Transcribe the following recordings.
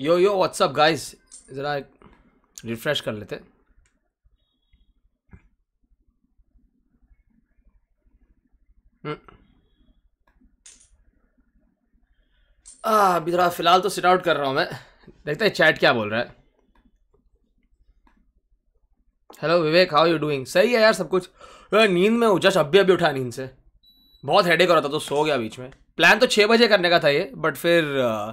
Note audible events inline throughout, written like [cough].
यो yo what's up guys ज़रा refresh कर लेते हम्म। आ, अभी थोड़ा फ़िलहाल तो सिट आउट कर रहा हूँ मैं देखते हैं चैट क्या बोल रहा है hello Vivek how you doing सही है यार सब कुछ यार नींद में हूँ अभी अभी उठा नींद से बहुत हेडेक हो रहा था तो सो गया बीच में प्लान तो छः बजे करने का था ये बट फिर आ,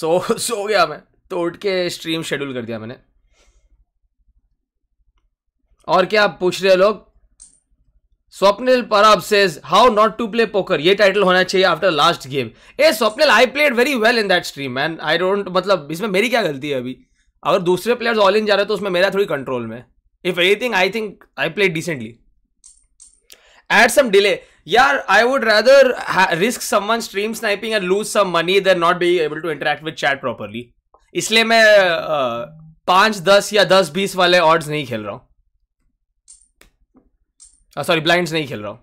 सो [laughs] सो गया मैं तो उठ के स्ट्रीम शेड्यूल कर दिया मैंने और क्या पूछ रहे लोग Swapnil Parab says how not to play poker ये टाइटल होना चाहिए आफ्टर लास्ट गेम ए Swapnil I played very well in that stream man I don't मतलब इसमें मेरी क्या गलती है अभी अगर दूसरे प्लेयर्स ऑल इन जा रहे हो तो उसमें मेरा थोड़ी कंट्रोल में if anything I think I play decently at some delay यार I would rather risk someone stream sniping and lose some money there not be able to interact with chat properly इसलिए मैं पांच दस या दस बीस वाले ऑर्ड्स नहीं खेल रहा हूं सॉरी ब्लाइंड नहीं खेल रहा हूं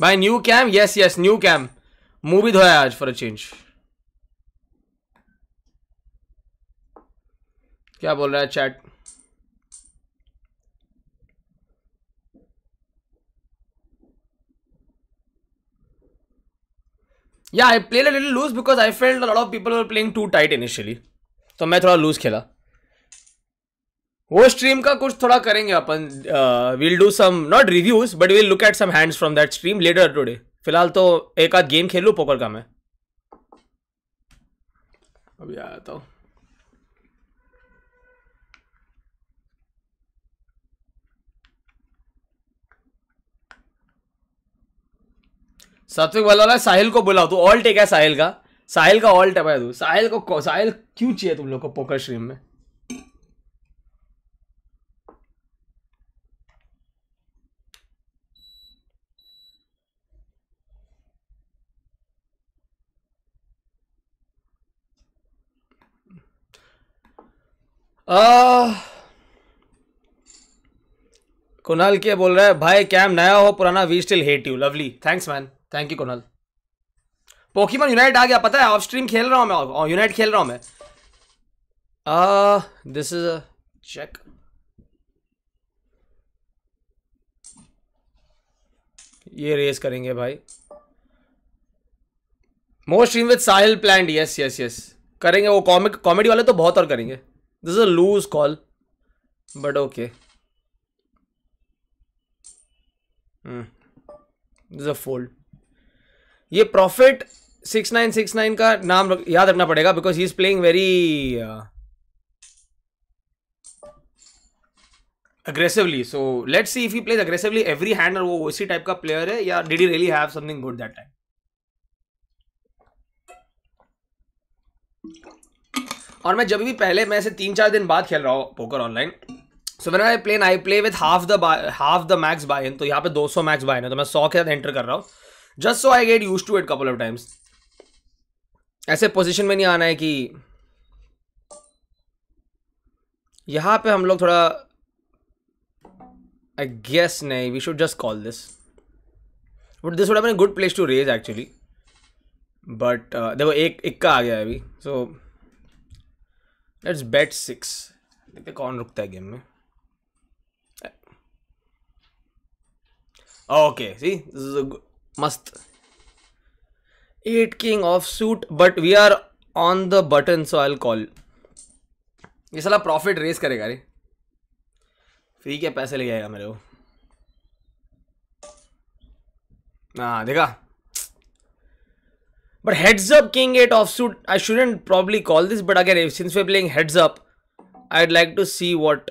buy new cam yes yes new cam movie धोया आज फॉर अ चेंज क्या बोल रहा है chat yeah I played a little loose because I felt lot of people were playing too tight initially तो मैं थोड़ा लूज खेला वो स्ट्रीम का कुछ थोड़ा करेंगे अपन we'll do some not reviews but we'll look at some hands from that stream later today फिलहाल तो एक आध गेम खेल लूँ पोकर का मैं अभी आया था सात्विक बोला वाला साहिल को बुलाओ तू ऑल टेक है साहिल का साहिल का ऑल टेप है तू साहिल को साहिल क्यों चाहिए तुम लोग को पोकर स्ट्रीम में कुणाल क्या बोल रहा है भाई कैम नया हो पुराना we still hate you lovely thanks man thank you Kunal Pokemon Unite आ गया पता है ऑफ स्ट्रीम खेल रहा हूं मैं यूनाइट खेल रहा हूँ मैं दिस इज चेक ये रेस करेंगे भाई more stream with Sahil plan yes yes yes करेंगे वो कॉमिक कॉमेडी वाले तो बहुत और करेंगे this is a loose call but okay this a fold ये profit six nine six nine का नाम याद रखना पड़ेगा because he is playing very aggressively so let's see if he plays aggressively every hand और वो इसी टाइप का प्लेयर है yeah did he really have something good that time और मैं जब भी पहले मैं से तीन चार दिन बाद खेल रहा हूँ पोकर ऑनलाइन सो मैंने I plane I play with half the half the max buy तो यहाँ पे 200 मैक्स बाय है तो मैं 100 के साथ एंटर कर रहा हूँ just so I get used to it couple of times ऐसे पोजिशन में नहीं आना है कि यहां पे हम लोग थोड़ा आई गेस नहीं we should just call this but this would good place to raise actually but देखो एक इक्का आ गया है अभी सो लेट्स बेट सिक्स देखते कौन रुकता है गेम में ओके सी मस्त eight king offsuit but we are on the button so I call ये साला प्रॉफिट रेस करेगा रे फ्री के पैसे ले जाएगा मेरे को हाँ देखा but heads up king eight of offsuit I shouldn't probably call this but अगर since we playing heads up I like to see what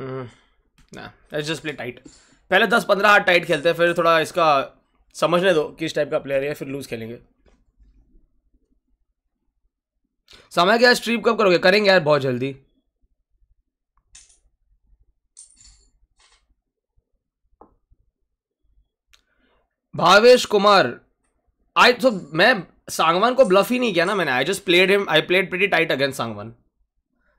ना जस्ट प्ले टाइट पहले दस पंद्रह हाथ टाइट खेलते हैं फिर थोड़ा इसका समझने दो किस टाइप का प्लेयर है फिर लूज़ खेलेंगे समय क्या स्ट्रीप कब करोगे करेंगे यार बहुत जल्दी भावेश कुमार आई तो मैं सांगवान को ब्लफ ही नहीं किया ना मैंने I just played him I played pretty tight against Sangwan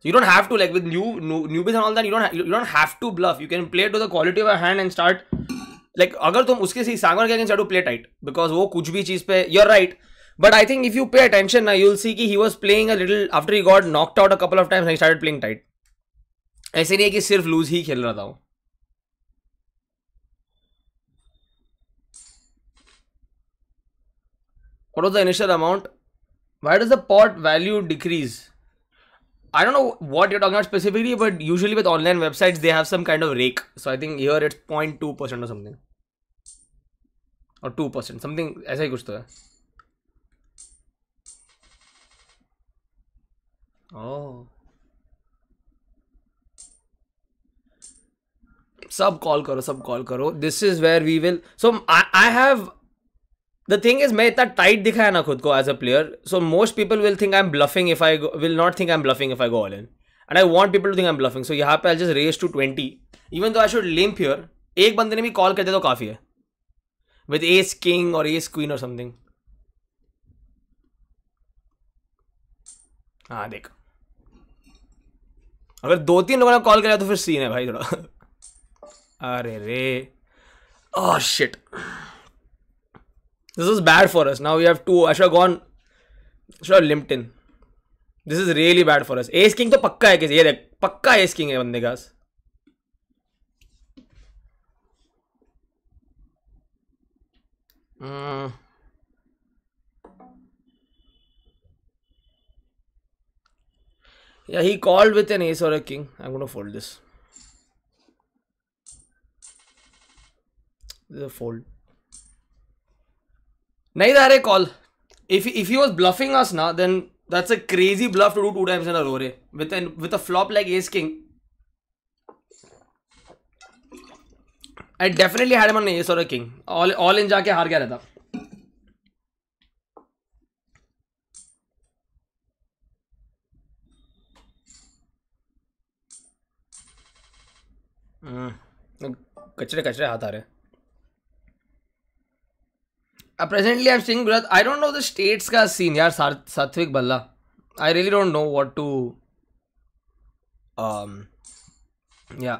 you don't have to like with new, new newbies and all that. You don't you don't have to bluff. You can play to the quality of a hand and start. Like agar you uske si sangar ke to play tight because wo kuch bhi you're right. But I think if you pay attention you'll see he was playing a little after he got knocked out a couple of times. He started playing tight. ऐसे नहीं है कि सिर्फ loose ही खेल What was the initial amount? Why does the pot value decrease? I don't know what you're talking about specifically, but usually with online websites, they have some kind of rake. So I think here it's 0.2% or something. Or 2%, something ऐसा ही कुछ तो है ओह सब call करो सब call करो this is where we will so I have the thing is मैं इतना टाइट दिखाया ना खुद को as a player so most people will think I am bluffing if I will not think I am bluffing if I go all in and I want people to think I am bluffing so यहाँ पे I just raise to twenty even though I should limp here एक बंदे ने भी call कर दिया तो काफ़ी है विद एस किंग और एस क्वीन और समथिंग हाँ देख अगर दो तीन लोगों ने कॉल करा तो फिर सीन है भाई थोड़ा [laughs] अरे रे ओ oh, shit This is bad for us. Now we have two. I should have gone. Should have limped in. This is really bad for us. Ace King to पक्का is किसी ये देख पक्का Ace King है बंदे hmm. Yeah, he called with an ace or a king. I'm gonna fold this. This is a fold. Naidare call. If if he was bluffing us now, then that's a crazy bluff to do two times in a row. Re. With an with a flop like Ace King. I definitely had him on ace or a king. All all in जाके हार गया रहता. कचरे कचरे हाथ आ रहे हैं presently I am sing Gujarat I don't know the states का सीन यार Satvik Balla I really don't know what to yeah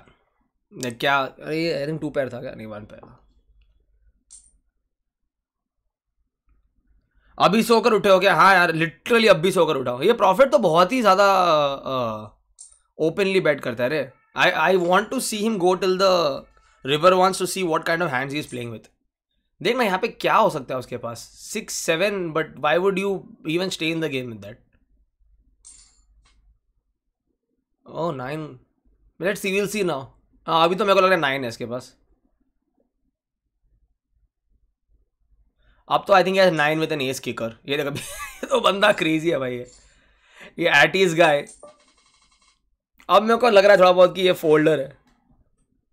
क्या अरे आई थिंक टू पैर था क्या नहीं वन पैर था अभी सोकर उठे हो क्या हाँ यार लिटरली अभी सोकर उठाओ ये प्रॉफिट तो बहुत ही ज़्यादा ओपनली बैट करता है रे I I want to see him go till the river wants to see what kind of hands he is playing with देखना यहाँ पे क्या हो सकता है उसके पास six seven but why would you even stay in the game with that oh nine let see will see now हाँ अभी तो मेरे को लग रहा है नाइन है इसके पास अब तो आई थिंक यार nine with an ace kicker ये देखो [laughs] तो बंदा क्रेजी है भाई ये ये एटीज गाय अब मेरे को लग रहा है थोड़ा बहुत कि ये फोल्डर है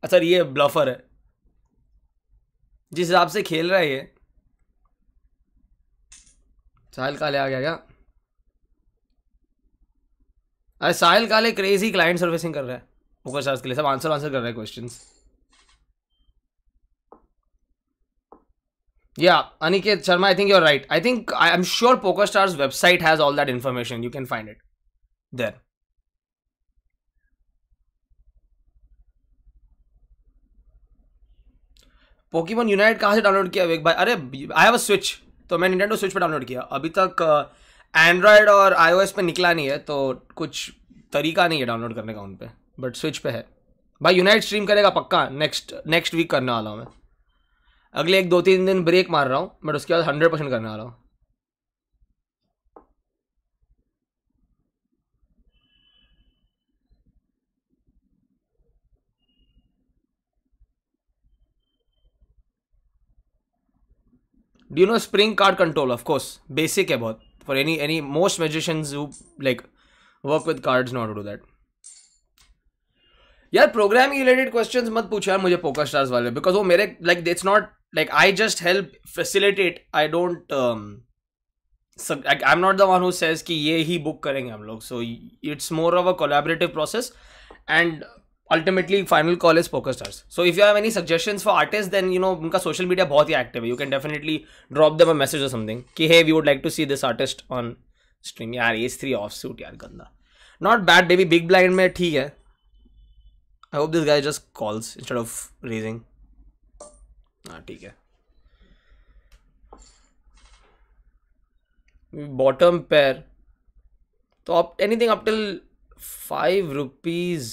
अच्छा ये ब्लफर है जिस हिसाब से खेल रहा है ये साहिल काले आ गया क्या अरे साहिल काले क्रेजी क्लाइंट सर्विसिंग कर रहा है ऊपर के लिए सब आंसर आंसर कर रहे हैं question yeah Aniket Sharma I think you are right I think I am sure poker PokerStars website has all that information you can find it then Pokemon Unite कहाँ से डाउनलोड किया वेग भाई अरे आई हैव अ स्विच तो मैं इंटेंडो स्विच पर download किया अभी तक एंड्रॉयड uh, और आईओएस पे निकला नहीं है तो कुछ तरीका नहीं है डाउनलोड करने का उन पर बट स्विच पे है भाई यूनाइट स्ट्रीम करेगा पक्का नेक्स्ट नेक्स्ट वीक करने वाला हूँ मैं अगले एक दो तीन दिन ब्रेक मार रहा हूँ बट उसके बाद हंड्रेड परसेंट करने वाला हूँ do know spring card control of course basic है बहुत for any any most magicians like work with card not do that यार प्रोग्रामिंग रिलेटेड क्वेश्चन मत पूछो यार मुझे पोकर स्टार्स वाले बिकॉज वो मेरे like it's not like I just help facilitate I don't I am not the one who says कि ये ही बुक करेंगे हम लोग so it's more of a collaborative process and ultimately final call is PokerStars. So if you have any suggestions for artists, then you know उनका social media बहुत ही active है. You can definitely drop them a message or something. कि hey we would like to see this artist on stream. यार Ace three offsuit यार गंदा. Not bad baby. Big blind में ठीक है. I hope this guy just calls instead of raising. हाँ ठीक है. Bottom pair. तो up anything up till five rupees.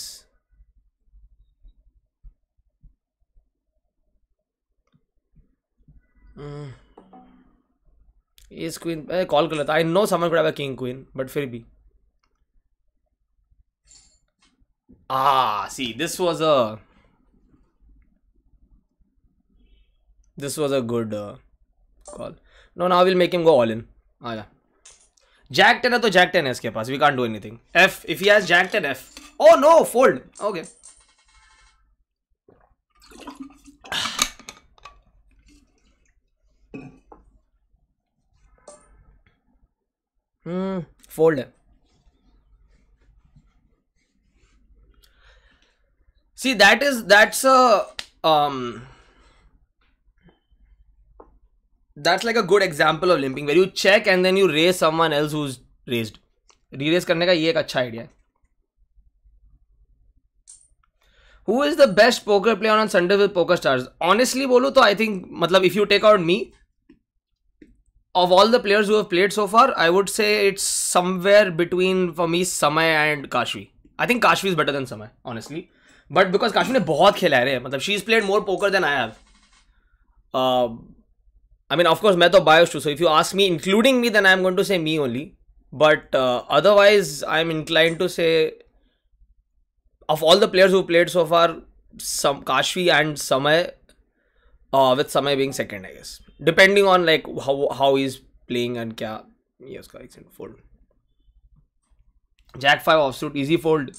इस hmm. क्वीन अरे कॉल कर लेता I know summer could king queen but फिर भी आ see this was a this was a good call no now will make him go all in आ जा jack ten है तो जैक टेन है इसके पास we can't do anything F if he has jack ten F oh no fold okay fold है see that is that's that's like a good example of limping where you check and then you raise someone else who is raise reraise करने का ये एक अच्छा idea है who is the best poker player on Sunday with poker PokerStars honestly बोलू तो I think मतलब if you take out me of all the players who have played so far, I would say it's somewhere between for me Samay and Kashvi. I think Kashvi is better than Samay, honestly. But because Kashvi ने बहुत खेला है मतलब she's played more poker than I have. Uh, I mean, of course, I am biased too. So if you ask me, including me, then I'm going to say me only. But uh, otherwise, I'm inclined to say of all the players who played so far, some Kashvi and Samay, uh, with Samay being second, I guess. Depending on like how is playing and क्या ये उसका accent fold jack five offsuit easy fold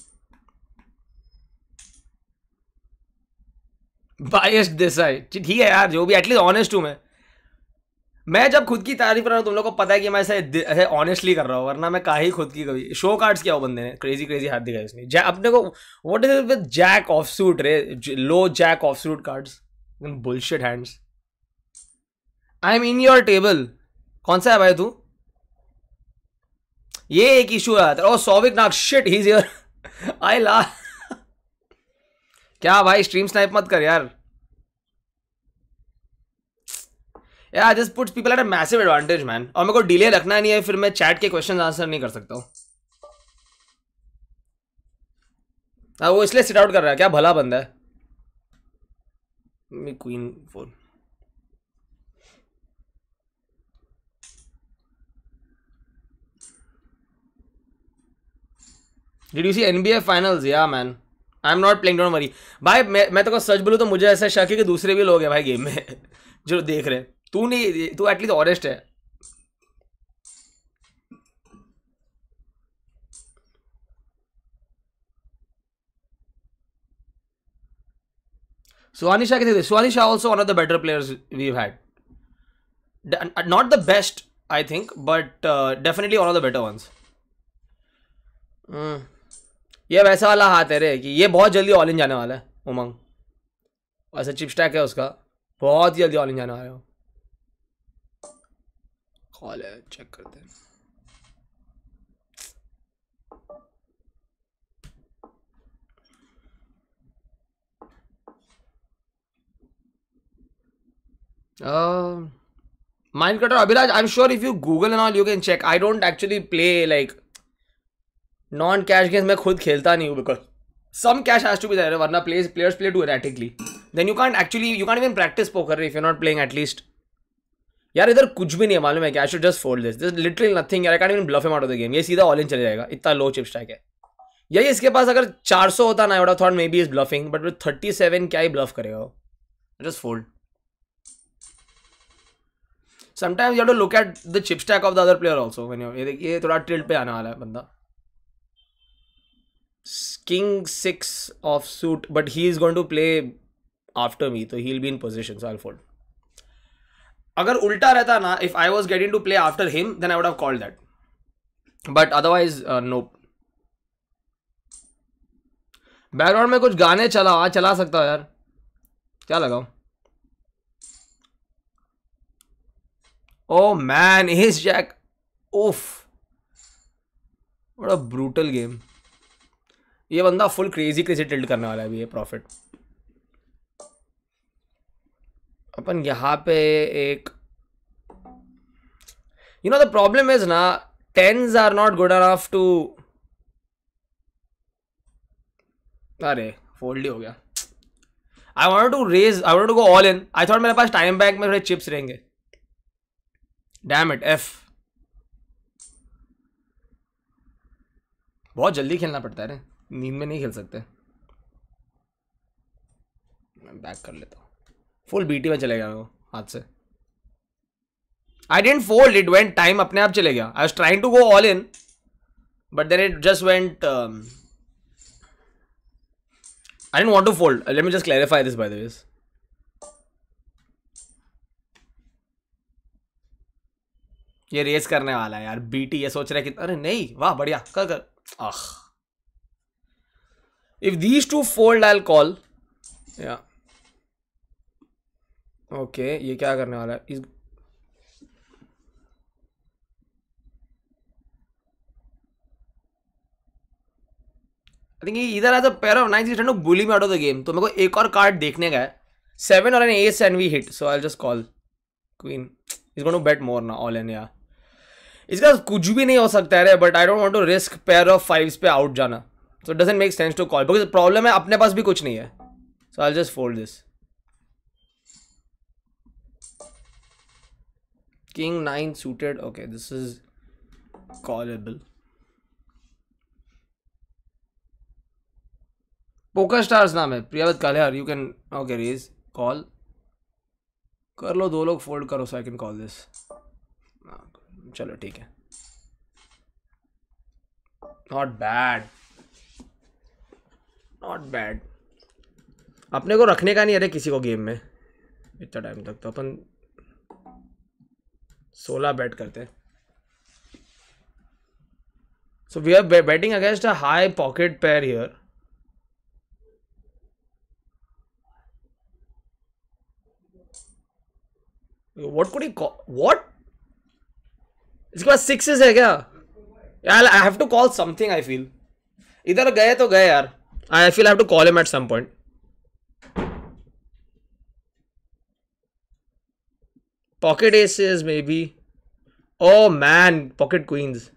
biased Desai ठीक है यार जो भी at least honest हूं मैं मैं जब खुद की तारीफ कर रहा हूँ तुम लोग को पता है कि मैं ऐसे ऑनेस्टली कर रहा हूँ वरना मैं ही खुद की कभी शो कार्ड्स क्या हो बंदे ने क्रेजी क्रेजी हाथ दिखाई उसने जै अपने को what is with jack of offsuit रे लो jack of offsuit cards bullshit hands I am in your table कौन सा है भाई तू ये एक इशू आया था Souvik Nag shit he your I ला क्या भाई स्ट्रीम स्नाइप मत कर यार यार just puts people at a massive advantage man और मेरे को डिले रखना नहीं है फिर मैं चैट के क्वेश्चन आंसर नहीं कर सकता हूँ हाँ, वो इसलिए सिट आउट कर रहा है क्या भला बंदा है queen phone did you see N B A finals yeah man I am not playing don't worry भाई मैं मैं तो कहूँ सच बोलूँ तो मुझे ऐसा शक है कि दूसरे भी लोग हैं भाई गेम में [laughs] जो देख रहे हैं तू नहीं तू एटलीस्ट ऑरेस्ट है सुहानी शाह कहते थे Suhani Shah also one of the better players we had not the best I think but definitely one of the better ones ये वैसा वाला हाथ है रे कि ये बहुत जल्दी ऑल इन जाने वाला है उमंग वैसे चिप स्टैक है उसका बहुत ही जल्दी ऑल इन जाने वाला है कॉल है चेक करते हैं mind cutter Abhiraj I am sure if you Google and all you can check I don't actually play like non cash games मैं खुद खेलता नहीं हूँ because some cash has to be there वरना places players play too erratically then you can't actually you can't even practice poker if you not playing at least यार इधर कुछ भी नहीं है मालूम है cash I should just fold this this literally nothing यार I can even bluff him out of the game ये सीधा ऑल इन चले जाएगा इतना लो चिप स्टैक है यही इसके पास अगर 400 होता ना I thought maybe is bluffing but with 37 क्या ही ब्लफ करेगा वो just fold sometimes you have to look at the chip stack of the other player also when you ये थोड़ा टिल्ट पे आने वाला है बंदा king six off suit, but he is going to play after me, so he'll be in position. So I'll fold. अगर उल्टा रहता ना if I was getting to play after him then I would have called that but otherwise no background में कुछ गाने चला हुआ चला सकता हो यार क्या लगाओ oh man his jack of what a brutal game ये बंदा फुल क्रेजी क्रेजी टिल्ड करने वाला है अभी ये प्रॉफिट अपन यहाँ पे एक you know the problem is ना tens are not good enough to अरे फोल्ड ही हो गया I want to raise I want to go all in I thought मेरे पास टाइम बैक में थोड़े चिप्स रहेंगे डैम इट एफ बहुत जल्दी खेलना पड़ता है रे नींद में नहीं खेल सकते मैं बैक कर लेता हूँ फुल बीटी में चले गया वो हाथ से I didn't fold it went time अपने आप चले गया I was trying to go all in but then it just went I didn't want to fold let me just clarify this by the way ये raise करने वाला है यार BT ये सोच रहा है कि अरे नहीं वाह बढ़िया कर कर ah if these two fold i'll call yeah okay okay, ये क्या करने वाला है इस आई थिंक इधर as a pair of nine six bully में आउट ऑफ द गेम तो मेरे को एक और कार्ड देखने का है सेवन और an ace and we hit so I just call queen is going to bet more ना ऑल एन या इसका कुछ भी नहीं हो सकता है but I don't want to risk pair of fives पे आउट जाना so doesn't make sense to call because problem है अपने पास भी कुछ नहीं है so I just fold this king nine suited okay this is callable poker stars नाम है प्रियावत कालेहर you can okay raise call कर लो दो लोग फोल्ड करो so I can call this चलो ठीक है नॉट बैड नॉट बैड अपने को रखने का नहीं अरे किसी को गेम में इतना टाइम तक तो अपन सोलह बैट करते हैं so we are betting against a high pocket pair here what could he call what इसके पास सिक्स है क्या I have to call something I feel इधर गए तो गए यार I feel I have to call him at some point. Pocket aces maybe. Oh man, pocket queens.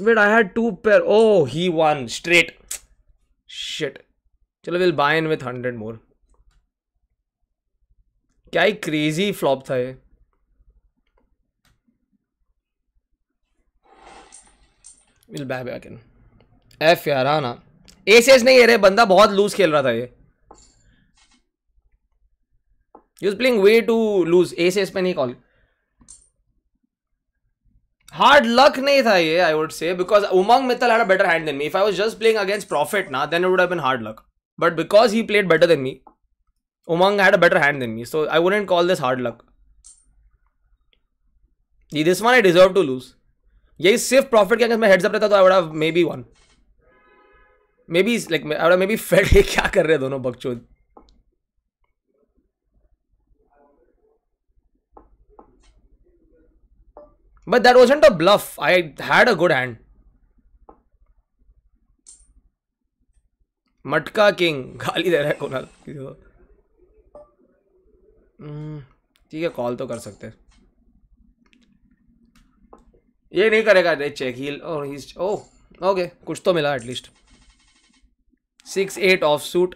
Wait, I had two pair. Oh, he won straight. Shit. Chalo, we'll buy in with 100 more. क्या ही flop flop था ये will back back in F यार हाँ ना S S नहीं है बंदा बहुत लूज खेल रहा था ये यूज प्लिंग way to lose ace ace पे नहीं कॉल हार्ड लक नहीं था ये I would say because Umang Mittal had a better hand than me if I was just playing against profit ना then it would have been hard luck but because he played better than me Umang had a better hand than me so I wouldn't call this hard luck this one I deserve to lose यही सिर्फ profit के against मैं heads up रहता तो I would have maybe one maybe like maybe fed ये क्या कर रहे हैं दोनों but that was wasn't a bluff I had a good hand मटका किंग गाली दे रहा है हम्म, ठीक है कॉल तो कर सकते ये नहीं करेगा चेक ही ओके कुछ तो मिला at least six eight of suit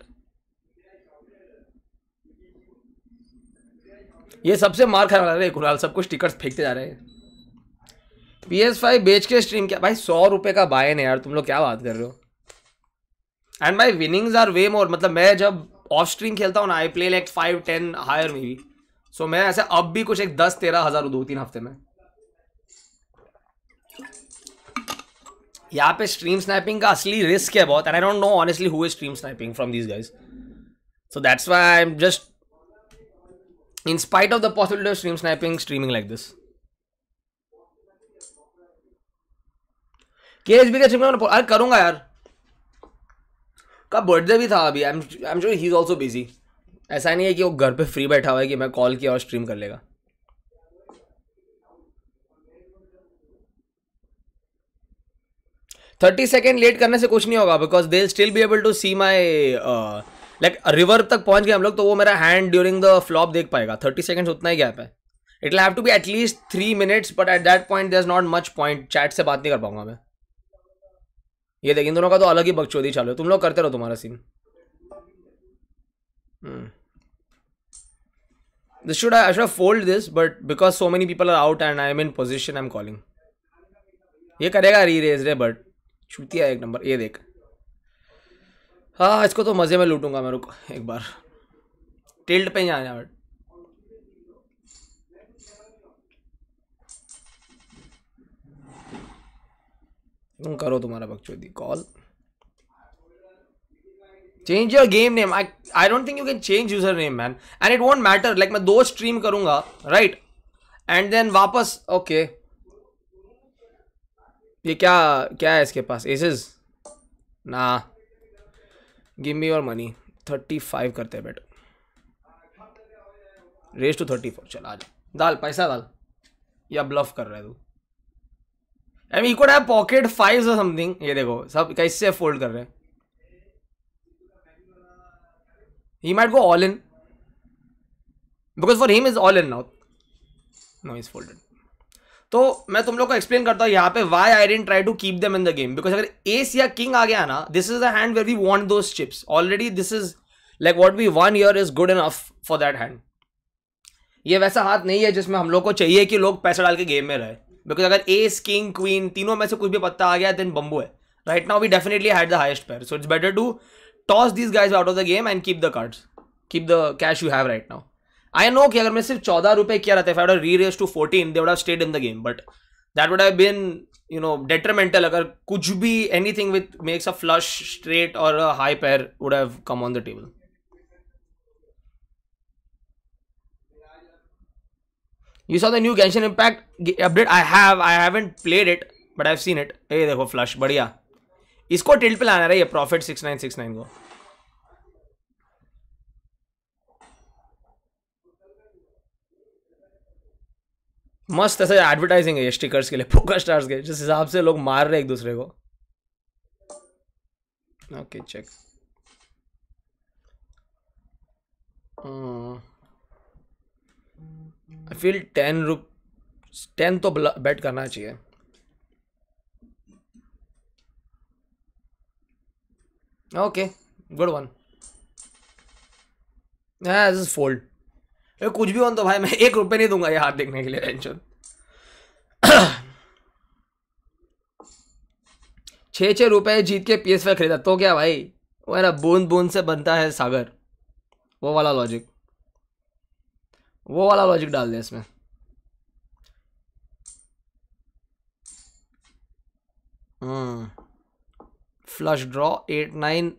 ये सबसे मार खा रहा है कुराल सब कुछ टिकट फेंकते जा रहे हैं पी एस फाइव बेच के स्ट्रीम क्या भाई सौ रुपये का बाय है यार तुम लोग क्या बात कर रहे हो and by winnings are way more मतलब मैं जब ऑफ स्ट्रीम खेलता हूँ ना I play like five ten higher में भी सो मैं ऐसे अब भी कुछ एक दस तेरह हज़ार दो तीन हफ्ते में यहाँ पे स्ट्रीम स्नैपिंग का असली रिस्क है बहुत and I don't know honestly who is stream snapping from this guys so that's why I am just in spite of the possibility of stream snapping streaming like this K S B का stream अरे करूंगा यार का birthday भी था अभी I am I am sure he is also busy ऐसा नहीं है कि वो घर पे फ्री बैठा हुआ है कि मैं कॉल किया और स्ट्रीम कर लेगा थर्टी सेकेंड लेट करने से कुछ नहीं होगा because they still be able to see my like river तक पहुंच गए हम लोग तो वो मेरा हैंड ड्यूरिंग द फ्लॉप देख पाएगा थर्टी सेकेंड्स उतना ही गैप है it have to be at least three minutes but at that point there is not much point chat से बात नहीं कर पाऊंगा मैं ये देख इन दोनों का तो अलग ही बकचोदी चालू है तुम लोग करते रहो तुम्हारा scene this should I should fold this but because so many people are out and I am in position I am calling ये करेगा री रेज रे बट चूतिया एक नंबर ये देख हाँ इसको तो मज़े में लूटूंगा मैं को एक बार टिल्ट पे ही बट तुम करो तुम्हारा बकचोदी call change your game name I I don't think you can change user name man and it won't matter like मैं दो स्ट्रीम करूंगा राइट एंड देन वापस ओके okay. ये क्या क्या है इसके पास एसेस ना give me your money thirty five करते हैं बेटो रेस टू थर्टी फोर चल आ जा डाल पैसा डाल या ब्लफ कर रहे तू एम ई कोड है पॉकेट फाइव और समथिंग ये देखो सब कैसे फोल्ड कर रहे हैं he might go all in because for him is all in now no is folded तो मैं तुम लोग को एक्सप्लेन करता हूँ यहाँ पे why I didn't try to keep them in the game because अगर एस या किंग आ गया ना this is the hand where we want those chips already this is like what we won here is good enough for that hand ये वैसा हाथ नहीं है जिसमें हम लोग को चाहिए कि लोग पैसा डाल के गेम में रहे बिकॉज अगर एस किंग क्वीन तीनों में से कुछ भी पत्ता आ गया देन बम्बू है right now we definitely had the highest pair so it's better to toss this guys out of the game and keep the cards keep the cash you have right now I know कि अगर मैं सिर्फ चौदह रुपए किया रहता है reraise to fourteen they would stayed in the game but that would have been you know detrimental अगर कुछ भी anything with makes a flush straight और high pair would have come on the table You saw the new Genshin Impact update? I have. I haven't played it, but I've seen it. Hey, देखो flush बढ़िया. इसको tilt पे लाना रहा है ये profit 6969 को. मस्त ऐसा एडवर्टाइजिंग है स्टिकर्स के लिए पोका स्टार्स के जिस हिसाब से लोग मार रहे हैं एक दूसरे को okay check I feel ten rupee ten तो बेट करना चाहिए okay good one this is fold अरे कुछ भी हो तो भाई मैं एक रुपये नहीं दूंगा ये हाथ देखने के लिए टेंशन छ छ रुपये जीत के पी एस फाइव खरीदा तो क्या भाई वो है ना बूंद बूंद से बनता है सागर वो वाला लॉजिक वो वाला लॉजिक डाल दे इसमें flush draw eight nine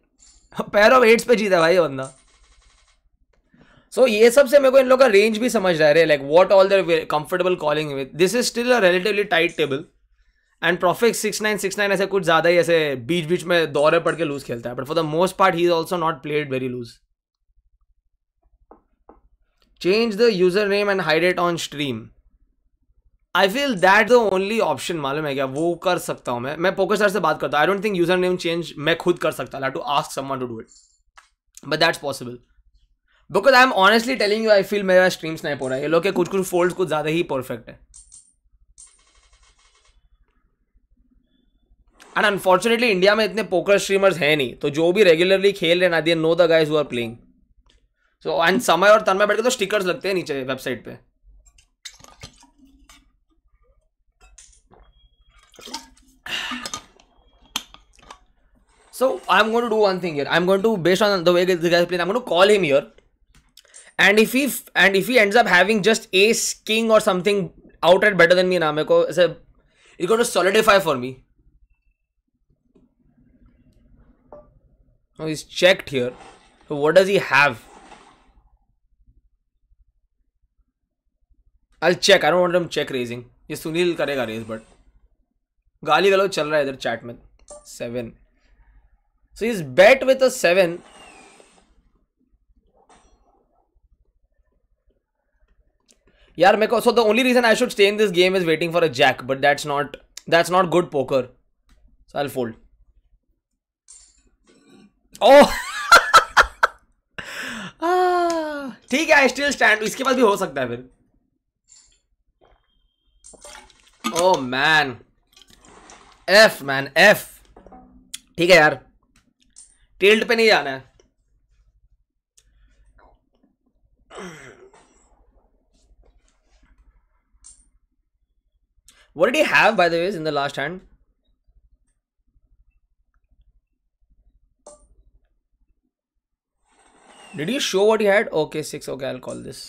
pair of eights पे जीता भाई बंदा सो so, ये सब से मेरे को इन लोग का रेंज भी समझ रहा है like what all they're comfortable calling with this is still a relatively tight table and profit six nine six nine ऐसे कुछ ज़्यादा ही ऐसे बीच बीच में दौरे पड़ के लूज खेलता है but for the most part he is also not played very loose change the user name and hide it on stream I feel that the only option मालूम है क्या वो कर सकता हूँ मैं मैं पोकर सर से बात करता हूँ I don't think user name change मैं खुद कर सकता हूँ to ask someone to do it but that's possible because I am honestly telling you I feel मेरा स्ट्रीम स्नैप हो रहा है ये लोग के कुछ कुछ फोल्ड कुछ ज़्यादा ही परफेक्ट है एंड अनफॉर्चुनेटली इंडिया में इतने पोकर स्ट्रीमर्स हैं नहीं तो जो भी रेगुलरली खेल रहे ना दिए know the guys are playing so and Samay और तनमय बैठ के तो स्टिकर्स लगते हैं नीचे वेबसाइट पे So I'm going to do one thing here. I'm going to, based on the way this guy is I'm going to call him here. and if he and if he ends up having just ace king or something outright better than me in Ameko, it's a it's going to solidify for me. Now oh, he's checked here. So what does he have? I'll check. I don't want him check raising. ये सुनील करेगा race but गाली गलो चल रहा है इधर chat में seven so is bet with a seven यार मेरे को so the only reason I should stay in this game is waiting for a jack but that's not that's not good poker so I fold oh ठीक है I still stand इसके बाद भी हो सकता है फिर oh man F man F ठीक है यार टिल्ट पे नहीं जाना है What did he have, by the way, in the last hand? Did he show what he had? Okay, six. Okay, I'll call this.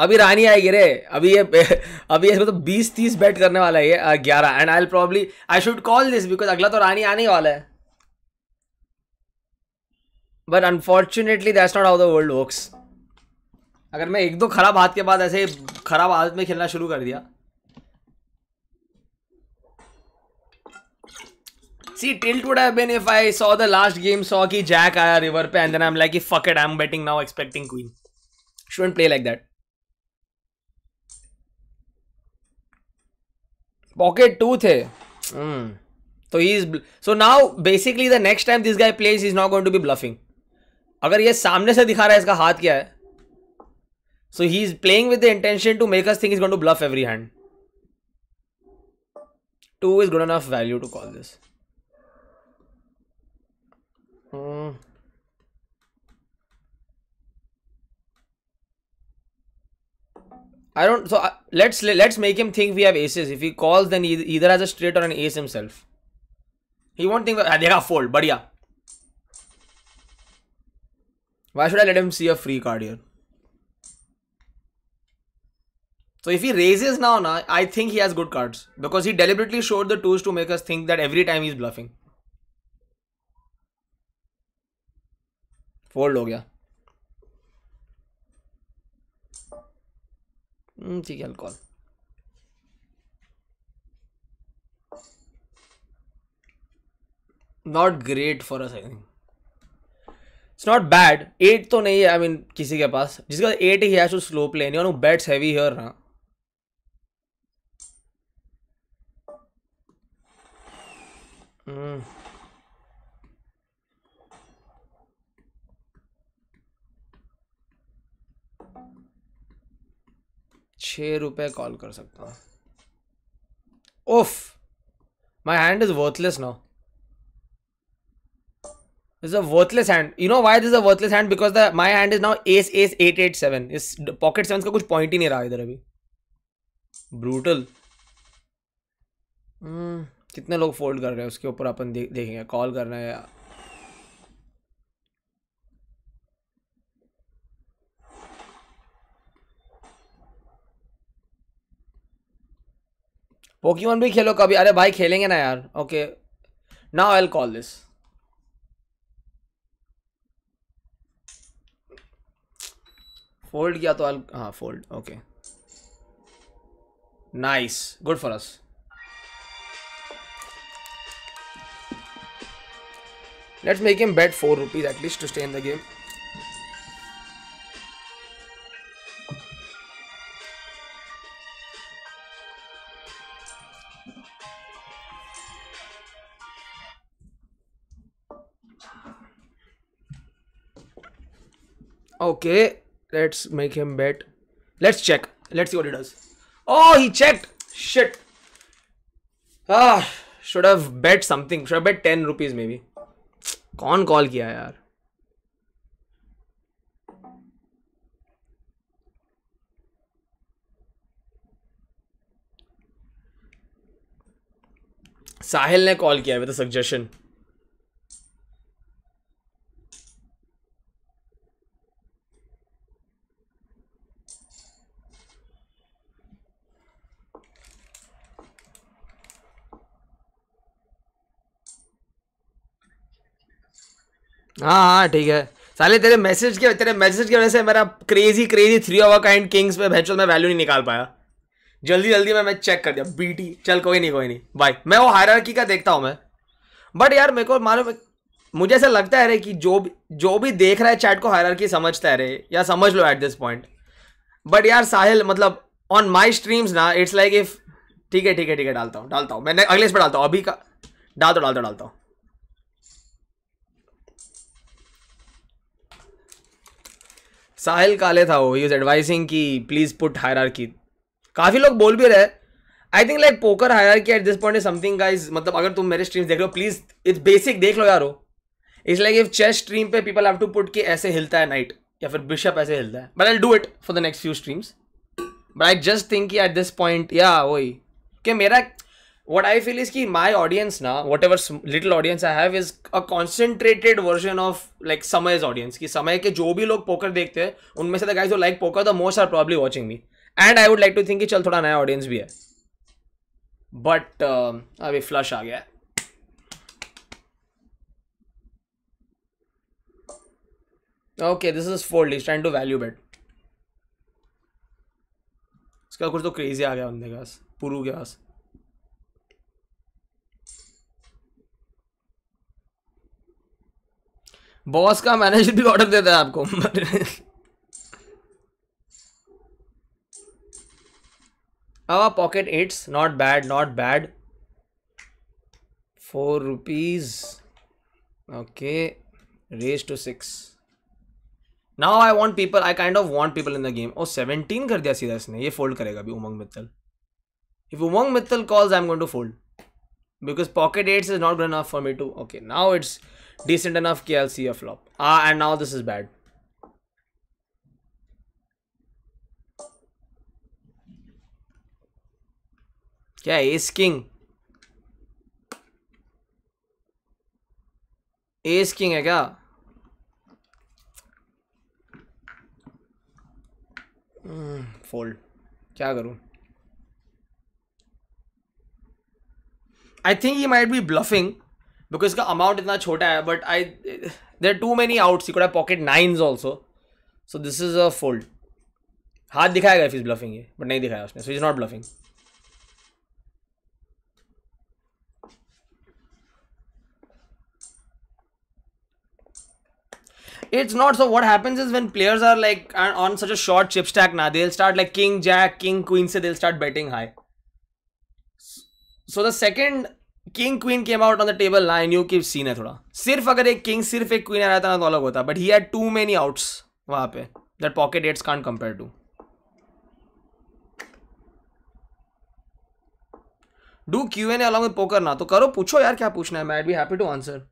अभी रानी आएगी रे अभी ये [laughs] अभी इसमें तो बीस तीस बैट करने वाला है ये ग्यारह and I probably I should call this because अगला तो रानी आने ही वाला है but unfortunately that's not how the world works अगर मैं एक दो खराब हाथ के बाद ऐसे खराब हाथ में खेलना शुरू कर दिया see tilt would have been if I saw the last game saw की जैक आया रिवर पे and I am like fuck it I am betting now expecting queen shouldn't play like that pocket two थे तो he is so now basically the next time this guy plays is not going to be bluffing अगर ये सामने से दिखा रहा है इसका हाथ क्या है So he's playing with the intention to make us think he's going to bluff every hand. 2 is good enough value to call this. Hmm. I don't. So uh, let's let's make him think we have aces. If he calls, then he either has a straight or an ace himself. He won't think. Ah, uh, dekha, fold. But yeah. Why should I let him see a free card here? So if he raises now, now I think he has good cards because he deliberately showed the tools to make us think that every time he's bluffing. Fold हो गया. Hmm, ठीक i call not Not for us I think it's not bad at तो नहीं है आई I mean mean, किसी के पास जिसका eight ही है शुड स्लो प्ले नहीं bets heavy here, ना छ रुपए कॉल कर सकता हूं उफ my hand is worthless now is a worthless hand you know why this is a worthless hand because the my hand is now ace ace eight eight seven is pocket seven का कुछ point ही नहीं रहा इधर अभी brutal कितने लोग fold कर रहे हैं उसके ऊपर अपन दे, देखेंगे कॉल करना है वन भी खेलो कभी अरे भाई खेलेंगे ना यार okay now I call this fold किया तो आई हाँ fold okay nice good for us Let's make him bet 4 rupees at least to stay in the game. Okay, let's make him bet. Let's check. Let's see what he does. Oh, he checked. Shit. Ah, should have bet something. Should have bet 10 rupees maybe. कौन call किया यार साहिल ने call किया with suggestion हाँ हाँ ठीक है साले तेरे मैसेज के तेरे मैसेज की वजह से मेरा crazy crazy three over kind kings में भैचल में वैल्यू नहीं निकाल पाया जल्दी जल्दी मैं मैं चेक कर दिया बीटी चल कोई नहीं कोई नहीं बाय मैं वो हायर का देखता हूँ मैं बट यार मेरे को मालूम मुझे ऐसा लगता है रे कि जो भी जो भी देख रहा है चैट को हायर समझता है रे या समझ लो एट दिस पॉइंट बट यार साहिल मतलब ऑन माई स्ट्रीम्स ना इट्स लाइक इफ ठीक है ठीक है ठीक है डालता हूँ डालता हूँ मैंने अगले इस पर डालता हूँ अभी का डाल दो डाल दो डालता हूँ साहिल काले था वो ही इज एडवाइसिंग की प्लीज़ पुट हायर की काफ़ी लोग बोल भी रहे I think like poker higher की at this point is something is मतलब अगर तुम मेरे स्ट्रीम्स देख लो प्लीज़ इट्स बेसिक देख लो यारो it's like if chess stream पे पीपल हैव टू पुट कि ऐसे हिलता है नाइट या फिर बिशप ऐसे हिलता है but I do it for the next few streams but I just think at this point या वही कि मेरा फील इज की माई ऑडियंस ना whatever little audience I have is a concentrated version of like Samay is audience की समय के जो भी लोग पोकर देखते हैं उनमें से the like poker the most are probably watching me and I would like to think कि चल थोड़ा नया ऑडियंस भी है बट uh, um, अभी फ्लश आ गया है okay this is fold is time to value bet इसका कुछ तो क्रेजी आ गया बंदे पास पुरू के पास बॉस का मैनेजर भी ऑर्डर देता है आपको अवा pocket it's not bad not bad four rupees okay raise to six now I want people I kind of want people in the game oh seventeen कर दिया सीधा इसने ये फोल्ड करेगा अभी Umang Mittal if Umang Mittal calls I am going to fold because pocket eights is not good of for me too okay now it's decent enough KLC flop. Ah, and now this is bad. Okay, ace king. Ace king, aga. Mm, fold. Kya karu? I think he might be bluffing. Because इसका amount इतना छोटा है but I there too many outs you pocket nines also so this is a fold हाथ दिखाया गया फिज bluffing ये but नहीं दिखाया उसने so is not bluffing it's not so what happens is when players are like on such a short chip stack now they'll start like king jack king queen so they'll start betting high so the second king queen came out on the table ना एन यू की scene है थोड़ा सिर्फ अगर एक king सिर्फ एक क्वीन आ रहा था ना तो अलग होता but he had too many outs वहां पे that pocket eights can't compare to do queen along with poker ना तो करो पूछो यार क्या पूछना है मैं बी हैप्पी टू आंसर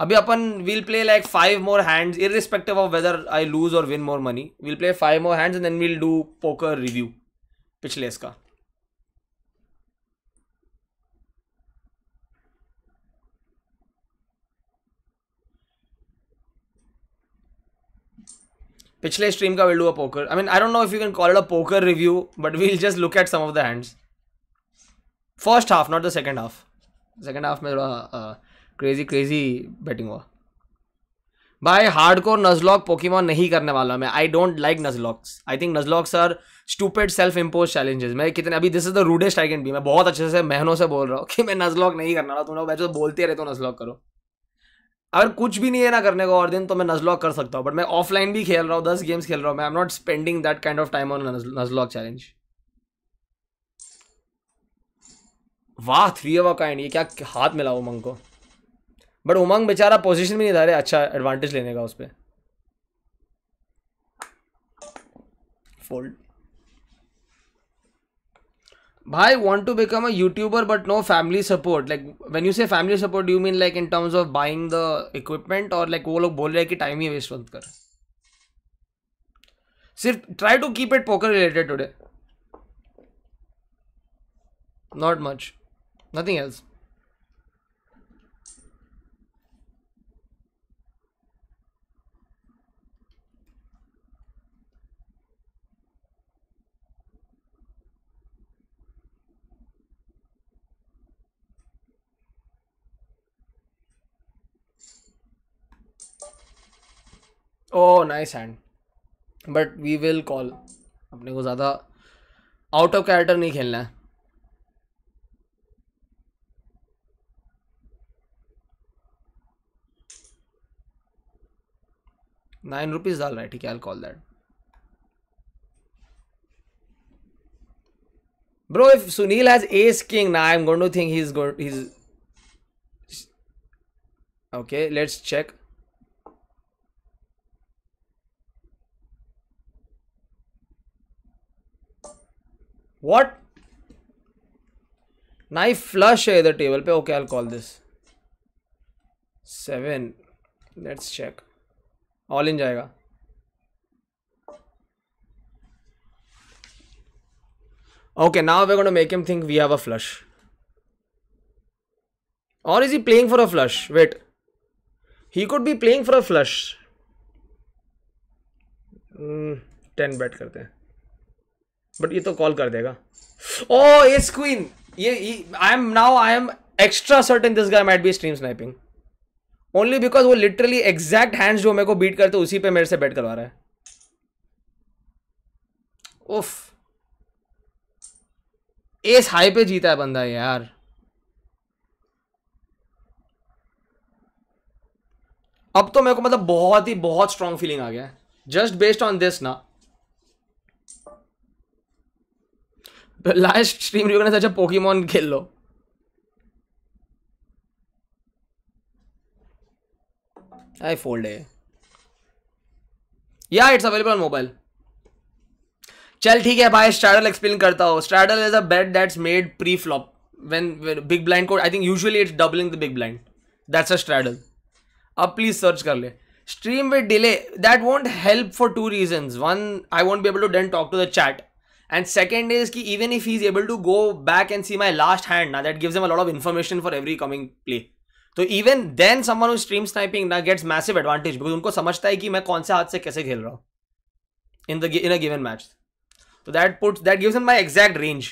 अभी अपन will play like five more hands in respective of weather I lose और win more money will play five more hands and then will do poker review पिछले इसका पिछले स्ट्रीम का will a poker I mean I don't know if you can call a poker review but we'll just look at some of the hands first half not the second half second half में थोड़ा crazy crazy batting हुआ भाई hard core नजलॉक Pokémon नहीं करने वाला मैं I don't like Nuzlockes I think Nuzlockes are stupid self impose challenges मैं कितने अभी this is the rudest I can be मैं बहुत अच्छे से मेहनों से बोल रहा हूँ कि मैं नजलॉक नहीं करना रहा तुम लोग वैसे बोलते रहते हो नजलॉक करो अगर कुछ भी नहीं है ना करने को और दिन तो मैं नजलॉक कर सकता हूँ बट मैं ऑफलाइन भी खेल रहा हूँ दस गेम्स खेल रहा हूँ मैं I am not spending that kind of time on Nuzlocke challenge वाह थ्री ऑफ काइंड ये क्या हाथ मिला उमंग को बट उमंग बेचारा पोजीशन भी नहीं था अच्छा एडवांटेज लेने का उस पर fold Bhai want to become a YouTuber but no family support. Like when you say family support, do you mean like in terms of buying the equipment or like वो लोग बोल रहे हैं कि टाइम ही वेस्ट मत कर सिर्फ try to keep it poker related today not much nothing else oh nice hand but we will call अपने को ज़्यादा आउट ऑफ कैरेक्टर नहीं खेलना है नाइन रुपीज़ डाल रहा है ठीक है I call that Bro, if Sunil has ace king, now nah, I'm going to think he's going. He's okay. Let's check. What knife flush है इधर टेबल पे okay all call this seven let's check all in जाएगा okay now we got make am think we have a flush और is he playing for a flush wait he could be playing for a flush ten bet करते हैं but ये तो call कर देगा ओ ace queen ये I am now I am extra certain this guy might be stream sniping only because वो literally exact hands जो मेरे को बीट करते उसी पे मेरे से बैट करवा रहा है उफ एस हाई पे जीता है बंदा यार अब तो मेरे को मतलब बहुत ही बहुत स्ट्रांग फीलिंग आ गया है जस्ट बेस्ड ऑन दिस ना लास्ट स्ट्रीम रिकॉर्डिंग अच्छा पोकीमॉन खेल लो आई फोल्ड है या इट्स अवेलेबल ऑन मोबाइल चल ठीक है भाई स्ट्रैडल एक्सप्लेन करता हूँ straddle is a bet that's made pre flop when big blind code I think usually it's doubling the big blind that's a straddle अब प्लीज सर्च कर ले stream with delay that want help for two reasons one I won't be able to dent talk to the chat And second is ki even if he's able to go back and see my last hand, now that gives him a lot of information for every coming play. तो even then someone who stream sniping ना gets massive advantage because उनको समझता है कि मैं कौन से हाथ से कैसे खेल रहा हूँ in the in a given match तो that puts that gives in my exact range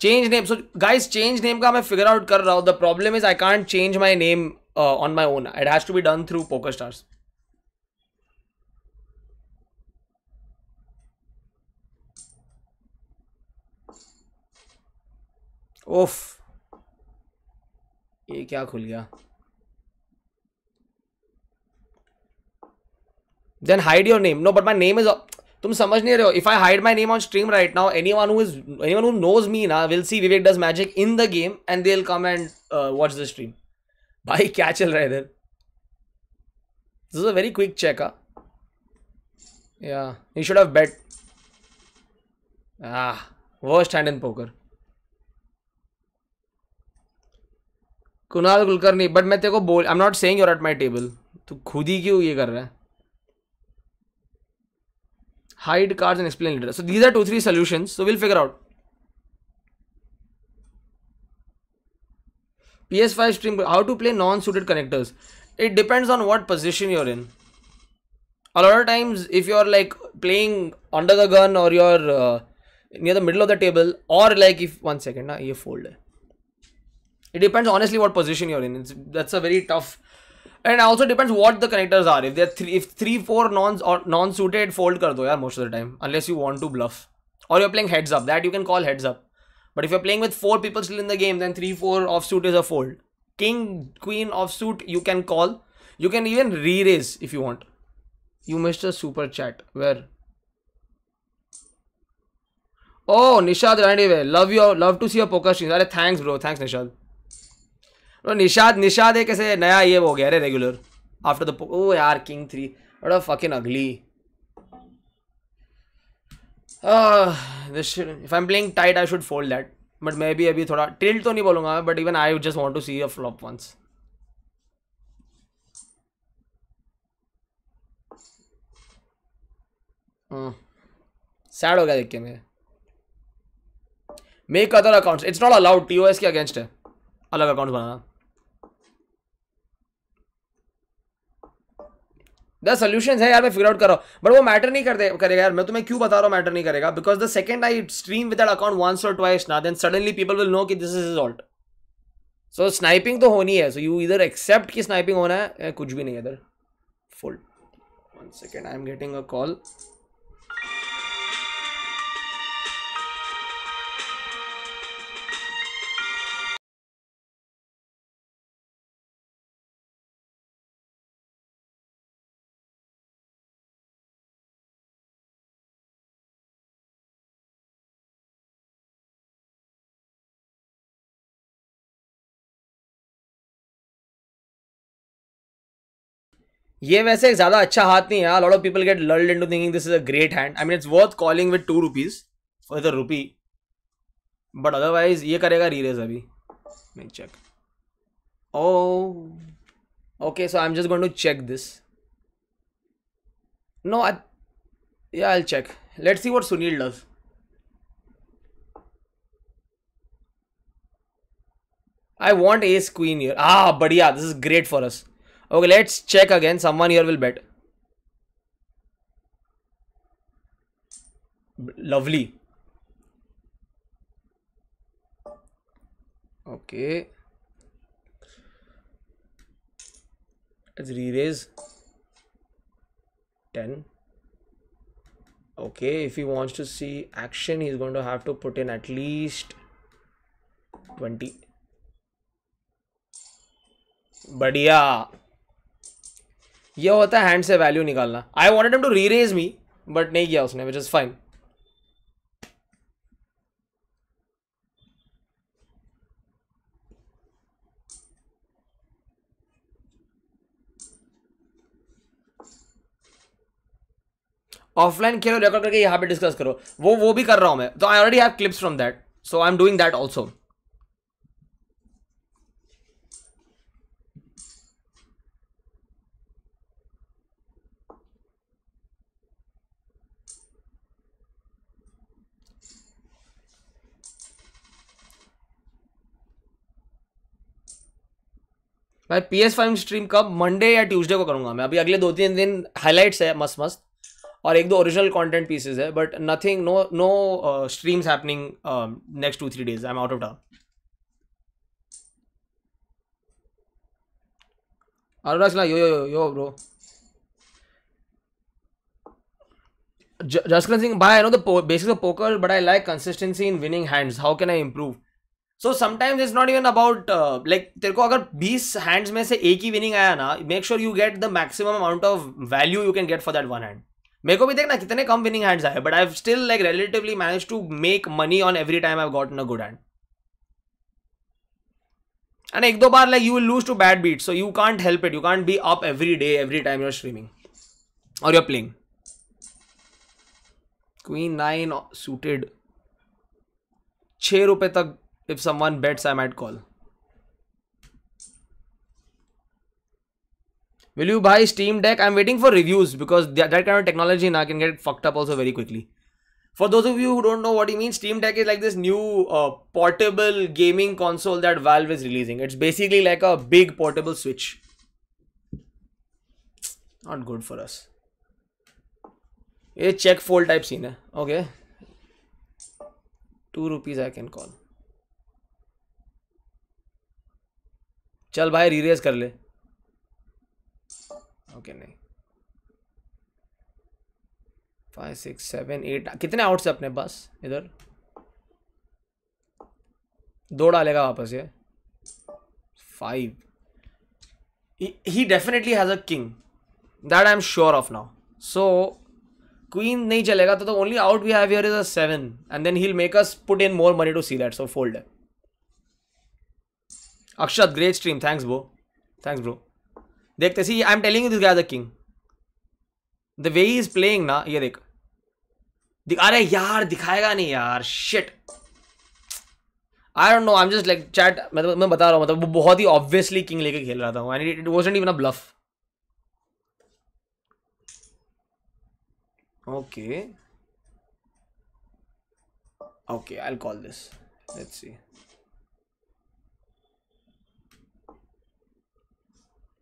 change name so guys change name का मैं फिगर आउट कर रहा हूँ the problem is I can't change my name on my own it has to be done through PokerStars oof ये क्या खुल गया then hide your name no but my name is तुम समझ नहीं रहे हो if I hide my name on stream right now anyone is anyone knows me ना will see Vivek does magic in the game and they come and watch the stream भाई क्या चल रहा है इधर this is a very quick check या you should have bet a worst hand in poker Kunal Kulkarni but मैं तेरे को बोल I am not saying are at my table तू खुद ही क्यों ये कर रहा है hide cards and explain later. So these are two, three solutions. So we'll figure out. PS5 stream, how to play non-suited connectors. It depends on what position you're in. A lot of times, if you're like playing under the gun or you're uh, near the middle of the table or like if, one second, na, you fold. It depends honestly what position you're in. It's, that's a very tough and also depends what the connectors are if they're three if three four non or non-suited fold kar do yaar most of the time unless you want to bluff or you're playing heads up that you can call heads up but if you're playing with four people still in the game then three four offsuit is a fold king queen offsuit you can call you can even re-raise if you want you missed a super chat where oh nishad Randive, love you. love to see your poker streams thanks bro thanks nishad तो निशाद निशाद एक ऐसे नया ये हो गया रे regular after the oh यार king three बड़ा fucking ugly if I am playing tight I should fold that but मैं भी अभी थोड़ा टिल्ट तो नहीं बोलूंगा but even I just want to see a flop once sad हो गया देख के मैं make other accounts it's not allowed T O S के अगेंस्ट है अलग अकाउंट बनाना द सोल्यूशन है यार मैं फिगर आउट करो बट वो मैटर नहीं करते करेगा यार मैं तुम्हें क्यों बता रहा हूँ मैटर नहीं करेगा because the second I stream with account once और ट्वाइस ना then suddenly people will know कि this is alt so sniping तो होनी है सो यू इधर एक्सेप्ट कि स्नाइपिंग होना है कुछ भी नहीं इधर full one second I am getting a call ये वैसे ज्यादा अच्छा हाथ नहीं है lot of people get into thinking this is a great hand I mean it's worth calling with two rupees for the rupee but otherwise ये करेगा reraise अभी check oh okay so I am just going to check this no yeah I check let's see what Sunil does I want ace queen here ah बढ़िया this is great for us Okay, let's check again. Someone here will bet. Lovely. Okay. Let's re-raise 10. Okay, if he wants to see action, he's going to have to put in at least 20. But yeah. ये होता है hand से value निकालना I wanted em to री reraise me but नहीं किया उसने which is fine offline खेलो रिकॉर्ड करके यहाँ पे डिस्कस करो वो वो भी कर रहा हूँ मैं तो I already have clips from that so I am doing that also मैं पी एस फाइव स्ट्रीम कब मंडे या ट्यूजडे को करूंगा मैं अभी अगले दो तीन दिन हाईलाइट्स है मस्त मस्त और एक दो ओरिजिनल कॉन्टेंट पीसेज है but nothing no no streams happening next two three days I am out of town yo yo yo yo bro Jaskran Singh bhai, I know the po- basics of I but I like consistency in winning hands. How can so sometimes is not even about like तेरे को अगर बीस hands में से एक ही winning आया ना make sure you get the maximum amount of value you can get for that one hand मेरे को भी देखना कितने कम विनिंग हैंड्स आए but I still like relatively manage to make money on every time I got a good hand and एक दो बार like you will lose to bad beat so you can't help it you can't be up every day every time your streaming और your playing queen nine suited छः रुपए तक if someone bets i might call will you buy steam deck i'm waiting for reviews because that, that kind of technology now can get fucked up also very quickly for those of you who don't know what he means steam deck is like this new uh, portable gaming console that valve is releasing it's basically like a big portable switch not good for us A check fold type scene. Okay. Two rupees, I can call. चल भाई रीरेज कर ले okay नहीं five six seven eight कितने outs है अपने पास इधर दो डालेगा वापस ये five he definitely has a king that I am sure of now so queen नहीं चलेगा तो only out we have here is a seven and then he make us put in more money to see that so fold है Akshat great stream thanks bro thanks bro देखते see I am telling this guy is a king. The way is playing ना ये देख दिखा रहे यार दिखाएगा नहीं यार shit I don't know I am just like chat मतलब मैं बता रहा हूँ मतलब वो बहुत ही ऑब्वियसली किंग लेके खेल रहा था and it was even a bluff okay okay I call this let's see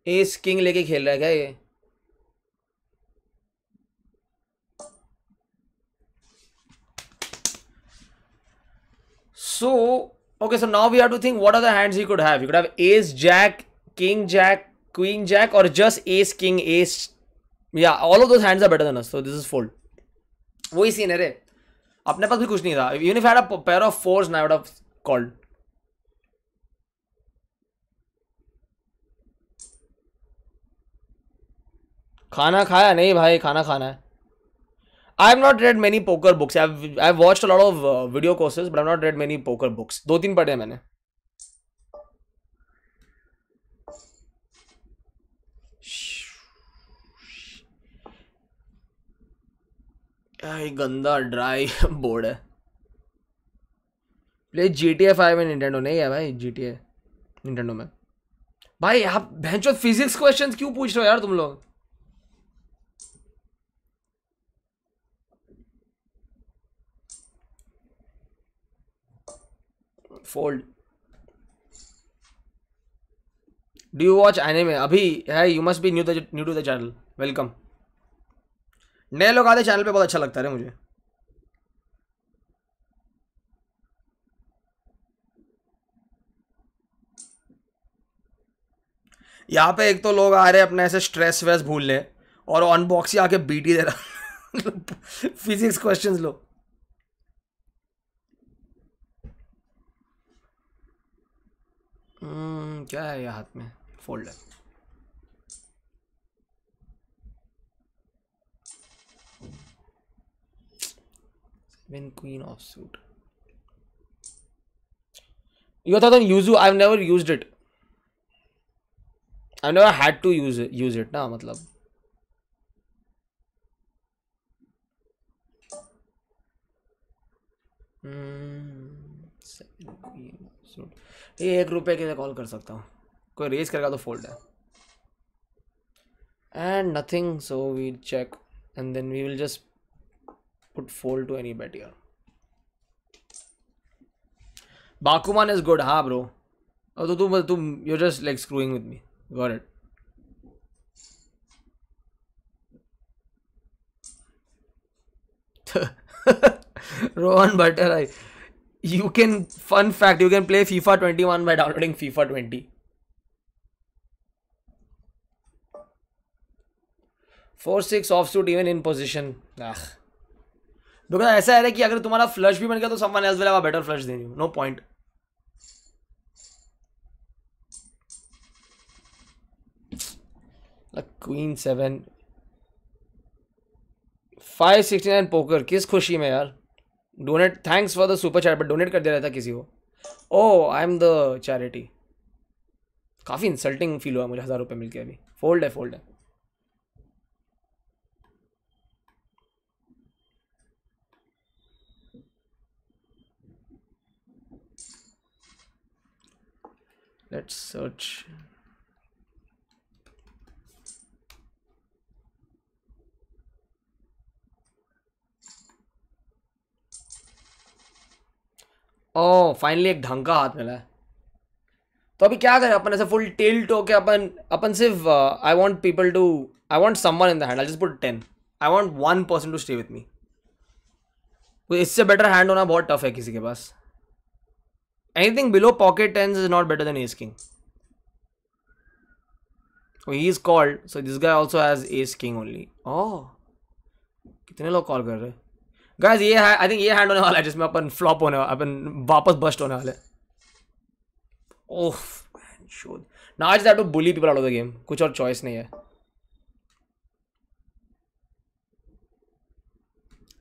ace king लेके खेल रहा है क्या ये so okay so now we have to think what are the hands he could have you could have ace jack king jack queen jack और just ace king ace या all of those hands are better than us so this is fold वही scene है रे अपने पास भी कुछ नहीं था you need a pair of fours night off called खाना खाया नहीं भाई खाना खाना है I am not read many poker books I watch lot of video courses but I not read many poker books दो तीन पढ़े हैं मैंने गंदा ड्राई बोर्ड [laughs] है play G T A five में निटेंडो नहीं है भाई जी टी ए निटेंडो में भाई आप भैंचो फिजिक्स क्वेश्चंस क्यों पूछ रहे हो यार तुम लोग fold do you watch anime अभी है you must be new new to the channel welcome नए लोग आते चैनल पे बहुत अच्छा लगता है मुझे यहाँ पे एक तो लोग आ रहे हैं अपने ऐसे स्ट्रेस वेस ले और अनबॉक्स ही आके बीटी दे रहा फिजिक्स क्वेश्चंस [laughs] मतलब लो क्या है ये हाथ में फोल्ड है Seven queen off suit. You thought on Yuzu. I've never used it. I've never had to use it, use it ना मतलब Hmm, seven queen off suit. ये एक रुपए के लिए कॉल कर सकता हूँ कोई रेज करेगा तो फोल्ड है and nothing so we check and then we will just put fold to any bet Bakuman is good हा ब्रो तो बोल तू you just like screwing with me got it Rohan butter I you can fun fact you can play fifa 21 by downloading fifa 20 four six off suit even in position because ऐसा है कि अगर तुम्हारा flush भी बन गया तो someone else will have better flush they do no point queen seven five sixty nine poker किस खुशी में यार donate thanks for the super chat but donate कर दिया रहा किसी को oh I am the charity काफ़ी इंसल्टिंग फील हुआ मुझे हज़ार रुपये मिल के अभी फोल्ड है फोल्ड है let's search ओ फाइनली एक ढंग का हाथ मिला है तो अभी क्या करें अपन ऐसे फुल टिल्ट होके अपन अपन सिर्फ I want people to I want someone in the hand I just put ten I want one person to stay with me इससे बेटर हैंड होना बहुत टफ है किसी के पास anything below pocket tens is not better than ace king he is called so this guy also has ace king only oh कितने लोग call कर रहे हैं गाइस ये है आई थिंक ये हैंड होने वाला है जिसमें अपन फ्लॉप होने वाला अपन वापस बस्ट होने वाले ओह शोध ना आज that to bully people out of the game कुछ और चॉइस नहीं है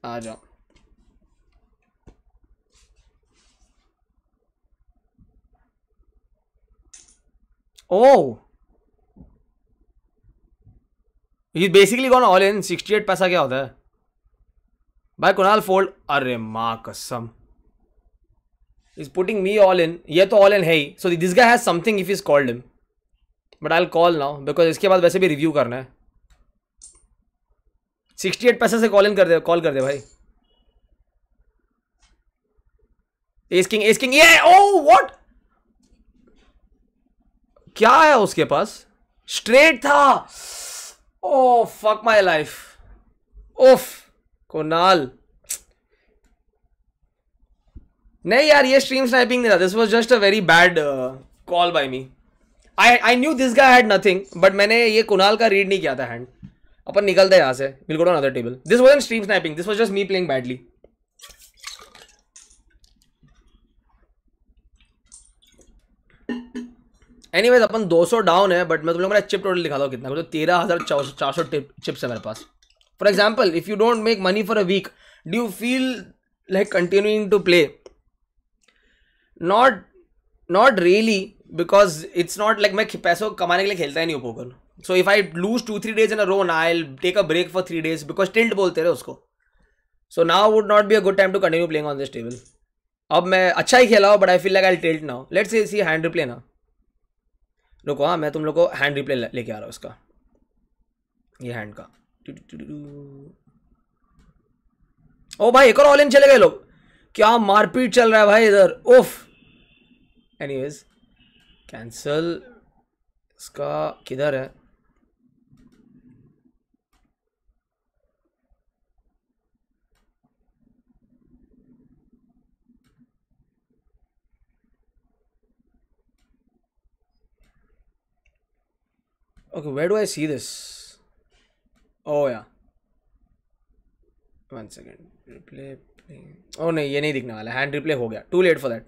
आ जाओ Oh. He's basically gone all in. 68 पैसा क्या होता है भाई कुणाल फोल्ड अरे माँ कसम is putting me all in ये तो ऑल इन है he so this guy has something if is called him but I call now because इसके बाद वैसे भी रिव्यू करना है सिक्सटी एट पैसे से कॉल इन कर दे कॉल कर दे भाई एस्किंग एस्किंग ये ओ oh, व्हाट क्या है उसके पास स्ट्रेट था ओ फक माय लाइफ ओफ कोनाल नहीं यार ये स्ट्रीम स्नाइपिंग नहीं था this was just a very bad call by me I I knew this guy had nothing but मैंने ये कुनाल का रीड नहीं किया था हैंड अपन निकलते यहां यहाँ से will go to another table this was an stream sniping this was just me playing badly anyways अपन 200 डाउन है बट मैं तुम लोग मेरा चिप टोटल दिखा दो कितना तो तेरह हज़ार चार सौ चिप्स है मेरे पास for example if you don't make money for a week do you feel like continuing to play not not really because it's not like मैं पैसों कमाने के लिए खेलता ही नहीं हूँ poker so if I lose two three days in a row ना I take a break for three days because tilt बोलते रहे उसको so now would not be a good time to continue playing on this table अब मैं अच्छा ही खेला हूँ but I feel like I tilt now let's see see hand replay ना रुको हाँ मैं तुम लोग को हैंड रिप्ले लेके आ रहा हूँ उसका ये हैंड का ओ भाई एक और ऑल इन चले गए लोग क्या मारपीट चल रहा है भाई इधर ओफ एनीवेज कैंसल इसका किधर है okay where do I see this oh yeah one second replay ओ नहीं ये नहीं दिखने वाला हैंड रिप्ले हो गया too late for that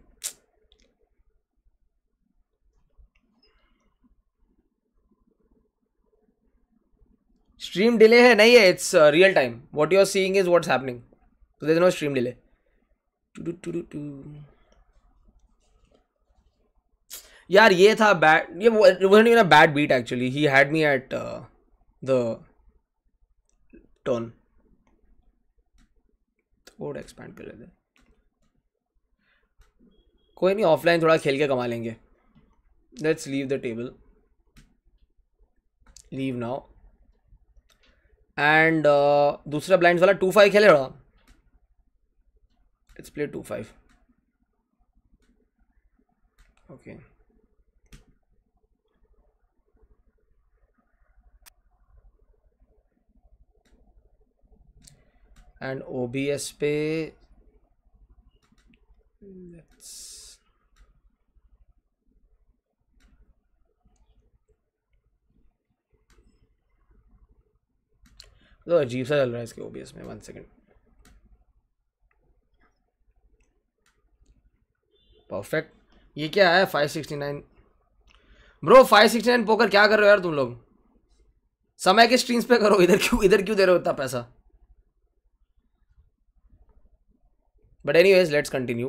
stream delay है नहीं है it's real time what you are seeing is what's happening so there is no stream delay two two two two यार ये था बैड ये वो वो नहीं ना a bad beat actually he had me at the turn थोड़ा expand कर लेते कोई नहीं ऑफलाइन थोड़ा खेल के कमा लेंगे let's leave the table leave now and दूसरा ब्लाइंड वाला टू फाइव खेले रहा it's play two five okay okay. And O B S पे तो अजीब सा चल रहा है इसके ओबीएस में वन सेकेंड परफेक्ट ये क्या है five sixty nine bro five sixty nine poker क्या कर रहे हो यार तुम लोग समय के स्ट्रीम्स पे करो इधर क्यों इधर क्यों दे रहे हो इतना पैसा but any anyways let's continue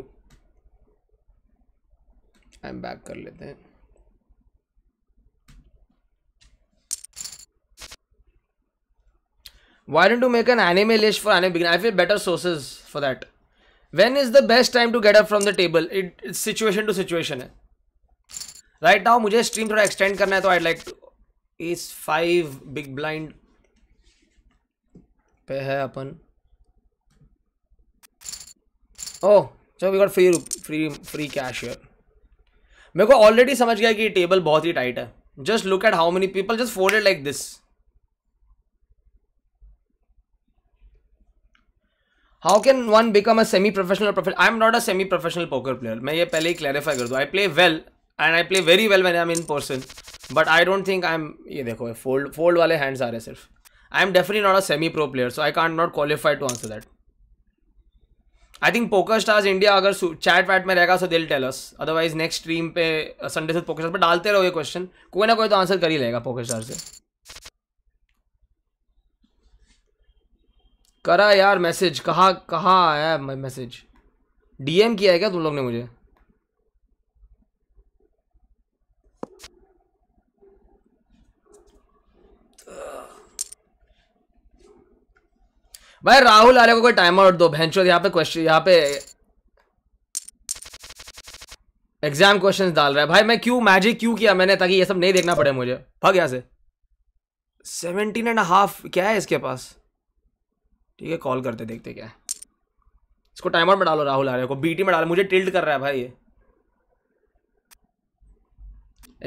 I am back कर लेते हैं Why don't you make an anime list for anime beginner? I feel better sources for that. When is the best time to get up from the table? It, it's situation to situation है. Right now मुझे stream थोड़ा extend करना है तो I like इस five big blind पे है अपन oh so we got free free free cash your मेरे को ऑलरेडी समझ गया कि ये टेबल बहुत ही टाइट है just look at how many people just folded like this how can one become a semi professional professional I am not a semi professional poker player मैं ये पहले ही क्लैरिफाई कर दूँ I play well and I play very well when I am in person but I don't think I am ये देखो fold fold वाले hands आ रहे हैं सिर्फ I am definite not a semi pro player so I can't not qualified to answer that I think poker stars India अगर chat वैट में रहेगा सो दिल टेलस अदरवाइज नेक्स्ट स्ट्रीम पे संडे uh, से पोकर स्टार पर डालते रहो ये क्वेश्चन कोई ना कोई तो आंसर कर ही लेगा पोकर स्टार से करा यार मैसेज कहा कहा आया मैसेज डीएम किया है क्या तुम लोग ने मुझे भाई राहुल आर्य को कोई टाइम आउट दो भैंचो यहाँ पे क्वेश्चन यहाँ पे एग्जाम क्वेश्चंस डाल रहा है भाई मैं क्यों मैजिक क्यों किया मैंने ताकि ये सब नहीं देखना पड़े मुझे भाग यहाँ से सेवनटीन एंड हाफ क्या है इसके पास ठीक है कॉल करते देखते क्या है इसको टाइम आउट में डालो राहुल आर्य को टी में डालो मुझे टिल्ट कर रहा है भाई ये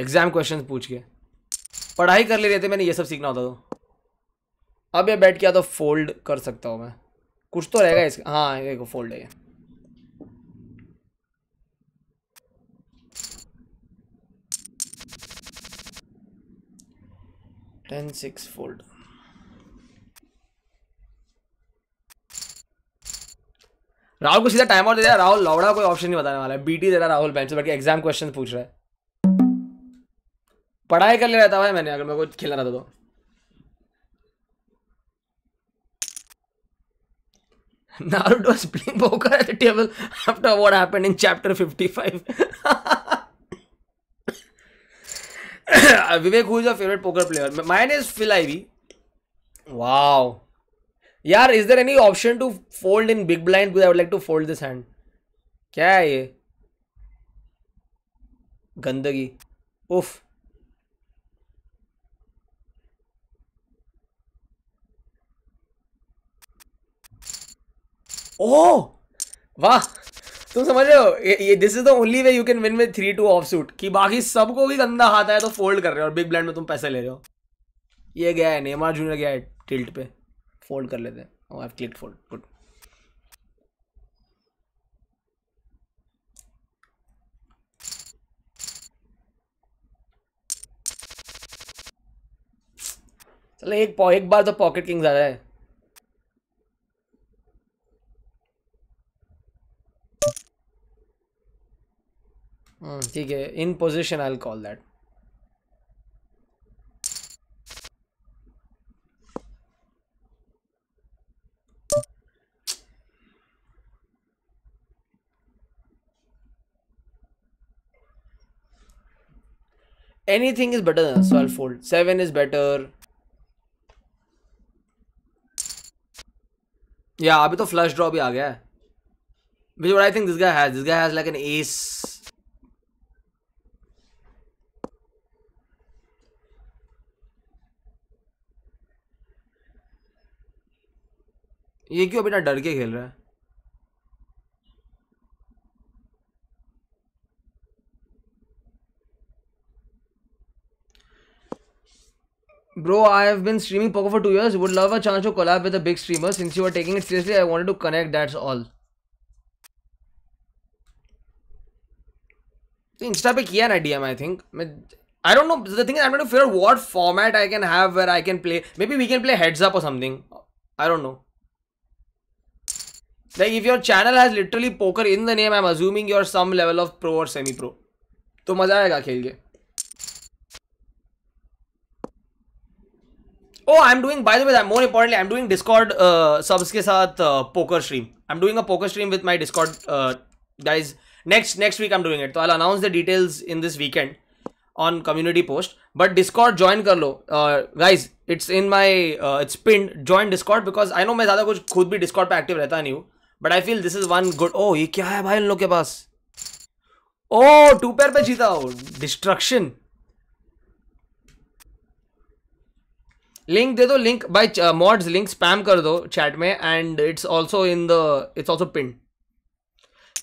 एग्जाम क्वेश्चन पूछ के पढ़ाई कर ले रहे थे मैंने ये सब सीखना होता तो अब ये बैठ गया तो फोल्ड कर सकता हूँ मैं कुछ तो रहेगा इसका हाँ देखो फोल्ड है टेन सिक्स फोल्ड राहुल को सीधा टाइम आउट दे दिया राहुल लौड़ा कोई ऑप्शन नहीं बताने वाला है बीटी दे रहा राहुल से बैठ के एग्जाम क्वेश्चन पूछ रहा है पढ़ाई कर ले रहता भाई मैंने अगर मेरे को खेलना रहता तो Naruto is playing poker at the table after what happened in chapter 55. [coughs] Vivek, who is your favorite poker player? Mine is Phil Ivy. Wow. Yar, is there any option to fold in big blind? Because I would like to fold this hand. Kya ye? Gandagi. Oof. ओह वाह तुम समझ रहे हो ये this is the only way you can win with three two off suit कि बाकी सबको भी गंदा हाथ आया तो फोल्ड कर रहे हो और बिग ब्लैंड में तुम पैसे ले रहे हो ये गया है नेमार जूनियर गया है टिल्ट पे फोल्ड कर लेते हैं क्लिक फोल्ड गुड चलो एक एक बार तो पॉकेट किंग्स आ रहा है ठीक है in position I call that anything is better so i'll fold 7 is better yeah abhi to flush draw bhi aa gaya which what i think this guy has this guy has like an ace ये क्यों बेटा डर के खेल रहा है Bro, I have been streaming poker for two years. Would love a chance to collab with a big streamer. Since you are taking it seriously, I wanted to connect. That's all. Insta pe किया na DM? I think. I don't know. The thing is, I'm am to figure out what format I can have where I can play. Maybe we can play heads up or something. I don't know. Like if your channel has literally poker in the name, I'm assuming you're some level of pro or semi-pro. तो मजा आएगा खेल के oh I am doing by the way more importantly I am doing Discord subs के साथ poker stream I am doing a poker stream with my Discord guys next next week I am doing it तो I announce the details in this weekend on community post but Discord join कर लो guys it's in my it's pin join Discord because I know मैं ज़्यादा कुछ खुद भी Discord पर active रहता नहीं हूँ but I feel this is one good oh ये क्या है भाई इन लोग के पास ओ टू पैर पे जीता हो डिस्ट्रक्शन लिंक दे दो link by mods link spam कर दो चैट में and it's also in the it's also pin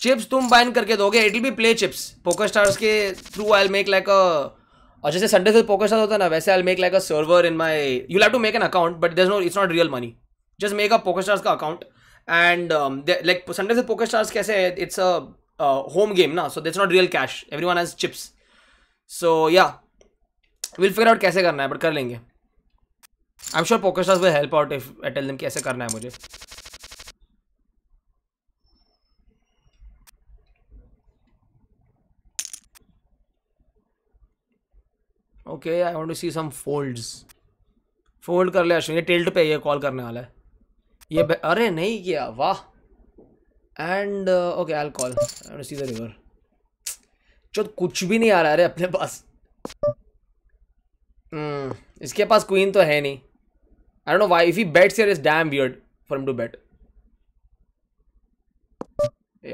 chips तुम बाइन करके दोगे it will be play chips poker stars के through I make like a और जैसे संडे से पोकर स्टार्स होता है ना वैसे I make like a server in my you have to make an account but is no it's not real money just make a poker stars का account and like Sundays poker stars कैसे it's a home game ना so that real cash everyone has chips so yeah will figure out कैसे करना है but कर लेंगे I am sure poker stars will help out if I tell कैसे करना है मुझे okay I want to see some folds fold कर ले अश्विन ये टेल्ट पे ये कॉल करने वाला है ये अरे नहीं किया वाह and okay I call see the river चो कुछ भी नहीं आ रहा अरे अपने पास hmm, इसके पास क्वीन तो है नहीं I don't know why if he bets here is damn weird for to bet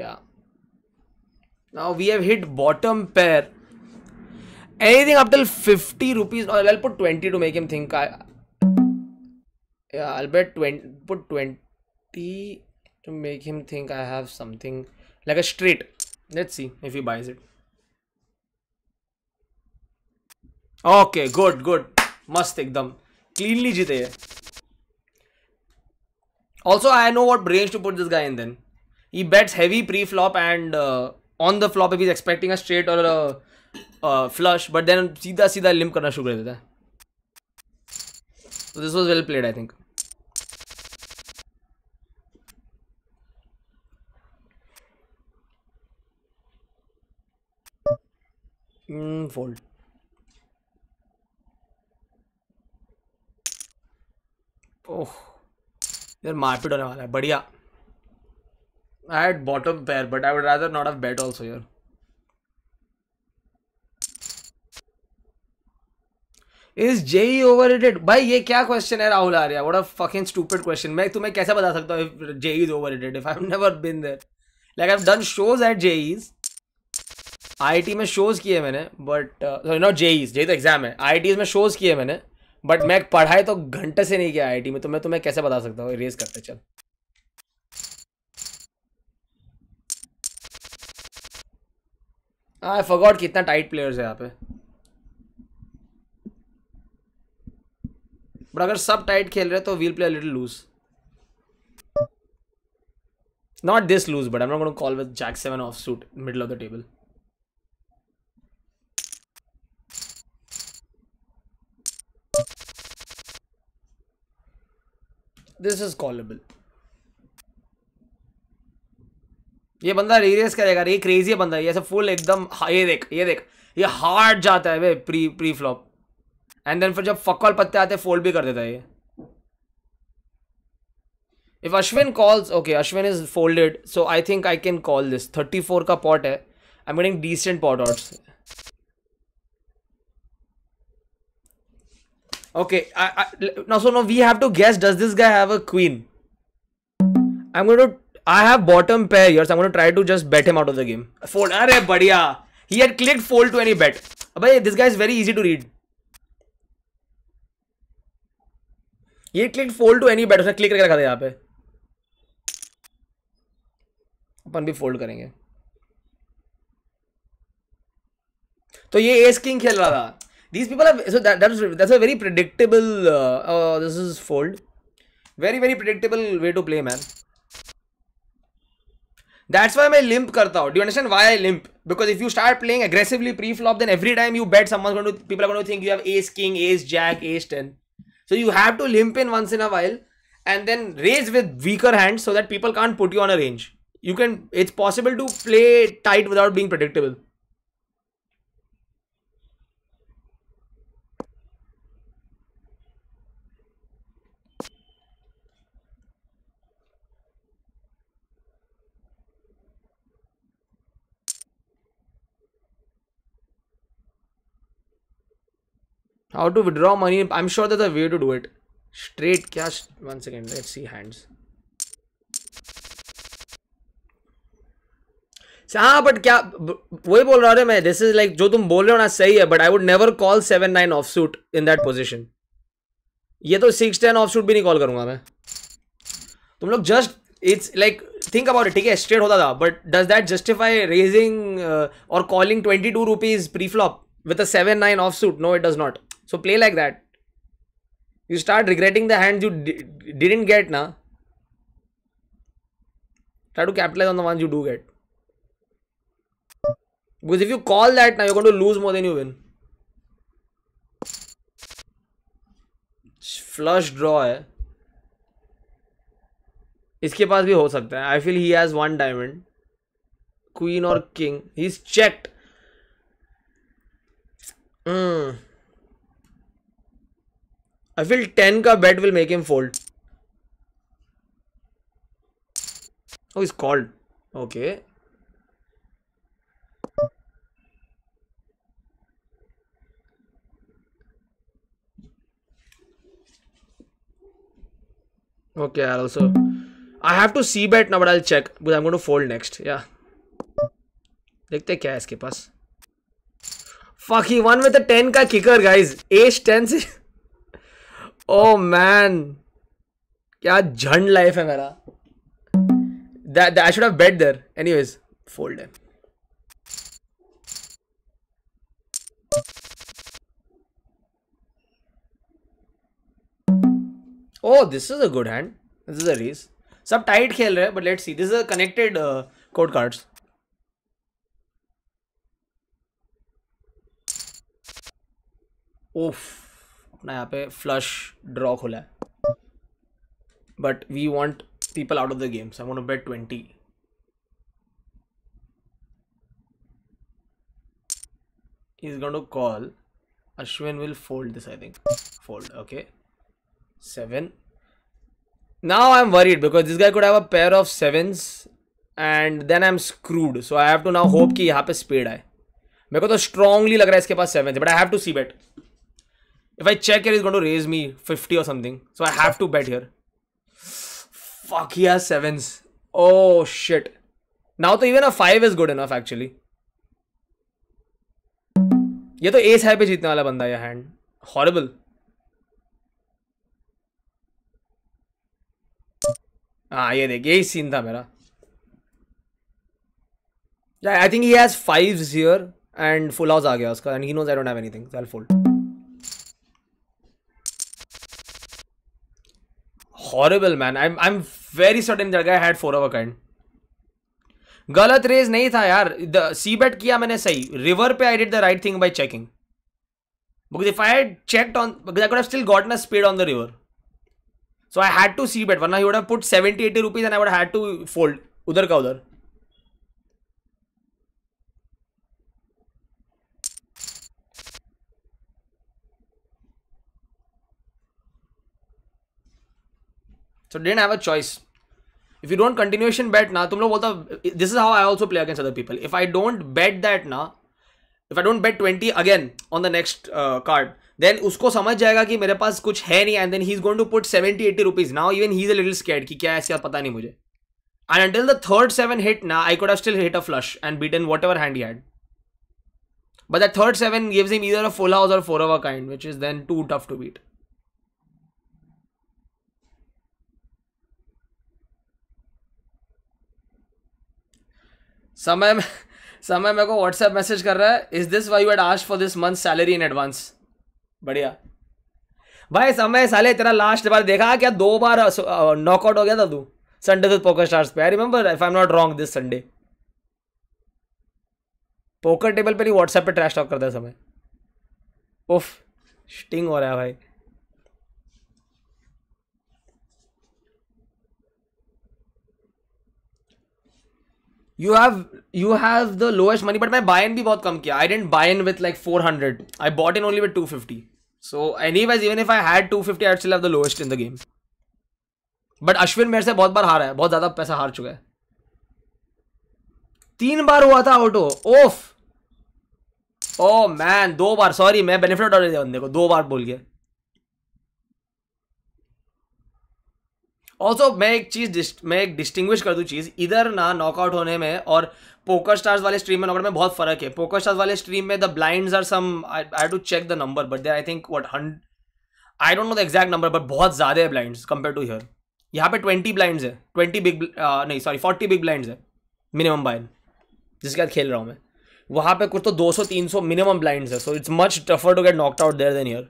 yeah now we have hit bottom pair anything up till 50 rupees or I'll put 20 to make him think I, yeah, I'll bet 20, put 20 to make him think I have something like a straight. Let's see if he buys it. Okay, good, good. Must ekdam. Cleanly jite. Also, I know what range to put this guy in then. He bets heavy pre-flop and uh, on the flop if he's expecting a straight or a, uh, flush. But then seedha seedha limp karna shuru kar deta So this was well played, I think. Fold hmm, oh oh, यार मारपीट होने वाला है बढ़िया I had bottom pair but I would rather not have bet also यार is overrated भाई ये क्या क्वेश्चन है Rahul Arya what a fucking stupid question मैं तुम्हें कैसे बता सकता हूँ J is rated if I never been there like I have done shows at J is I में शोज़ किए मैंने but sorry not JEE's JEE तो एग्ज़ाम है आई में शोज़ किए मैंने बट मैं पढ़ाई तो घंटे से नहीं किया आई में तो मैं तुम्हें कैसे बता सकता हूँ रेस करते चल आई फॉरगॉट कितना टाइट प्लेयर्स है यहाँ पे बट अगर सब टाइट खेल रहे तो we'll play little loose not this loose but I not call with jack seven off suit middle of the table this is callable ये बंदा रीरेस करेगा ये क्रेजी है बंदा ये ऐसे फुल एकदम हाँ, ये देख ये देख ये हार्ड जाता है we pre pre flop and then फिर जब फकॉल पत्ते आते फोल्ड भी कर देता है ये if Ashwin calls okay Ashwin is folded so I think I can call this thirty four का पॉट है I meeting decent pot outs Okay, I, I, now so now we have to guess. Does this guy have a queen? I'm going to. I have bottom pair here, so I'm going to try to just bet him out of the game. Fold. अरे बढ़िया. He had clicked fold to any bet. अबे this guy is very easy to read. ये click fold to any bet उसने click करके रखा था यहाँ पे अपन भी फोल्ड करेंगे तो ये एस किंग खेल रहा था These people have so that that's that's a very predictable. Uh, uh, this is fold. Very very predictable way to play, man. That's why I limp karta ho. Do you understand why I limp? Because if you start playing aggressively pre-flop, then every time you bet, someone's going to people are going to think you have ace king, ace jack, ace ten. So you have to limp in once in a while, and then raise with weaker hands so that people can't put you on a range. You can. It's possible to play tight without being predictable. To withdraw money I am sure that the way to do it straight क्या one second. Let's see hands हाँ but क्या वही बोल रहा हूँ मैं this is like जो तुम बोल रहे हो ना सही है but I would never call seven nine off suit in that position ये तो सिक्स टेन ऑफ सूट भी नहीं कॉल करूंगा मैं तुम लोग just it's like think about it ठीक है स्ट्रेट होता था but does that justify raising और calling twenty two rupees pre flop with a seven nine off suit no it does not So play like that. You start regretting the hand you didn't get, na. Try to capitalize on the ones you do get. Because if you call that now, you're going to lose more than you win. Flush draw है. Eh? इसके पास bhi ho सकता hai. I feel he has one diamond, queen or king. He's checked. Checked hmm. I feel 10 ka bet will make him fold. Oh, he's called. Okay. Okay, I'll also... I have to see bet now, but I'll check. Because I'm going to fold next. Yeah. देखते क्या है इसके पास Fuck, he won with a 10 ka kicker, guys. Ace 10 oh man क्या झंड life है मेरा that, that I should have bet there. Anyways, fold them. Oh, this is a good hand. This is a race. Sub tight khel rahe, but let's see. This is a connected uh, court cards. Oof. अपना यहाँ पे flush draw खुला है but we want people out of the games I want bet twenty He's going to call Ashwin will fold this I think fold okay seven now I'm worried because this guy could have a pair of sevens and then I'm screwed so I have to now hope that he has a spade I. मेरे को तो strongly लग रहा है इसके पास sevens but I have to see bet If I check here, he's going to raise me 50 or something. So I have to bet here. Fuck, he has sevens. Oh, shit. Now तो even a five is good enough actually. ये तो S है पे जीतने वाला बंदा है hand horrible हाँ ये देख यही सीन था मेरा I think he has fives here and full house आ गया उसका and he knows I don't have anything so fold horrible, man. I'm I'm very certain that guy had four of a kind. गलत raise नहीं था यार सी बेट किया मैंने सही रिवर पे I did the right thing by checking because if I had checked on because I could have still gotten a spade on the river. So I had to see bet. Varna he would have put 70, 80 rupees and I would have had to fold. Udar ka udar. So didn't have a choice. If you don't continuation bet na, tum log bolta, this is how I also play against other people. If I don't bet that na, if I don't bet 20 again on the next uh, card, then usko samajh jayega ki mere paas kuch hai nahi and then he's going to put 70 80 rupees. Now even he's a little scared ki kya aise pata nahi mujhe. And until the third 7 hit na, I could have still hit a flush and beaten whatever hand he had. But that third 7 gives him either a full house or 4 of a kind, which is then too tough to beat. समय में समय मेरे को WhatsApp message कर रहा है is this why you had asked for this month salary in advance बढ़िया भाई समय साले तेरा लास्ट बार देखा क्या दो बार नॉकआउट हो गया था तू संडे तो पोकर स्टार्स पे I remember if I am not wrong this Sunday poker table पे नहीं व्हाट्सएप पे ट्रैश टॉक करता है समय उफ स्टिंग हो रहा है भाई you have you have the lowest money but मैं बायन भी बहुत कम किया I didn't in with like four hundred I bought in only with two fifty so anyways even if I had two fifty I still have the lowest in the game but Ashwin मेरे से बहुत बार हारा है बहुत ज़्यादा पैसा हार चुका है तीन बार हुआ था ऑटो ओफ ओ मैन दो बार सॉरी मैं बेनिफिट ऑटो दिया बंदे को दो बार बोल गया ऑल्सो मैं एक चीज़ मैं एक डिस्टिंग्विश कर दूँ चीज़ इधर ना नॉकआउट होने में और पोकर स्टार्स वाले स्ट्रीम में नॉकआउट में बहुत फर्क है पोकर स्टार्स वाले स्ट्रीम में the blind are some I to check the number but they I think what hundred I don't know the exact number but बहुत ज़्यादा है ब्लाइंड कंपेयर टू हियर यहाँ पे ट्वेंटी ब्लाइंड है twenty big नहीं sorry forty big blind है minimum buy in जिसके बाद खेल रहा हूँ मैं वहाँ पे कुछ तो दो सौ तीन सौ मिनिमम ब्लाइंड है so it's much tougher to get knocked out there than here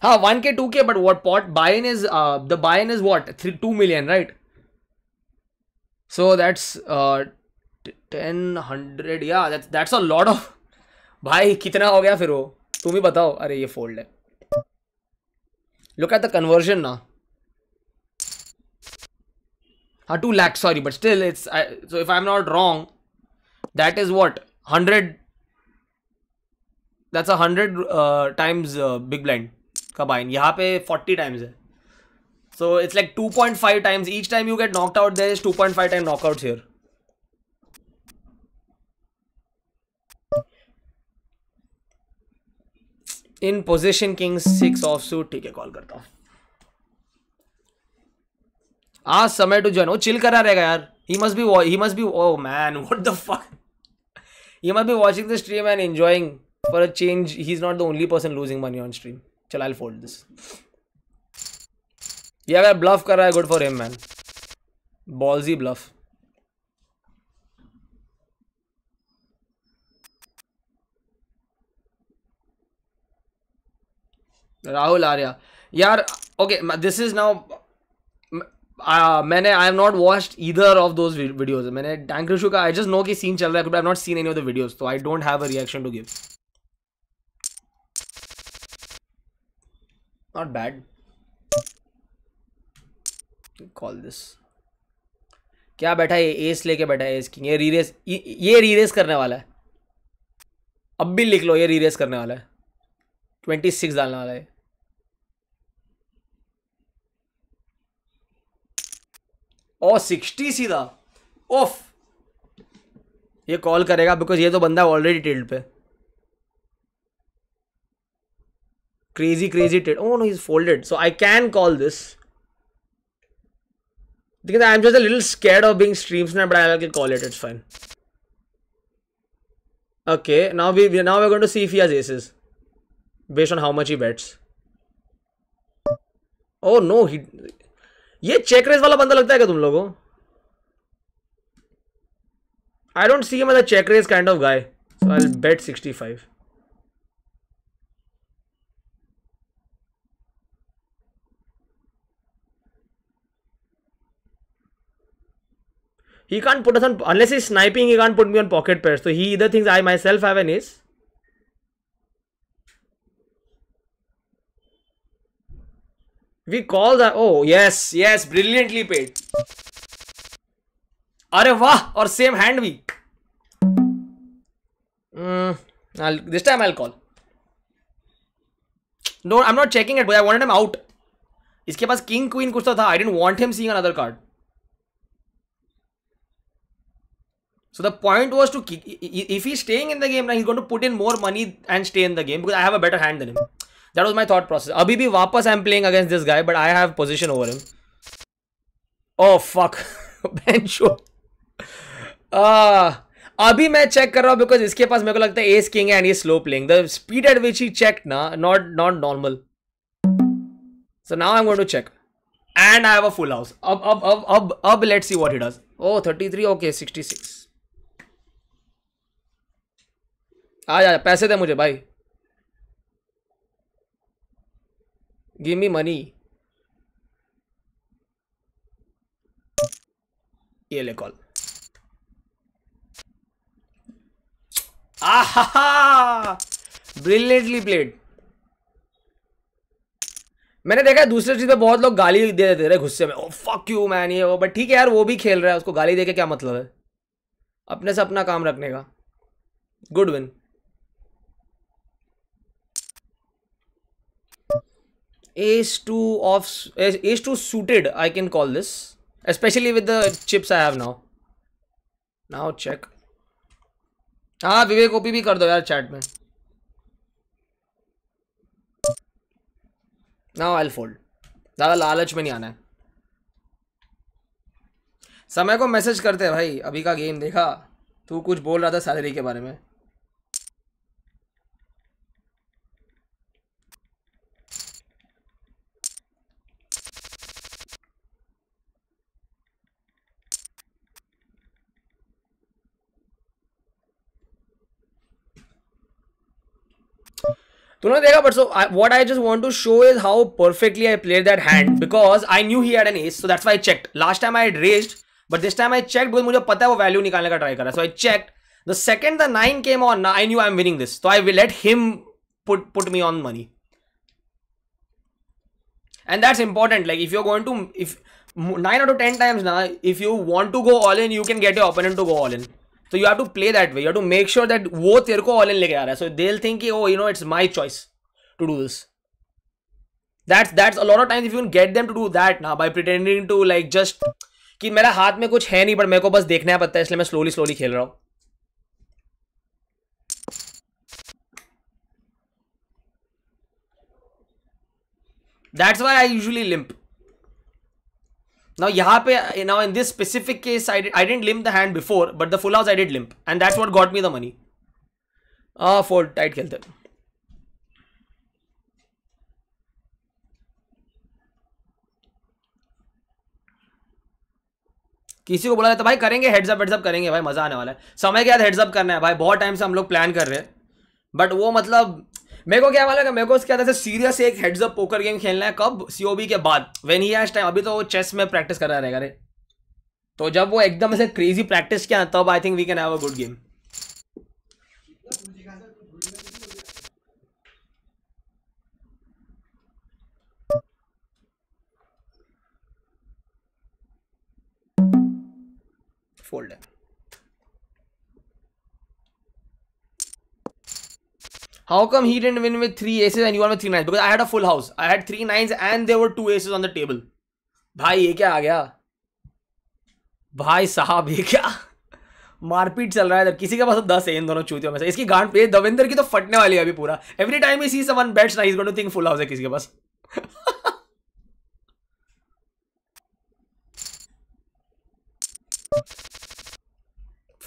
Huh, 1k, 2k, but what pot buy-in is, uh, the buy-in is what? 3, 2 million, right? So that's uh, 100, yeah, that's, a lot of... भाई कितना हो गया फिर वो तुम ही बताओ अरे ये फोल्ड है लुक एट द कन्वर्जन ना हाँ two lakhs sorry but still it's so if I am not wrong that is what that's a hundred uh, times uh, big blind combine यहाँ पे फोर्टी टाइम्स है so it's like two point five times each time you get knocked out there is two point five time knockouts here in position king six off suit ठीक है call करता हूँ आज समय to join वो chill करा रहेगा यार he must be he must be oh man what the fuck he must be watching the stream and enjoying for a change he is not the only person losing money on stream चल I fold this ये अगर bulb कर रहा है good for him man he bluff Rahul Arya यार okay this is now मैंने I have not watched either of those videos मैंने डैंक्रिशू का आई जस्ट नो कि सीन चल रहा है I not seen any of the videos तो I don't have a reaction to give not bad call this क्या बैठा है एस लेके बैठा है एस किंग ये रीरेस ये रीरेस करने वाला है अब भी लिख लो ये रीरेस करने वाला है ट्वेंटी सिक्स डालने वाला है ओ सिक्सटी सीधा ओफ ये कॉल करेगा बिकॉज ये तो बंदा ऑलरेडी टेल्ड पे crazy crazy trade. Oh no, he's folded. So I can call this. Because I'm just a little scared of being stream sniped, but I'll call it. It's fine. Okay, now we, we now we're going to see if he has aces, based on how much he bets. Oh no, he. ये check raise वाला बंदा लगता है क्या तुम लोगों? I don't see him as a check raise kind of guy. So I'll bet 65. He can't put us on, unless he's sniping, he can't put me on pocket pairs. So he either thinks I myself have an ace. We call that, oh yes, yes, brilliantly paid. are wah or same hand we mm I'll, this time I'll call. No, I'm not checking it, but I wanted him out. इसके पास king queen कुछ तो था i didn't want him seeing another card So the point was to keep, if he's staying in the game, now he's going to put in more money and stay in the game because I have a better hand than him. That was my thought process. Abhi bhi wapas I'm playing against this guy, but I have position over him. Oh fuck, Bencho. Uh, अभी मैं check कर रहा हूँ because इसके पास मेरे को लगता है king किंग and ये slow playing the speed at which he check ना not not normal so now I am going to check and I have a full house अब अब अब अब अब let's see what he does oh 33 okay 66 आ जा पैसे दे मुझे भाई गिव मी मनी ये ले कॉल आहा ब्रिलियंटली प्लेड मैंने देखा है दूसरे चीज पे बहुत लोग गाली दे देते रहे गुस्से में ओ फक यू मैन ये वो बट ठीक है यार वो भी खेल रहा है उसको गाली दे के क्या मतलब है अपने से अपना काम रखने का good win to of eh, to suited I can call this especially with the chips I have now now check हाँ विवेक ओपी भी कर दो यार चैट में नाउ आई फोल्ड ज़्यादा लालच में नहीं आना है समय को मैसेज करते हैं भाई अभी का गेम देखा तू कुछ बोल रहा था सैलरी के बारे में तूने देखा but so what I just want to show is how perfectly I played that hand because I knew he had an ace so that's I check last time I raised but this time I check because मुझे पता है वो value निकालने का try करा so I check the second the nine came on I knew I am winning this तो I will let him put put me on money and that's important like if you're going to if 9 out of 10 times now if you want to go all in you can get your opponent to go all in तो you have to play that way you to make sure that वो तेरे को all in लेके आ रहा है so they think oh you know it's my choice to do this that's that's a lot of times if you get them to do that ना by pretending to like just कि oh, मेरा हाथ में कुछ है नहीं बट मेरे को बस देखना है पता है इसलिए मैं स्लोली स्लोली खेल रहा हूँ That's why I usually limp. Now यहाँ पे now in this specific case I, did, I didn't limp the hand before but the full house I did limp and that's what got me the money. Ah uh, fold tight खेलते हैं किसी को बोला जाता भाई करेंगे heads up heads up करेंगे भाई मजा आने वाला है समय के बाद हेड्स अप करना है भाई बहुत टाइम से हम लोग प्लान कर रहे हैं बट वो मतलब मेरे को क्या मालूम है मेरे को उसके अंदर से सीरियस एक हेड्स अप पोकर गेम खेलना है कब सीओबी के बाद वेन ही हैज टाइम अभी तो वो चेस में प्रैक्टिस कर रहा रहेगा रे तो जब वो एकदम से क्रेजी प्रैक्टिस किया तब I think we can have a good game fold है How come he didn't win with three aces and you won with three nines? Because I had a full house. I had three nines and there were two aces on the table. भाई ये क्या आ गया भाई साहब ये क्या मारपीट चल रहा है इधर किसी के पास तो दस है इन दोनों चूतियों में से इसकी गांड पे दविंदर की तो फटने वाली है अभी पूरा every time he see someone bets ना is going to think full house है किसी के पास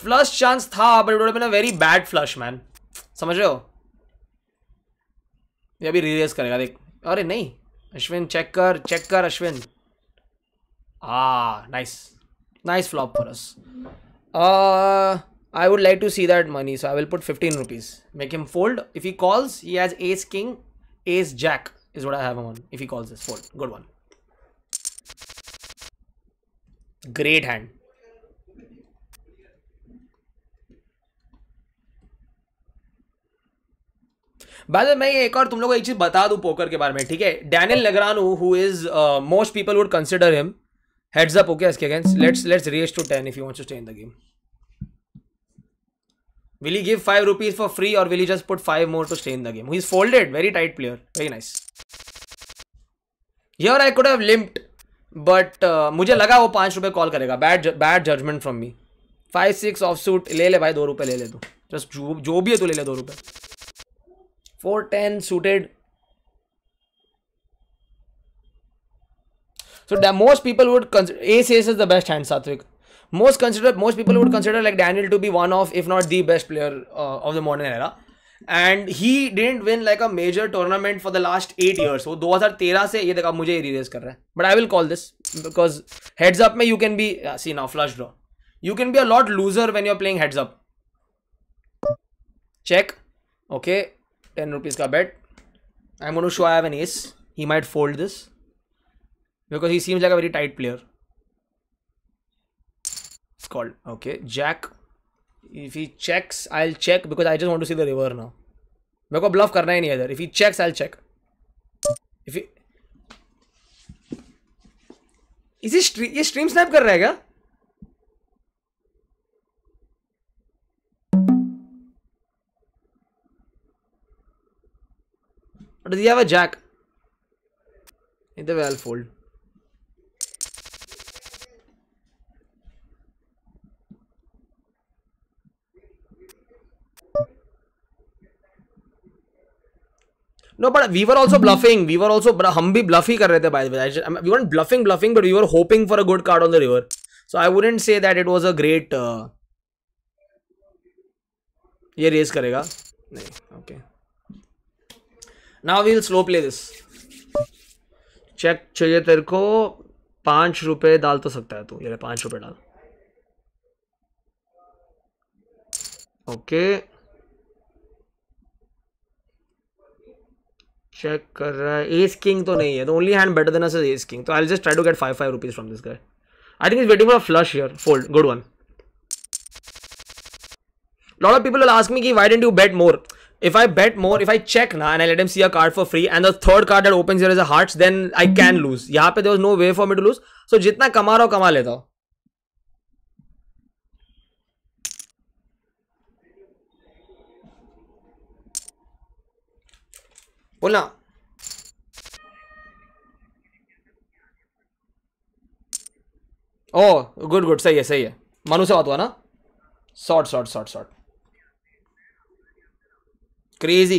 फ्लश [laughs] चांस था but it would been a very bad flush man समझ रहे हो ये अभी रिलेज करेगा देख अरे नहीं अश्विन चेक कर चेक कर अश्विन आ nice nice flop for us I would like to see that money so I will put fifteen rupees make him fold if he calls he has ace king ace jack is what I have if he calls is fold good one great hand by मैं एक और तुम लोगों को एक चीज बता दू पोकर के बारे में ठीक है Daniel Negreanu who is most people would consider him heads up okay इसके against let's let's raise to 10 if you want to stay in the game will he give 5 rupees for free और will he just put 5 more to stay in the game he's is folded very tight player very nice i I could have but but uh, मुझे लगा वो पाँच रुपये call करेगा bad bad judgement from me five six off suit ले ले भाई दो रुपये ले ले तू जस्ट जो जो भी है तो ले ले दो रुपये four ten suited so the most people would aces is the best hand Satvik most consider most people would consider like Daniel to be one of if not the best player of the modern era and he didn't win like a major tournament for the last eight years वो दो हजार तेरह से ये देखा मुझे रिरेज कर रहे हैं but I will call this because heads up में यू कैन बी सी ना flush draw you can be a lot loser when you are playing heads up check okay ten rupees का bet I am show I an ace he might fold this because he seems like a very tight player called okay jack if he checks I'll check because I just want to see the river now मेरे को bluff करना ही नहीं इधर if he checks I'll check if he इसी स्ट्री, ये stream snap कर रहा है क्या Or does he have a jack? Either way, I'll fold. No, but we were also bluffing. We were also हम भी bluff ही कर by the way. We weren't bluffing, bluffing, but we were hoping for a good card on the river. So I wouldn't say that it was a great. Uh, ये raise करेगा नहीं okay okay. Now we'll slow play this check चाहिए तेरे को पांच रुपए डाल तो सकता है तू ये पांच रुपए डाल ओके चेक कर रहा है एस किंग तो नहीं है तो only hand better than us ace king तो I just try to get five five rupees from this guy I think is waiting for flush here fold good one lot of people will ask me कि why don't you bet more if I bet more, if I check now and I let him see a card for free, and the third card that opens here is a hearts, then I can lose. यहाँ पे there was no way for me to lose. So jitna कमा रहा हो कमा लेता हूँ. बोलना ओ good good सही है सही है मनु से बात हुआ ना short short short short crazy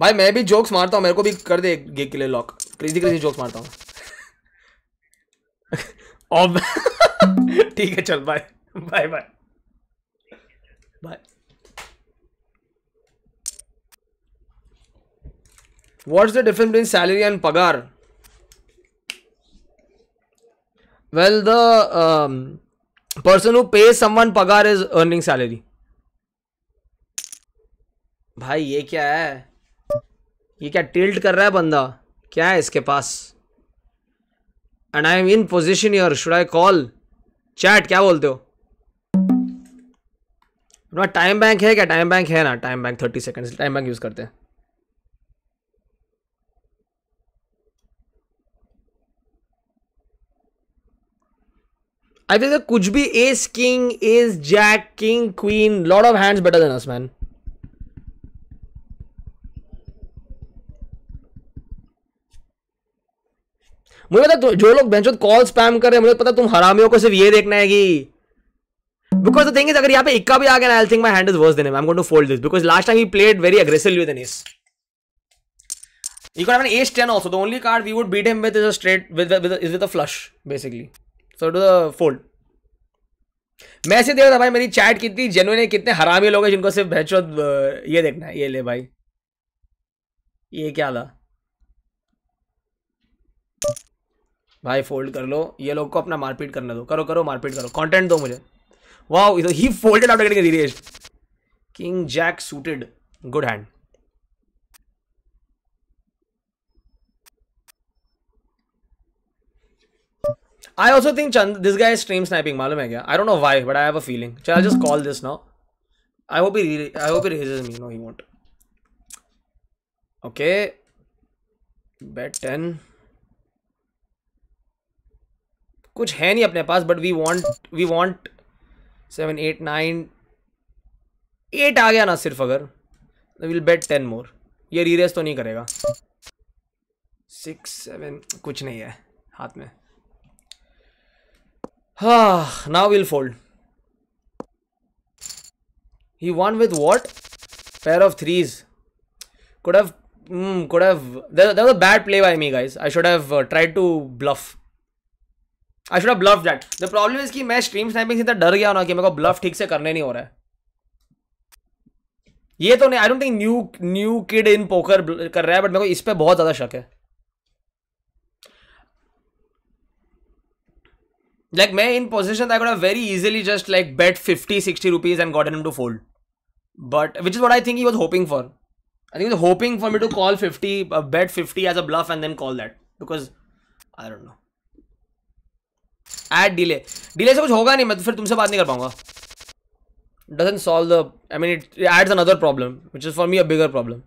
भाई मैं भी जोक्स मारता हूँ मेरे को भी कर दे गे के लिए लॉक क्रेजी क्रेजी जोक्स मारता हूँ [laughs] ठीक है चल bye bye bye bye what's the difference between salary and पगार well the person who pay someone पगार इज अर्निंग सैलरी भाई ये क्या है ये क्या टिल्ट कर रहा है बंदा क्या है इसके पास and I am in position your should I call chat क्या बोलते हो ना टाइम बैंक है क्या टाइम बैंक है ना time bank thirty second time bank use करते हैं आई थिंक कुछ भी ace king ace jack king queen lord of hands better than us man मुझे पता तो- जो लोग बेंचो कॉल स्पैम कर रहे हैं मुझे पता तुम हरामियों को सिर्फ ये देखना है कि बिकॉज द थिंग इज अगर यहाँ पे इक्का भी आ गया I think my hand is worse than I am going to fold this because last time he played very aggressive with एनिस You could have an ace 10 also. The only card we would beat him with is a straight with with, with is with a flush basically. So to the fold. मैं ऐसे देख रहा भाई मेरी chat कितनी genuine है कितने हरामी लोग हैं जिनको सिर्फ भैचो uh, ये देखना है ये ले भाई ये क्या था भाई फोल्ड कर लो ये लोग को अपना मारपीट करना दो करो करो मारपीट करो कंटेंट दो मुझे वाओ तो he folded out again Dhiraj king jack suited good hand I also think चंद दिस गाय स्ट्रीम स्नैपिंग मालूम है क्या I don't know why but I have a feeling चल I just call this now I hope I hope raise me no he won't okay bet ten कुछ है नहीं अपने पास but we won't we won't seven eight nine eight आ गया ना सिर्फ अगर विल बेट टेन मोर ये रीरेस तो नहीं करेगा सिक्स सेवन कुछ नहीं है हाथ में हाँ now will fold he won't with what pair of threes could have could have bad play by me guys I should have tried to bluff I should bluff that the problem is कि मैं stream sniping से डर गया ना कि मेरे को bulb ठीक से करने नहीं हो रहा है ये तो नहीं I don't think new new kid in poker कर रहा है बट मेरे को इस पर बहुत ज़्यादा शक है लाइक मैं in position I got very easily just like bet fifty sixty rupees and got in to fold but which is what I think you was hoping for I think hoping for me to call fifty bet fifty as a bluff and then call that because I don't know add delay delay से कुछ होगा नहीं मैं तो फिर तुमसे बात नहीं कर पाऊंगा doesn't solve the I mean it adds another problem which is for me a bigger problem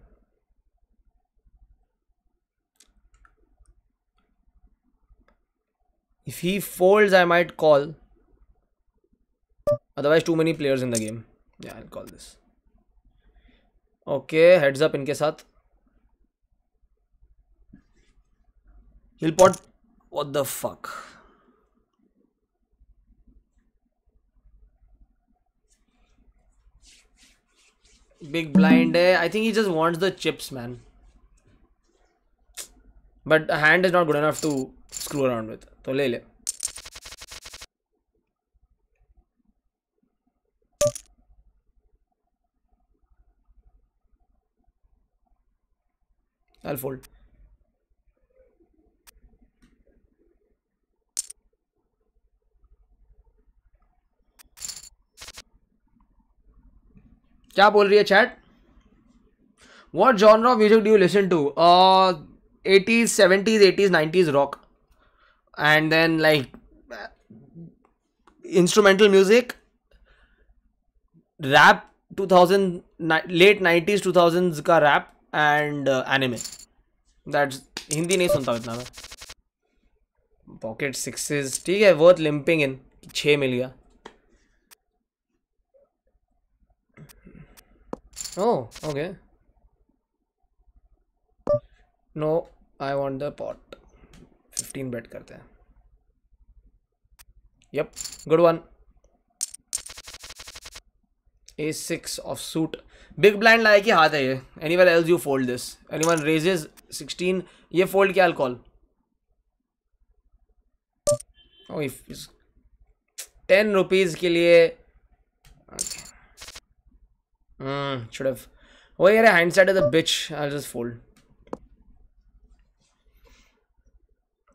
if he folds i might call otherwise too many players in the game yeah i'll call this okay heads up inke sath he'll pot what the fuck big blind hai. I think he just wants the chips, man. But a hand is not good enough to screw around with. So le le. I'll fold. क्या बोल रही है chat what genre of music do you listen to eighties seventies eighties nineties rock and then like instrumental music rap two thousand late nineties two thousand का rap and anime that's Hindi नहीं सुनता इतना मैं pocket six ठीक है worth limping इन छः मिल गया Oh, okay. No, I want the pot. 15 bet करते हैं. Yep, good one. A6 of suit. Big blind लाए कि हाथ है ये. Anywhere else you fold this. Anyone raises 16. ये fold क्या I'll call. Oh, if 10 rupees के लिए Hmm, should have. Oh, yeah, hindsight is a bitch. I'll just fold.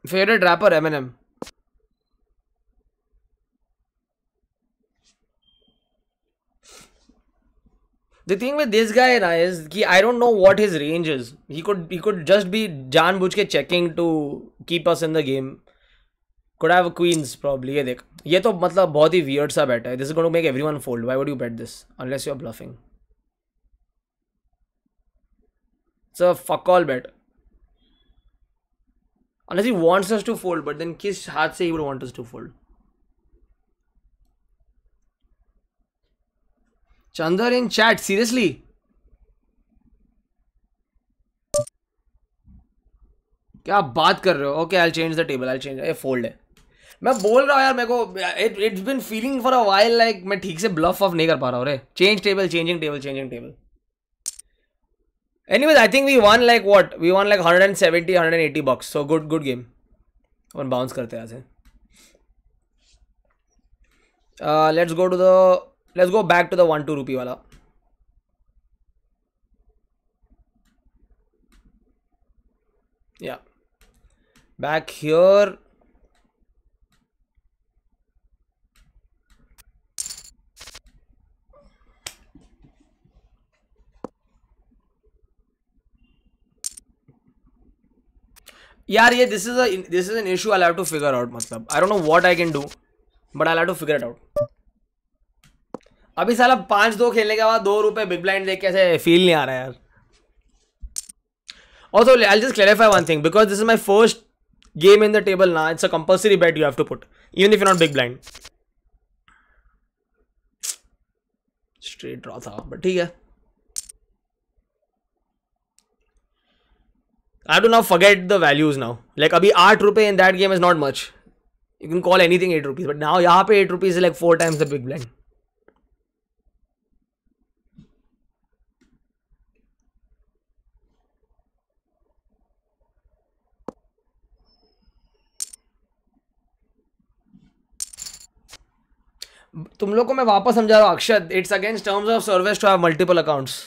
Favorite rapper, Eminem. The thing with this guy na, is ki I don't know what his range is. He could he could just be Jan ke checking to keep us in the game. Could have a queens probably. ये देख ये तो मतलब बहुत weird सा बैठा This is going to make everyone fold. Why would you bet this? Unless you're bluffing. It's a fuck all bet. Unless he wants us to fold, but then किस हाथ से he would want us to fold? Chandar in chat, seriously? क्या बात कर रहे हो okay I change the table I change a fold है मैं बोल रहा हूँ यार मेरे को it it's been feeling for a while like मैं ठीक से ब्लफ ऑफ नहीं कर पा रहा हूँ रे change table changing table changing table Anyways, I think we won like what? We won like 170, 180 bucks. So good, good game. One bounce karte Uh, let's go to the. Let's go back to the one two rupee wala. Yeah. Back here. यार ये this is this is an issue I have to figure out मतलब I don't know what I can do but I have to figure it out अभी साला पांच दो खेलने के बाद दो रुपए बिग ब्लाइंड देख के ऐसे फील नहीं आ रहा यार also I just clarify one thing because this is my first game in the table ना it's a compulsory bet you have to put even if you not big blind straight draw था but ठीक है I do now forget the values now like अभी आठ रुपए in that game is not much you can call anything eight rupees but now यहाँ पे eight rupees like four times the big blind तुम लोग को मैं वापस समझा रहा हूं Akshat it's against terms of service to have multiple accounts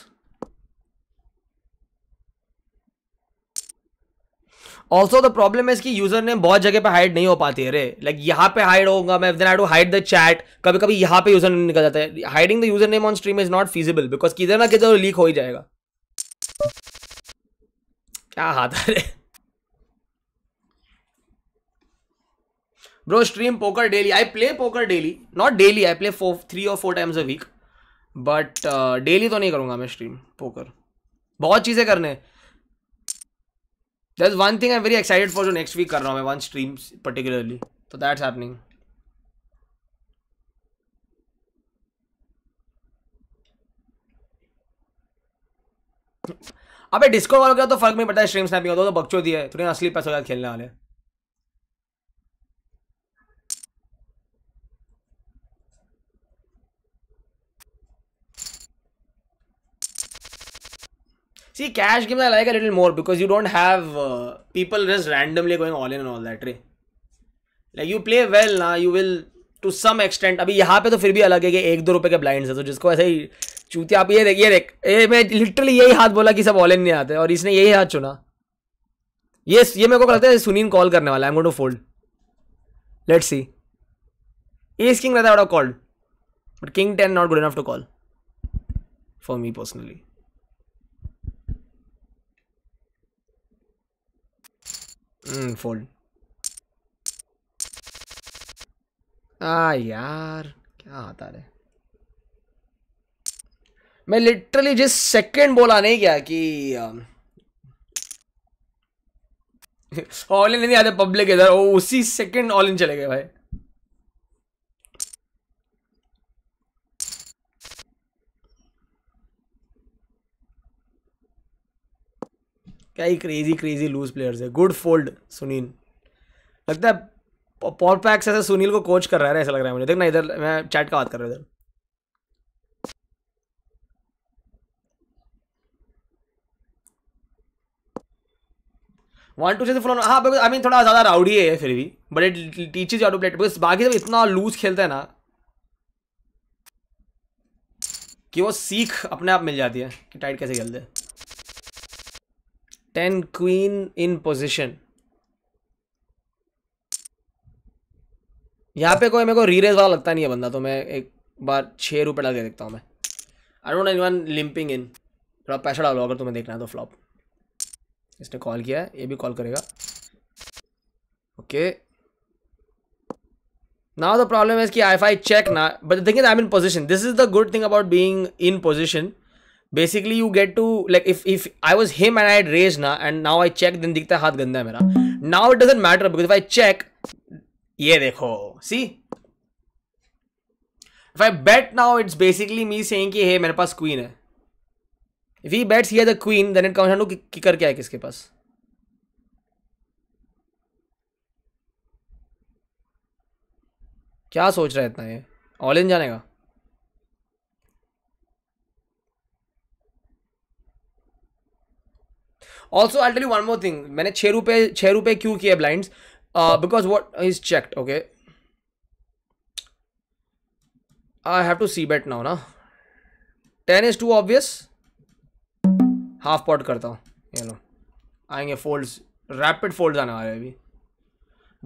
also the problem is की यूजर ने बहुत जगह पे हाइड नहीं हो पाती है रे लाइक like, यहाँ पे हाइड होगा मैं then I hide the chat कभी कभी यहाँ पे यूजर नेम निकल जाता है hiding the user name on stream is not feasible because किधर ना किधर लीक हो ही जाएगा क्या हाथ है रे bro stream poker daily I play poker daily not daily I play four three और four times a week but daily तो नहीं करूंगा मैं स्ट्रीम पोकर बहुत चीज़ें करने that one thing I very excited for जो नेक्स्ट वीक कर रहा हूँ मैं वन स्ट्रीम पर्टिकुलरली तो दैट्स हैपनिंग अबे डिस्को वालों का तो फर्क नहीं पड़ता है स्ट्रीम स्नैपिंग होता तो बक्चो दिए तुमने असली पैसा खेलने वाले See, cash games I like a little more because you don't have uh, people just randomly going all in and all that, Re. Like you play well na you will to some extent अभी यहाँ पे तो फिर भी अलग है कि एक दो रुपए के blinds हैं तो जिसको ऐसे ही चूतिया आप ये देख ये देख ये मैं literally यही हाथ बोला कि सब all in नहीं आते और इसने यही हाथ चुना ये ये मेरे को लगता है सुनीन call करने वाला I'm going to fold. Let's see. Ace king रहता है वो off called but king ten not good enough to call for me personally hmm fold आ यार क्या आता रे मैं लिटरली जिस सेकंड बोला नहीं क्या कि ऑल um, इन [laughs] नहीं आते पब्लिक इधर उसी सेकंड ऑल इन चले गए भाई क्या ही क्रेजी क्रेजी लूज प्लेयर्स है गुड फोल्ड सुनील लगता है पॉल पैक्स ऐसे सुनील को कोच कर रहा है ऐसा लग रहा है मुझे देखना इधर मैं चैट का बात कर रहा हूँ इधर वन टू से फुल हाँ आई मीन थोड़ा ज़्यादा राउडी है फिर भी but it teaches you plate because बाकी सब तो इतना लूज खेलते हैं ना कि वो सीख अपने आप मिल जाती है कि टाइट कैसे खेलते हैं टेन क्वीन इन पोजिशन यहाँ पे कोई मेरे को रीरेज वाला लगता नहीं है बंदा तो मैं एक बार छः रुपये डाल के देखता हूँ मैं I don't any one limping in थोड़ा पैसा डालो अगर तुम्हें देखना है तो फ्लॉप इसने कॉल किया है ये भी कॉल करेगा okay now the problem is कि आई फाई चेक ना but thing I I mean position this is the good thing about being in position basically you get to like if if I was him and I raise ना and now I check दिन दिखता है हाथ गंदा है मेरा now it doesn't matter because I check ये देखो see if I bet now it's basically me saying कि हे मेरे पास क्वीन है if he bets he the queen then it comes to क्या है किसके पास क्या सोच रहा है इतना ये ऑल इन जाने का also I tell you one more thing मैंने छः रुपये छः रुपये क्यों किए blind because what is checked okay I have to see bet now ना ten is too obvious half pot करता हूँ यू नो आएंगे फोल्ड्स रैपिड फोल्ड आने वाले अभी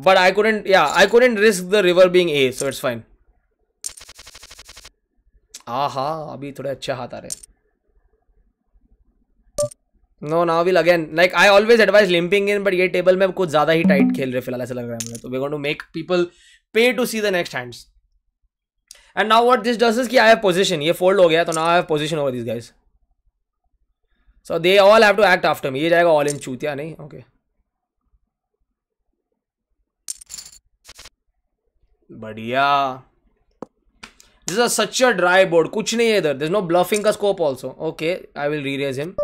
बट आई कूडेंट या I couldn't risk the river being a so it's fine हाँ हाँ अभी थोड़े अच्छे हाथ आ रहे हैं no now will again like I always advise limping in but ये टेबल में कुछ ज्यादा ही टाइट खेल रहे फिलहाल ऐसा लग रहा है मुझे तो we going to make people pay to see the next hands and now what this does is कि आई हैव पोजीशन ये फोल्ड हो गया तो now I have position over this guys so they all have to act after me ये जाएगा all in चूतिया नहीं okay okay. बढ़िया this are such a dry board कुछ नहीं है इधर दिस नो ब्लफिंग का scope also okay I will reraise him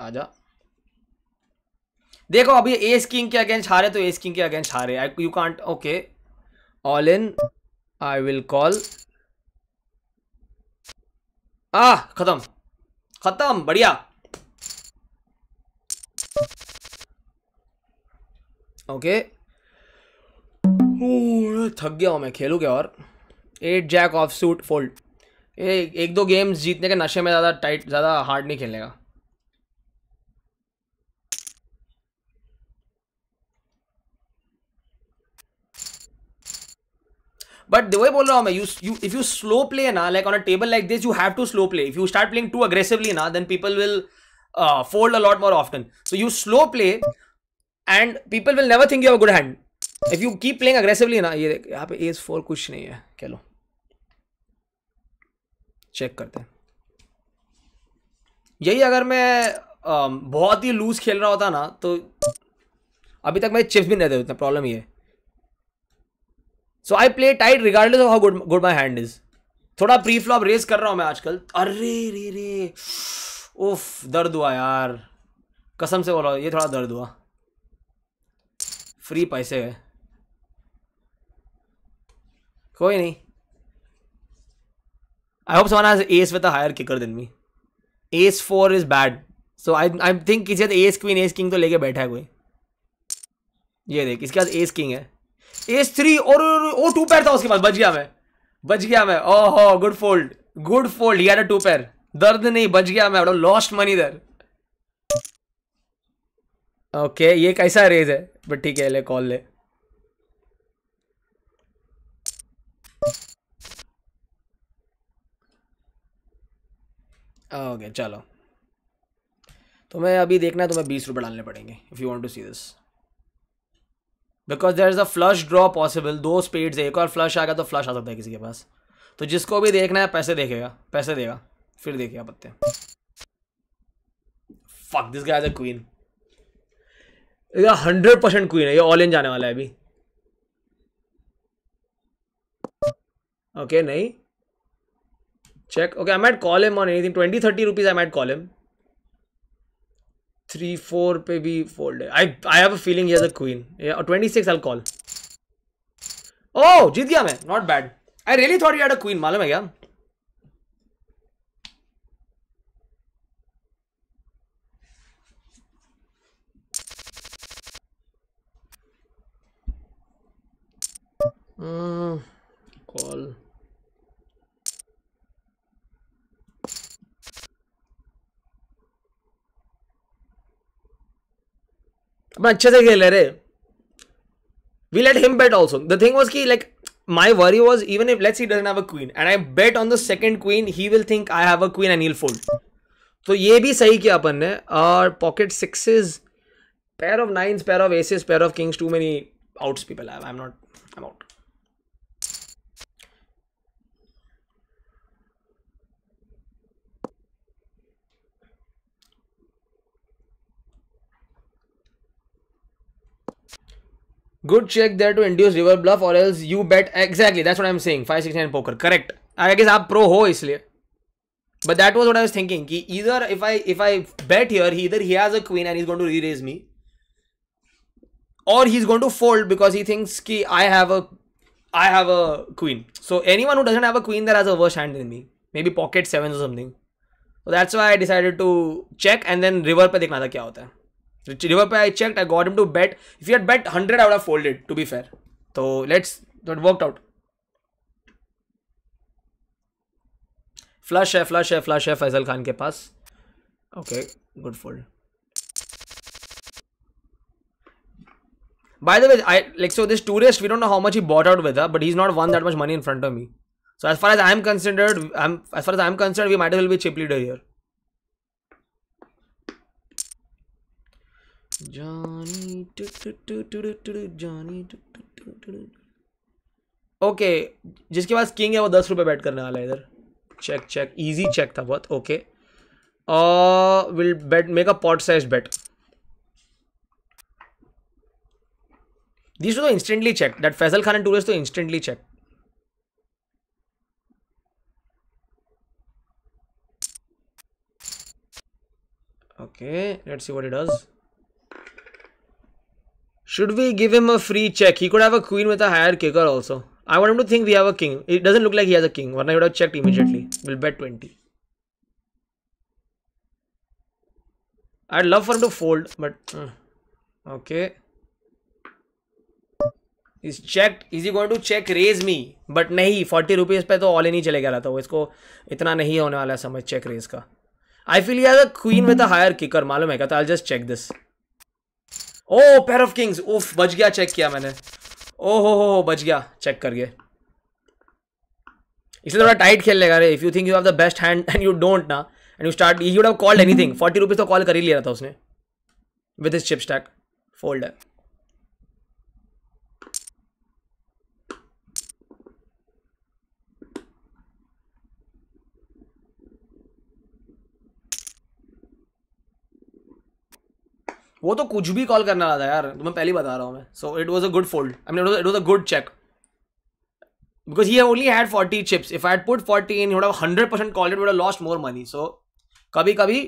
आजा देखो अभी एस किंग के अगेंस्ट हारे तो एस किंग के अगेंस्ट हारे I you can't okay all in I will call आ खत्म खत्म बढ़िया ओके थक गया हूँ मैं खेलू क्या और eight jack of suit fold ए, एक दो गेम्स जीतने के नशे में ज़्यादा टाइट ज़्यादा हार्ड नहीं खेलने का बट वही बोल रहा हूँ मैं इफ यू स्लो प्ले ना like on a table like this you have to slow play if you start playing too aggressively ना then people will fold a lot more often so you slow play and people will never think you a good hand if you keep playing aggressively ना ये यहाँ पे as four कुछ नहीं है कह लो check करते हैं यही अगर मैं um, बहुत ही लूज खेल रहा होता ना तो अभी तक मैं चिप्स भी नहीं देते प्रॉब्लम ये है so I play tight regardless of how good good my hand is थोड़ा प्री फ्लॉप रेस कर रहा हूँ मैं आजकल अरे रे रे उफ दर्द हुआ यार कसम से बोला ये थोड़ा दर्द हुआ फ्री पैसे है कोई नहीं I hope someone ace with a higher kicker than me ace four is bad so I I think किसी एस क्वीन एस किंग तो लेके बैठा है कोई ये देख इसके बाद एस किंग है एस थ्री और ओ टू पैर था उसके पास बच गया मैं बच गया मैं ओहो गुड फोल्ड गुड फोल्ड यार टू पैर दर्द नहीं बच गया मैं लॉस्ट मनी दर ओके ये कैसा रेज है बट ठीक है ले कॉल ले ओके चलो तो मैं अभी देखना है तो मैं बीस रुपये डालने पड़ेंगे if you want to see this because there is a flush draw possible दो स्पीड एक और फ्लश आ गया तो फ्लश आ सकता है किसी के पास तो जिसको भी देखना है पैसे देखेगा पैसे देगा फिर देखेगा पत्ते फक दिस गाय क्वीन ये हंड्रेड परसेंट क्वीन है ये ऑल इन जाने वाला है अभी ओके okay, नहीं check okay I mat call M on anything twenty thirty rupees I mat call M three four पे भी फोल्ड है आई आई have a feeling he has a queen या twenty six I call oh जीत गया मैं not bad I really thought you had a queen मालूम है क्या call mm, मैं अच्छे से खेल रहे we let him bet also the thing was की like my worry was even if let's see doesn't have a queen and I bet on the second queen he will think I have a queen and he'll fold. तो ये भी सही किया अपन ने और pocket sixes pair of nines pair of aces pair of kings too many outs people I am not out Good check there to induce river bluff or else you bet exactly. That's what I'm saying. 569 poker. Correct. I guess i'm pro ho इसलिए. But that was what I was thinking. either if I if I bet here, either he has a queen and he's going to re-raise me, or he's going to fold because he thinks ki I have a I have a queen. So anyone who doesn't have a queen that has a worse hand than me, maybe pocket sevens or something. So that's why I decided to check and then river पे Riverpay I checked, I got him to bet. If he had bet 100, I would have folded, to be fair. So let's, that worked out. Flush, है flush, है flush, है Faisal Khan के पास okay By the way, I like so this tourist. We don't know how much he bought out with her, but he's not won that much money in front of me. So as far as I'm concerned, I'm as far as I'm concerned, we might as well be chip leader here. Johnny do, do, Johnny okay जिसके पास king है वो दस रुपए bat करने वाला है इधर चेक चेक इजी चेक था बहुत okay will bet make a pot size bet this तो instantly check that Faisal Khan and tourist तो instantly check okay let's see what it does Should we give him a free check? He could have a queen with a higher kicker also. I want him to think we have a king. It doesn't look like he has a king. Or I would have checked immediately. We'll bet 20. I'd love for him to fold, but... Uh, okay. He's checked. Is he going to check raise me? But नहीं, 40 rupees पे तो all इन ही चले गया था वो. इसको इतना नहीं होने वाला समझ चेक रेज का. I feel he has a queen with a higher kicker. मालूम है क्या? तो I'll just check this. O pair of Kings उफ बच गया चेक किया मैंने ओ हो हो बच गया चेक कर गए इसलिए थोड़ा टाइट लेगा रे if you think you have the best hand and you don't ना and you start you have called anything forty rupees तो कॉल कर ही लिया था उसने with his chip stack fold है वो तो कुछ भी कॉल करने वाला था यार तुम्हें तो पहले बता रहा हूँ मैं so it was a good fold I mean it was a good check because he only had forty chips if I put forty in in hundred percent call it called lost more money so कभी कभी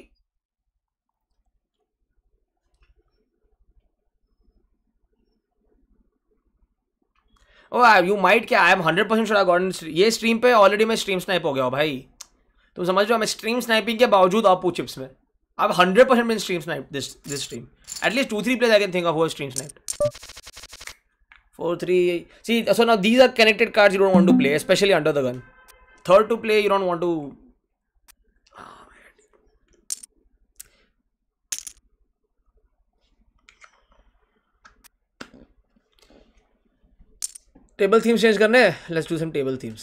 oh you might क्या I am hundred percent should Gordon ये stream पे already मैं stream snipe हो गया हूँ भाई तुम समझ रहे हो मैं स्ट्रीम स्नाइपिंग के बावजूद आप हूँ चिप्स में I've hundred percent been stream sniped this this stream. At least two three players I can think of who are stream sniped. Four three. See, so now these are connected cards you don't want to play, especially under the gun. Third to play, you don't want to... table themes change करने let's do some table themes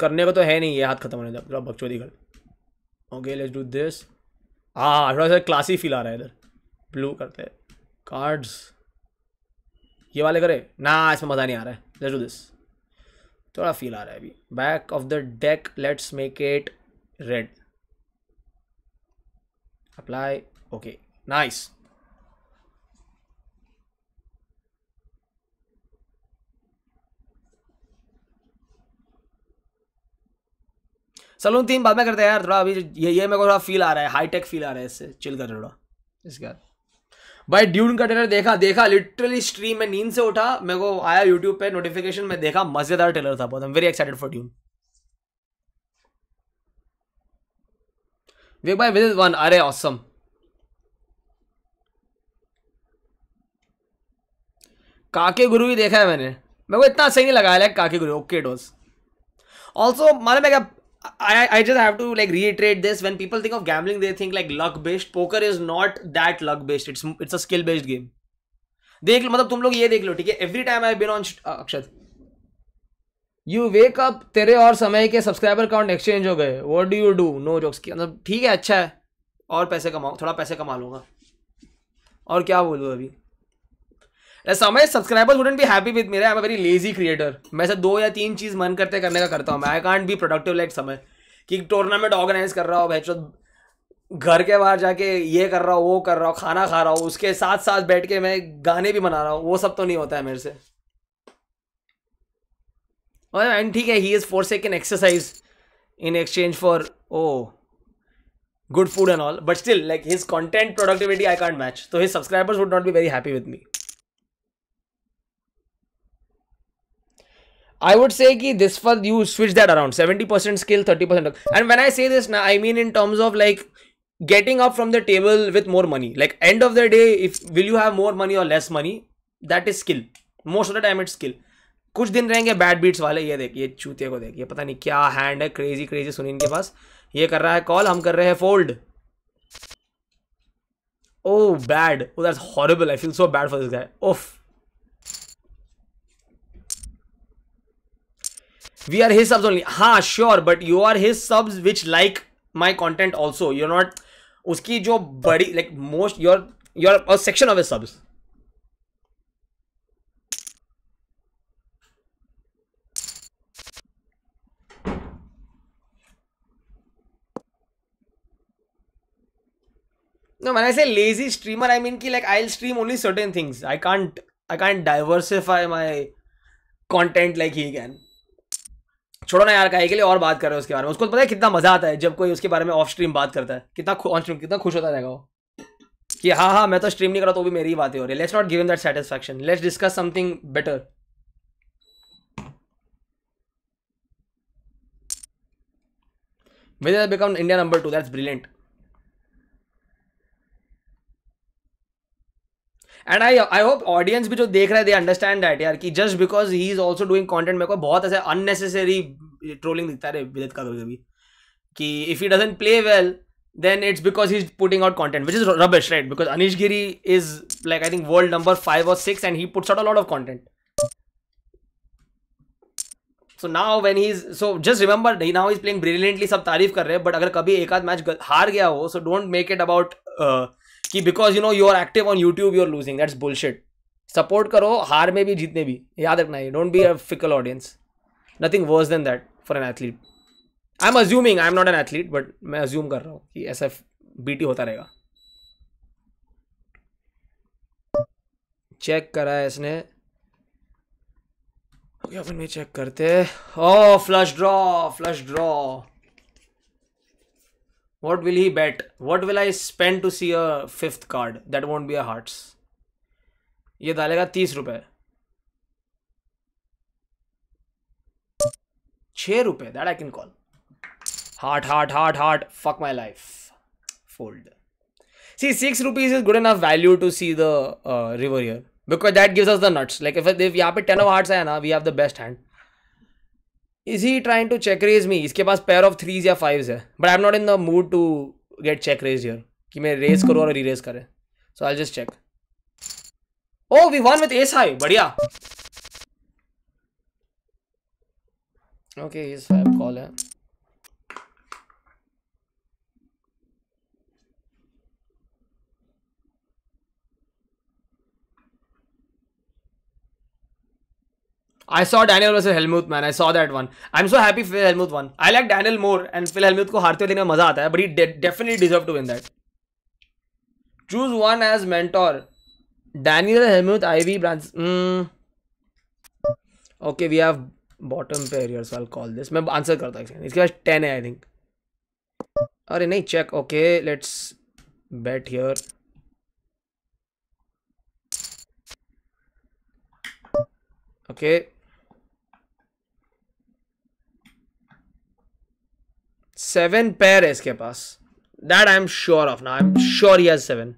करने को तो है नहीं ये हाथ खत्म होने जब बकचोदी कर ओके लेट्स डू दिस हाँ थोड़ा सा क्लासी फील आ रहा है इधर ब्लू करते हैं कार्ड्स ये वाले करे ना इसमें मज़ा नहीं आ रहा है लेट्स डू दिस थोड़ा फील आ रहा है अभी back of the deck let's make it red apply okay nice सलून तीन बाद में करते हैं यार थोड़ा अभी ये ये मेरे को थोड़ा फील आ रहा है हाई टेक फील आ रहा है इससे चिल कर थोड़ा इसके बाद भाई ड्यून का ट्रेलर देखा देखा लिटरली स्ट्रीम में नींद से उठा मेरे को आया यूट्यूब पे नोटिफिकेशन में देखा मजेदार ट्रेलर था बहुत I am very excited for Dune वे भाई विद वन अरे ऑसम काके गुरु भी देखा है मैंने मेरे को इतना सही नहीं लगा लाइक काके गुरु ओके डोज ऑल्सो मालूम मैं क्या I, I just have to like reiterate this when people think of gambling they think like luck based poker is not that luck based it's it's a skill based game देख लो मतलब तुम लोग ये देख लो ठीक है every time I been on Akshat you wake up तेरे और समय के सब्सक्राइबर अकाउंट एक्सचेंज हो गए what do you do no jokes की मतलब ठीक है अच्छा है और पैसे कमाओ थोड़ा पैसे कमा लूंगा और क्या बोलूँ अभी Samay subscriber wouldn't be happy with me am a very lazy creator मैं दो या तीन चीज मन करते करने का करता हूँ मैं आई कॉन्ट भी प्रोडक्टिव लाइक समय कि टूर्नामेंट ऑर्गेनाइज कर रहा हूँ भाई घर के बाहर जाके ये कर रहा हूँ वो कर रहा हूँ खाना खा रहा हूँ उसके साथ साथ बैठ के मैं गाने भी बना रहा हूँ वो सब तो नहीं होता है मेरे से और एंड ठीक है he is force second exercise in exchange for oh good food and all but still like his content productivity I can't match तो his subscribers would not be very happy with me I would say ki this for you switch that around 70% skill 30% luck. and when I say this now I mean in terms of like getting up from the table with more money like end of the day if will you have more money or less money that is skill most of the time it's skill कुछ दिन रहेंगे bad beats वाले ये देखिए चूतिया को देखिए पता नहीं क्या हैंड है क्रेजी क्रेजी सुनी इनके पास ये कर रहा है कॉल हम कर रहे हैं fold oh bad oh that's horrible I feel so bad for this guy oof we are his subs only Ha, sure but you are his subs which like my content also you're not Uski jo buddy like most you're you're a section of his subs No, when I say lazy streamer, I mean ki, like I'll stream only certain things. I can't I can't diversify my content like he can. छोड़ो ना यार कहीं के लिए और बात कर रहे हैं उसके बारे में उसको तो पता है कितना मजा आता है जब कोई उसके बारे में ऑफ स्ट्रीम बात करता है कितना ऑन स्ट्रीम कितना खुश होता रहेगा वो कि हाँ हाँ मैं तो स्ट्रीम नहीं कर रहा तो भी मेरी ही बातें हो रही है let's not give that satisfaction let's discuss something better with become India number two that's brilliant and I I hope audience भी जो देख रहे थे अंडरस्टैंड दैट यार की just because he is also doing content मेरे को बहुत ऐसे अननेसेसरी ट्रोलिंग दिखता है विदित का कभी कभी कि if he doesn't play well then it's because he is putting out content which is rubbish right because Anish Giri is like I think world number five और six and he puts out a of content so now when he is so just remember now is playing brilliantly सब तारीफ कर रहे हैं but अगर कभी एक आध मैच हार गया हो so don't make it about कि because you know you are active on YouTube you are losing that's bullshit support करो हार में भी जीतने भी याद रखना है don't be a fickle audience nothing worse than that for an athlete I am assuming I am not an athlete but मैं अज्यूम कर रहा हूँ कि ऐसा टी होता रहेगा चेक करा है इसने ओके अपन में चेक करते oh flush draw flush draw what will he bet what will I spend to see a fifth card that won't be a hearts ये डालेगा तीस रुपए छ रुपए that I can call heart heart heart heart fuck my life fold see six rupees is good enough value to see the river यर because that gives us the nuts like if if यहाँ पे ten of hearts है ना we have the best hand is he trying to check raise me इसके पास pair of threes या five है but I am not in the mood to get check raise here कि मैं raise करूँ और री करें so I just check oh we won with ace high बढ़िया ओके ये ये कॉल है I saw Daniel versus Helmut, man. I saw that one. I'm so happy Phil Helmut won. I like Daniel more, and Phil Helmut को हारते देखने में मजा आता है, but he de- definitely deserved to win that. Choose one as mentor. Daniel Helmut, IV Brands. Mm. Okay, we have bottom pair here, so I'll call this. मैं answer करता हूँ इसके पास ten है, I think. अरे नहीं check. Okay, let's bet here. Okay. Seven pair है इसके पास that I am sure of ना I am sure he seven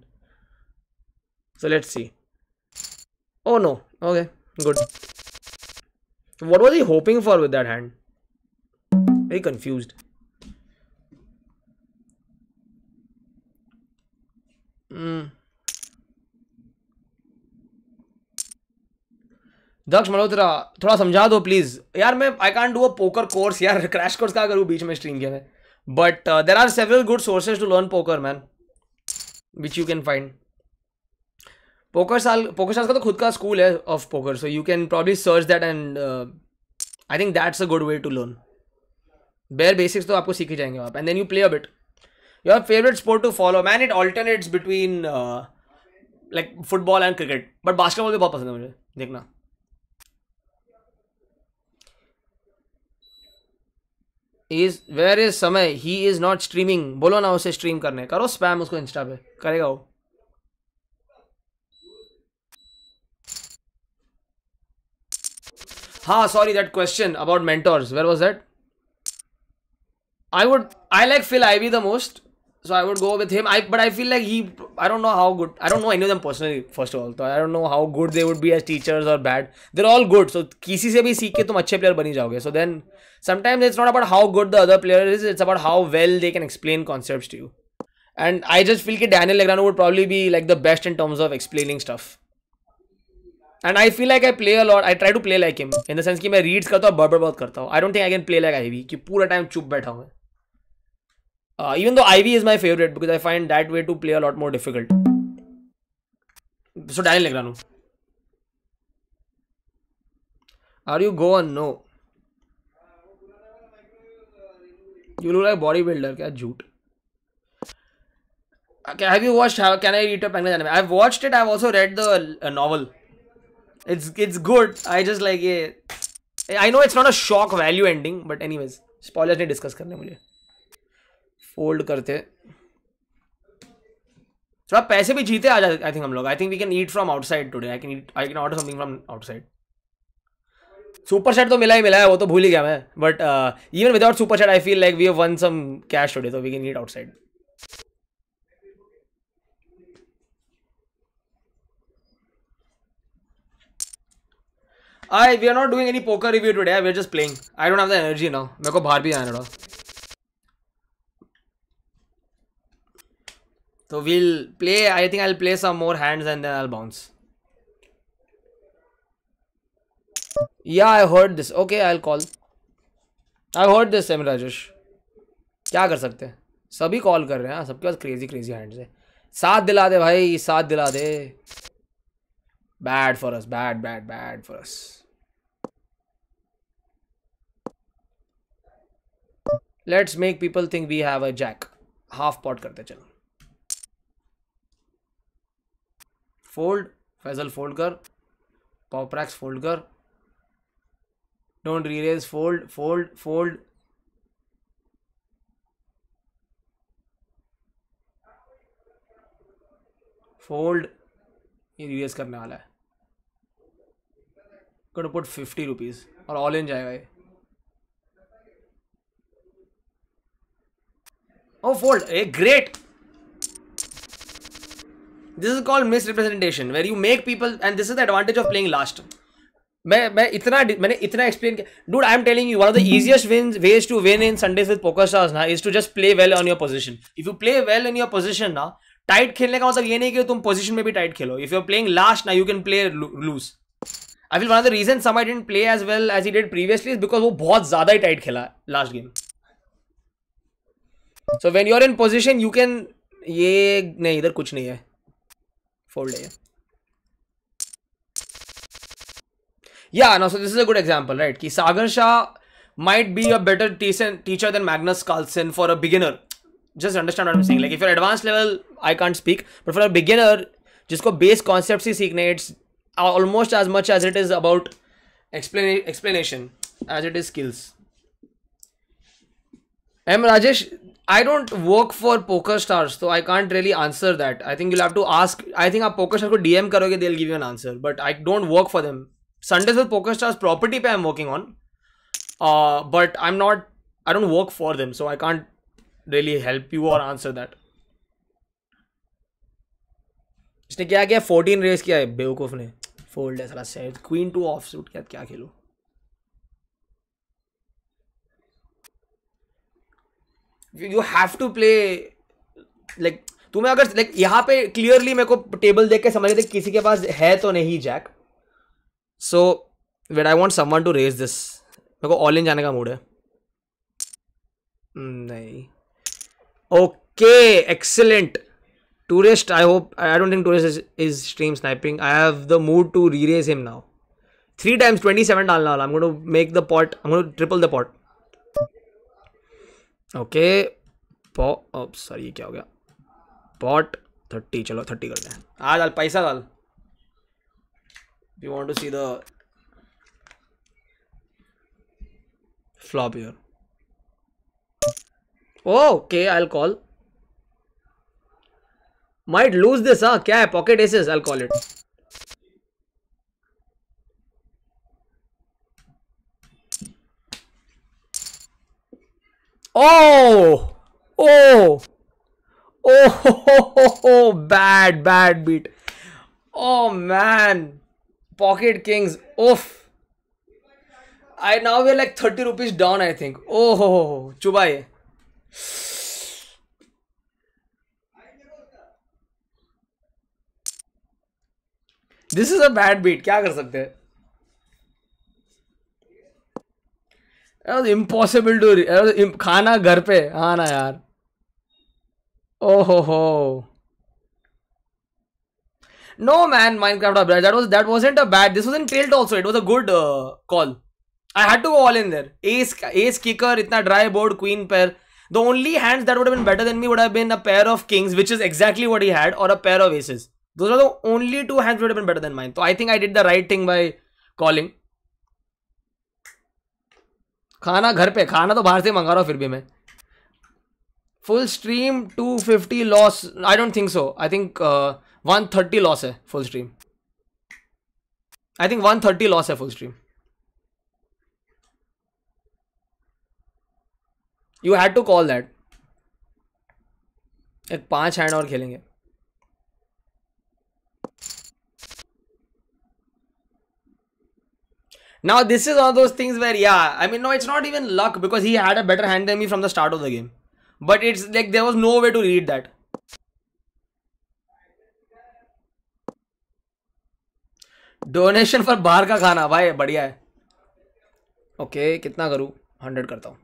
so let's see oh no okay good what was you hoping for with that hand very confused hmm Daksh Malhotra थोड़ा समझा दो please यार मैं I can't do a poker course यार crash course का करूँ बीच में स्ट्रीम के में but there are several good sources to learn poker man which you can find poker साल पोकर साल का तो खुद का स्कूल है of poker so you can probably search that and I think that's a good way to learn bare basics तो आपको सीखे जाएंगे आप and then you play a bit your favourite sport to follow man it alternates between like football and cricket but basketball भी बहुत पसंद है मुझे देखना इज वेर इज समय ही इज नॉट स्ट्रीमिंग बोलो ना उसे स्ट्रीम करने करो स्पैम उसको इंस्टा पे करेगा वो हाँ sorry that question about mentors where was that I would I like feel I be the most so I would go with him I but I feel like he I don't know how good I don't know any them personally first of all तो I don't know how good they would be as teachers और bad there all good so किसी से भी सीख के तुम अच्छे player बनी जाओगे so then sometimes it's not about how good the other player is it's about how well they can explain concepts to you and i just feel that daniel legrano would probably be like the best in terms of explaining stuff and I feel like I play a lot. I try to play like him in the sense that I reads करता हूँ बड़बड़ बहुत करता i I don't think I can play like Ivy कि pura time chup बैठा hu. Uh, even though Ivy is my favorite because I find that way to play a lot more difficult. So Daniel Legrano. Are you go or no? You look like body builder क्या झूठ क्या have you watch can I read पहले जाने में watch it I also read the novel it's it's good I just like ये I know it's not a shock value ending but any ways spoiler ने discuss करने मुझे fold करते थोड़ा पैसे भी जीते आ जाते आई थिंक हम लोग I think we can eat from outside today I can eat I can order something from outside super set तो मिला ही मिला है वो तो भूल ही गया मैं but even without super set I feel like we won some cash today तो we can need outside I we are not doing any poker review today I we are just playing I don't have the energy now मेरे को बाहर भी जाना है तो we'll play I think I will play some more hands and then I will bounce या I heard this okay I L call I heard this same Rajesh क्या कर सकते हैं सभी कॉल कर रहे हैं हाँ, सबके पास क्रेजी क्रेजी हैंड्स है साथ दिला दे भाई साथ दिला दे bad for us bad bad bad for us let's make people think we have a jack half pot करते चलो फोल्ड फैजल फोल्ड कर पॉप्रैक्स फोल्ड कर don't re-raise fold fold fold fold re-raise karne gonna put 50 rupees or all in jayega ye oh fold hey great this is called misrepresentation where you make people and this is the advantage of playing last मैं मैं इतना मैंने इतना explain किया dude I am telling you one of the easiest win ways to win in Sundays with poker PokerStars ना is to just play well on your position if you play well in your position ना tight खेलने का मतलब ये नहीं कि तुम position में भी टाइट खेलो if you are playing last ना you can play loose I feel one of the reason some I didn't play as well as he did previously because वो बहुत ज्यादा ही टाइट खेला last game so when you are in position you can ये नहीं इधर कुछ नहीं है फोल्ड है Yeah, no, so this is a good example, right? Ki Sagar Shah might be a better teacher than Magnus Carlsen for a beginner. Just understand what I'm saying. Like if you're advanced level, I can't speak. But for a beginner, just go base concepts, he it's almost as much as it is about about explanation. As it is skills. M. Rajesh, I don't work for poker stars, so I can't really answer that. I think you'll have to ask. I think a poker star could DM karoge they they'll give you an answer. But I don't work for them. Sundays with Poker Stars property pe I'm working on. Uh, but I'm not, I don't work for them. So I can't really help you or answer that. इसने क्या किया fourteen raise किया है बेवकूफ ने fold है सारा set queen two off suit क्या क्या खेलो you have to play like तुम्हें अगर लाइक यहाँ पे क्लियरली मेरे को टेबल देख के समझ दे किसी के पास है तो नहीं jack so wait I want someone to raise this मेरे को ऑल इन जाने का मूड है hmm, नहीं okay excellent tourist I hope I don't think tourist is stream sniping I have the mood to री raise him now three times twenty seven डालना वाला I am make the pot I triple the pot okay sorry ये क्या हो गया pot thirty चलो thirty करते हैं आज डाल पैसा डाल we want to see the flop here oh, okay i'll call might lose this huh kya hai pocket aces i'll call it oh oh oh ho, ho, ho, bad bad beat oh man pocket kings oof I now way like thirty rupees down I think ओ हो हो हो चुबाइए this is a bad beat क्या कर सकते impossible to खाना घर पे हाँ ना यार ओहो oh, हो No, man, Minecraft uh, That was that wasn't a bad. This was not tilt also. It was a good uh, call. I had to go all in there. Ace, ace kicker, itna dry board, queen pair. The only hands that would have been better than me would have been a pair of kings, which is exactly what he had, or a pair of aces. Those are the only two hands would have been better than mine. So I think I did the right thing by calling. खाना घर पे खाना तो बाहर से मंगा रहा फिर भी मैं full stream 250 loss i don't think so i think uh, 130 loss है full stream. I think 130 loss है full stream you had to call that एक पांच हैंड और खेलेंगे Now this is one of those things where yeah, I mean no, it's not even luck because he had a better hand than me from the start of the game. But it's like there was no way to read that. Donation for बाहर का खाना भाई बढ़िया है okay okay, कितना करूँ hundred करता हूँ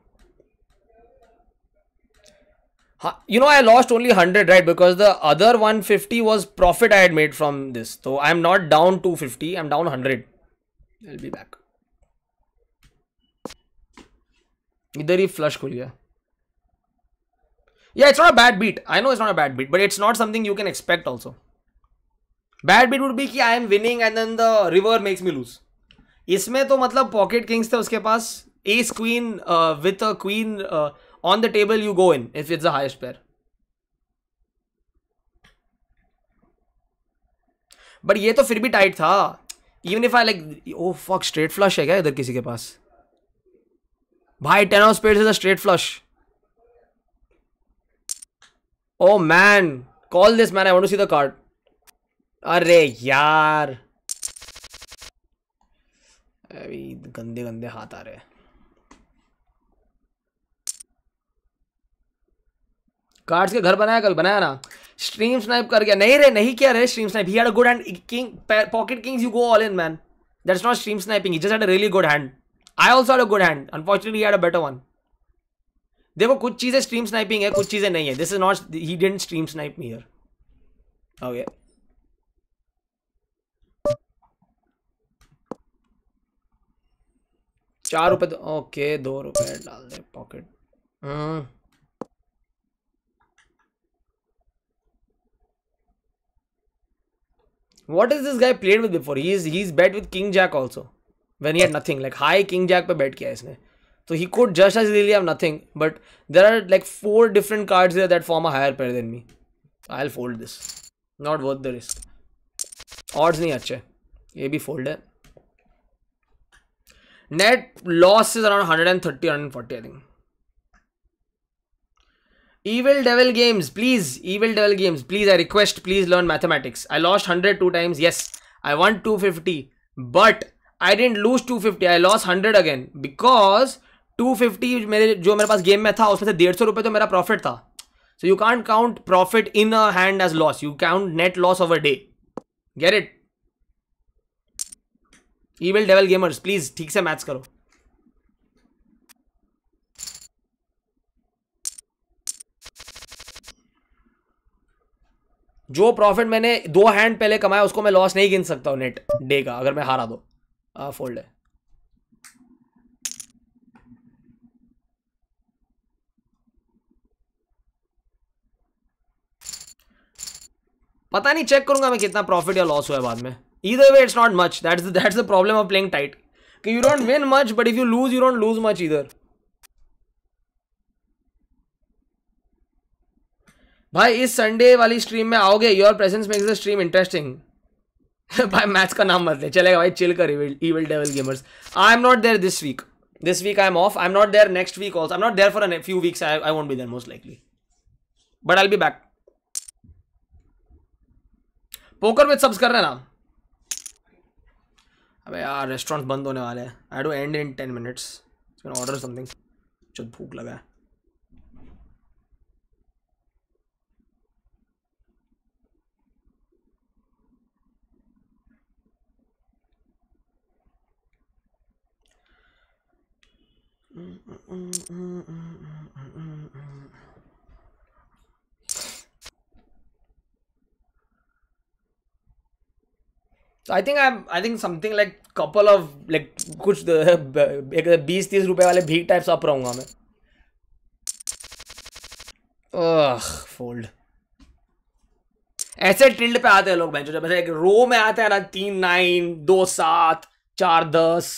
हाँ you know I lost only hundred right because the other one fifty was profit I had made from this तो I am not down to fifty I am down hundred will be back इधर ही flush खुल गया या it's not a bad beat I know it's not a bad beat but it's not something you can expect also bad beat would be कि I am winning and then the river makes me lose इसमें तो मतलब pocket kings थे उसके पास ace queen with a queen on the table you go in if it's the highest pair but ये तो फिर भी टाइट था even if I like oh fuck straight flush है क्या इधर किसी के पास भाई ten of spade is a straight flush oh man call this man I want to see the card अरे यार अभी गंदे गंदे हाथ आ रहे हैं कार्ड्स के घर बनाया कभी बनाया ना स्ट्रीम स्नाइप कर गया नहीं रे नहीं किया रे stream snipe he had a good hand king pocket kings you go all in man that's not stream sniping he just had a really good hand I also had a good hand unfortunately had a better one देखो कुछ चीज़ें stream sniping है कुछ चीज़ें नहीं है this is not he didn't stream snipe me here okay चार रुपए तो, ओके दो रुपए डाल दे pocket what is this guy played with before he is he is bet with king jack also when you have nothing like high king jack पर bet किया इसने तो he could just as really have nothing but there are like four different card that form a higher pair then me I'll fold this not worth the risk odds नहीं अच्छे ये भी fold है Net loss is around 130, 140, I think. Evil Devil Games, please. Evil Devil Games, please. I request, please learn mathematics. I lost 100 two times. Yes, I won 250. But I didn't lose 250. I lost 100 again. Because 250 मेरे जो मेरे पास game में था उसमें से डेढ़ सौ रुपये तो मेरा प्रॉफिट था so you can't count profit in a hand as loss you count net loss of evil devil gamers please ठीक से मैच करो जो प्रॉफिट मैंने दो हैंड पहले कमाया उसको मैं लॉस नहीं गिन सकता हूं नेट डे का अगर मैं हारा दो आ, फोल्ड है पता नहीं चेक करूंगा मैं कितना प्रॉफिट या लॉस हुआ है बाद में either way it's not much that's the, that's the problem of playing tight okay you don't win much but if you lose you don't lose much either भाई इस संडे वाली स्ट्रीम में आओगे your presence makes the stream interesting भाई match का नाम मत ले चलेगा भाई चिल कर evil devil gamers I am not there this week this week I am off I am not there next week also I am not there for a few weeks I I won't be there most likely but I be back poker with subs कर रहे ना अबे यार restaurant बंद होने वाले हैं I do end in ten minutes order something चल भूख लगा है mm, mm, mm, mm, mm. mm. I think think I think something like couple of like कुछ [laughs] एक बीस तीस रुपए वाले भीख टाइप सॉप रहूंगा मैं फोल्ड ऐसे टिल्ड पे आते हैं लोग बेंचो जब एक रो में आते हैं ना तीन नाइन दो सात चार दस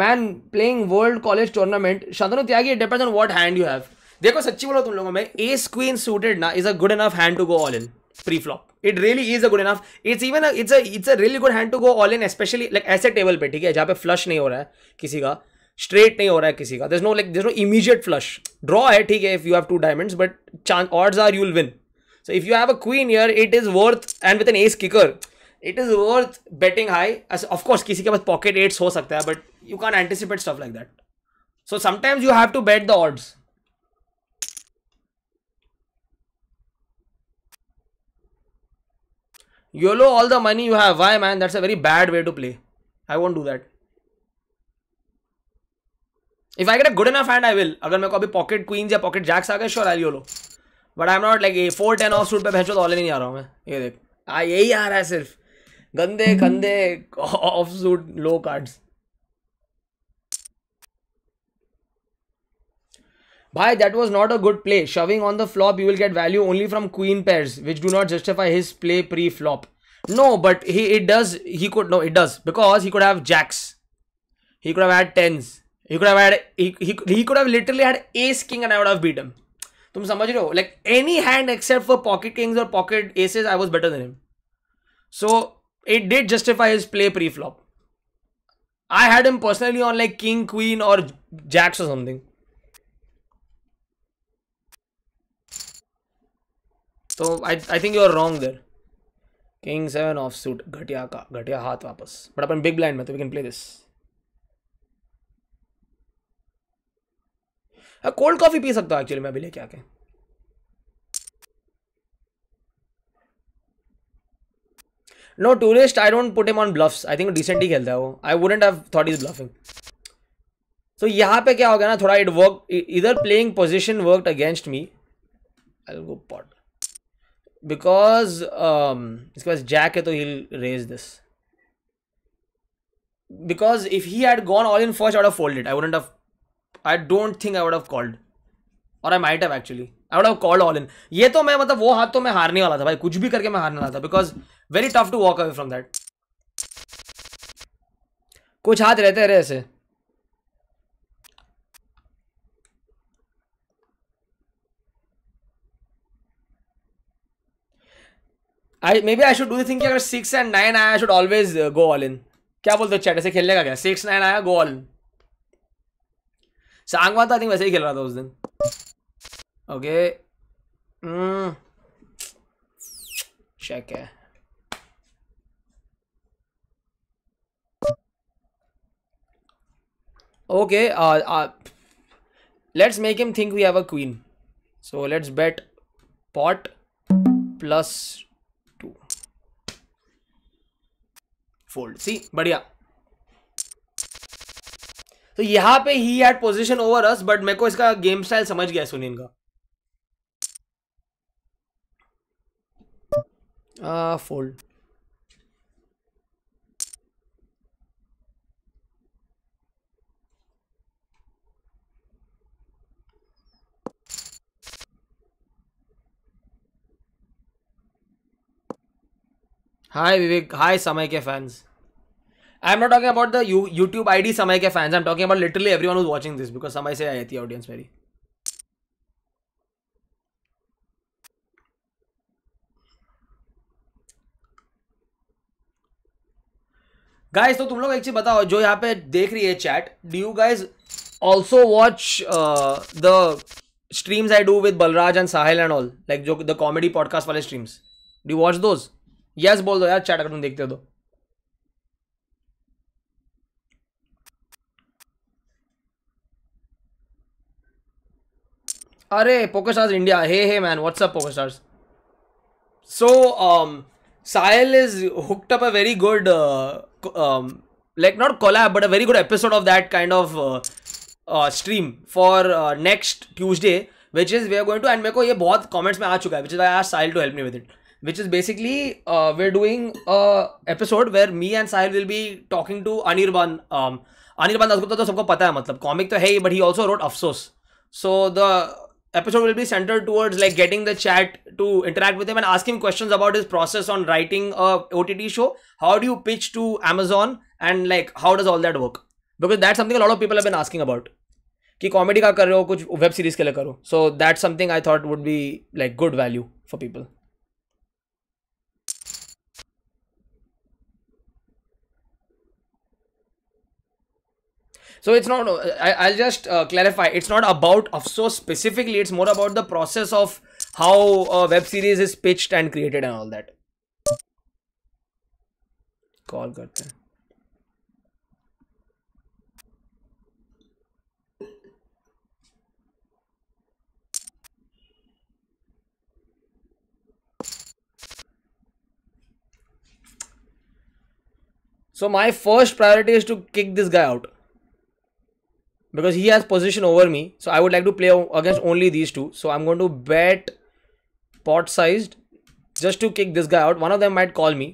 man playing world college tournament Shantanu Tyagi depends on what hand you have देखो सच्ची बोलो तुम लोगों में ए क्वीन सूटेड ना is a good enough hand to go all in free flop it really is a good enough it's even it's it's a really good hand to go all in especially like ऐसे table पे ठीक है जहाँ पे flush नहीं हो रहा है किसी का स्ट्रेट नहीं हो रहा है किसी का दस नो लाइक दस नो इमीजिएट फ्लश ड्रॉ है ठीक है if you have two diamonds but chance odds are you'll win so if you have a queen here it is worth and with an ace kicker it is worth betting high of course किसी के पास pocket aces हो सकता है but you can anticipate stuff like that so sometimes you have to bet the odds YOLO all the money you have. Why, man? That's a very bad way to play. I won't do that. If I get good good enough and I will अगर मेरे को अभी pocket queens या pocket jacks आ गए sure I yolo but I am not like a four ten off suit पर भेजो तो ऑल नहीं आ रहा हूँ मैं ये देख आ यही आ रहा है सिर्फ गंदे गंदे off suit low cards Bhai, that was not a good play. Shoving on the flop, you will get value only from queen pairs, which do not justify his play pre-flop. No, but he it does. He could no, it does because he could have jacks. He could have had tens. He could have had he he, he could have literally had ace king and I would have beat him. तुम समझ रहे हो like any hand except for pocket kings और pocket aces I was better than him so it did justify his play pre flop I had him personally on like king queen or jacks और तो I I think you are wrong there king seven off suit घटिया का घटिया हाथ वापस but upon big blind में तो we can play this cold coffee पी सकता हूँ एक्चुअली मैं अभी लेके आके no tourist I don't put him on bluffs I think decent ही खेलता है वो I wouldn't have thought is bluffing so यहाँ पे क्या हो गया ना थोड़ा इट वर्क इधर playing position work against me I go pot because um, इसके पास जैक है तो he raise this because if he had gone all in first out of fold it I wouldn't I don't think I would of called और I might have actually I would have called all in ये तो मैं मतलब वो हाथ तो मैं हारने वाला था भाई कुछ भी करके मैं हारने वाला था because very tough to walk away from that कुछ हाथ रहते रहे ऐसे I may be I should do think अगर सिक्स एंड नाइन आया should always go all in क्या बोलते हो चैट ऐसे खेलने का क्या सिक्स नाइन आया गो ऑल इन सांगवा तो आई थिंक वैसे ही खेल रहा था उस दिन ओके चेक hmm. है okay uh, uh let's make him think we have a queen so let's bet pot plus fold see बढ़िया तो यहां पे he had position over us but मेरे को इसका गेम स्टाइल समझ गया सुनील का फोल्ड हाय विवेक हाय समय के fans I am not talking about the YouTube I D Samay के fans I am talking about literally everyone watching this because Samay से आई थी ऑडियंस मेरी गाइज तो तुम लोग एक चीज बताओ जो यहाँ पे देख रही है chat do you guys also watch the streams I do with Balraj and Sahil and all like जो द कॉमेडी पॉडकास्ट वाले streams do watch those yes बोल दो यार चैट अगर तुम देखते हो तो अरे PokerStars India hey hey man what's up PokerStars so Sahil is hooked up a very good like not collab but a very good episode of that kind of stream for next Tuesday which is we are going to end मेरे को ये बहुत comments में आ चुका है which is I are Sahil to help me with it which is basically we are doing episode where me and Sahil will be talking to Anirban Anirban Dasgupta तो सबको पता है मतलब कॉमिक तो है ही बट ही ऑल्सो रोट अफसोस so the episode will be centered towards like getting the chat to interact with him and asking questions about his process on writing a OTT show. How do you pitch to Amazon and like how does all that work? Because that's something a lot of people have been asking about. कि comedy का कर रहे हो कुछ web series के लिए करो so that something I thought would be like good value for people So it's not, I, will just uh, clarify, it's not about so specifically, it's more about the process of how a web series is pitched and created and all that. Call karte So my first priority is to kick this guy out. because he has position over me so i would like to play against only these two so i'm going to bet pot sized just to kick this guy out one of them might call me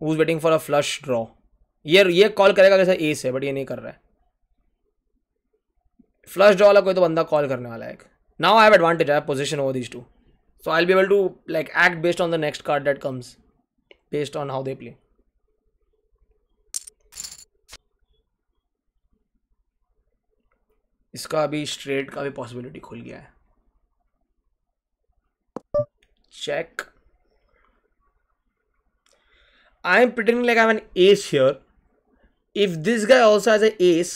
who's waiting for a flush draw ye ye call karega kaise ace hai but ye nahi kar raha hai flush draw वाला koi to banda call karne wala hai एक now I have advantage I have position over these two so I will be able to like act based on the next card that comes based on how they इसका अभी straight का भी possibility खुल गया है check I am pretending like I am an ace here if this guy also has a ace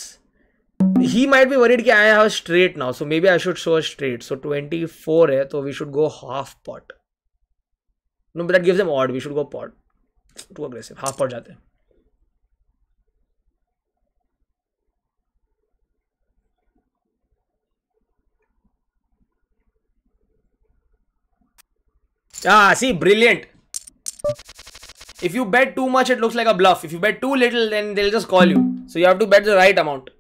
he might be worried कि I have straight now so may be I should show straight so twenty four है तो we should go half pot no but that gives M odd we should go pot to aggressive half pot जाते हैं Ah, see, brilliant. If you bet too much, it looks like a bluff. If you bet too little, then they'll just call you. So you have to bet the right amount.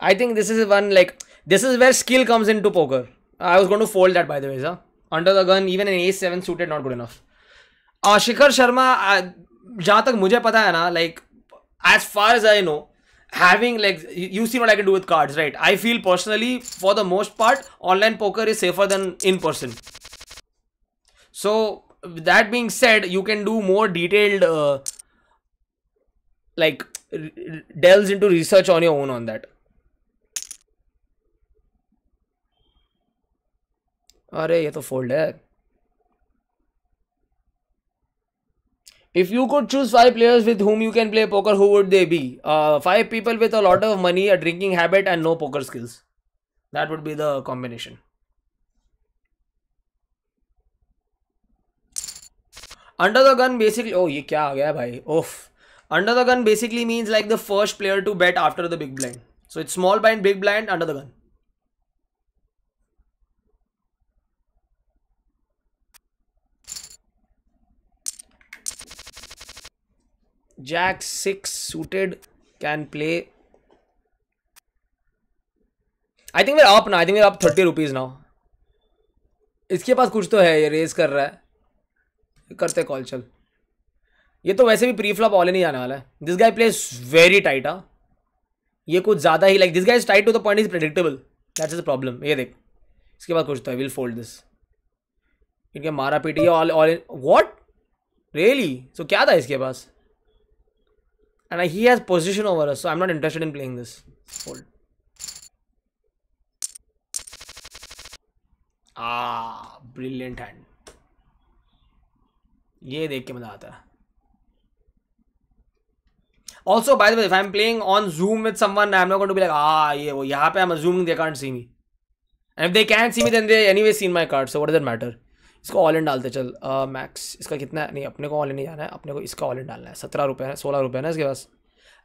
I think this is one like this is where skill comes into poker. I was going to fold that by the way, sir. Under the gun, even an ace seven suited not good enough. Uh, Shikhar Sharma, uh, like as far as I know, having like you see what I can do with cards, right? I feel personally, for the most part, online poker is safer than in person. So that being said, you can do more detailed uh, like delves into research on your own on that. अरे ये तो fold है if you could choose five players with whom you can play poker, who would they be? Uh, five people with a lot of money, a drinking habit, and no poker skills. That would be the combination. Under the gun basically. Oh, ye kya gaya bhai? Oof. Under the gun basically means like the first player to bet after the big blind. So it's small blind, big blind, under the gun. jack 6 suited can play I think मेरा up ना I think आप thirty rupees ना इसके पास कुछ तो है ये race कर रहा है करते कॉल चल ये तो वैसे भी प्री फ्लॉप ऑल नहीं जाने वाला है this guy plays very tight हाँ ये कुछ ज़्यादा ही like this guy is tight to the point is predictable that is problem ये देख इसके बाद कुछ तो है विल फोल्ड दिस इनके मारा पीटी all all what really so क्या था इसके पास And he has position over us, so I'm not interested in playing this. Ah, brilliant hand. ये देख के Also, by the way, if I'm playing on Zoom with someone, I'm not going to be like, ah, ये वो यहाँ पे I'm assuming they can't see me. And if they can't see me, then they anyway seen my card. So what does it matter? इसको all in डालते चल max इसका कितना है नहीं अपने को ऑल इन नहीं जाना है अपने को इसका ऑल इन डालना है सत्रह रुपये है सोलह रुपये है ना इसके पास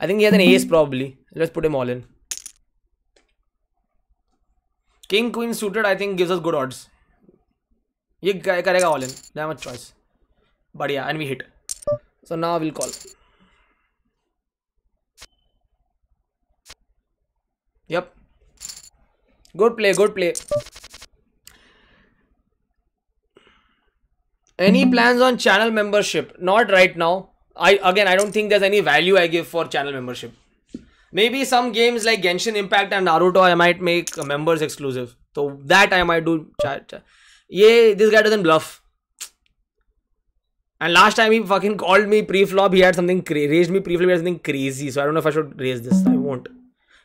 आई थिंक ये S probably let's put am all in king queen suited I think gives us good odds ये करेगा ऑल इन नैम चॉइस बढ़िया एंड वी हिट सो ना will call yup good play good play Any plans on channel membership? Not right now. I again, I don't think there's any value I give for channel membership. Maybe some games like Genshin Impact and Naruto, I might make members exclusive. So that I might do. Yeah, this guy doesn't bluff. And last time he fucking called me pre-flop, he had something cra- raised me pre-flop, he had something crazy. So I don't know if I should raise this. I won't.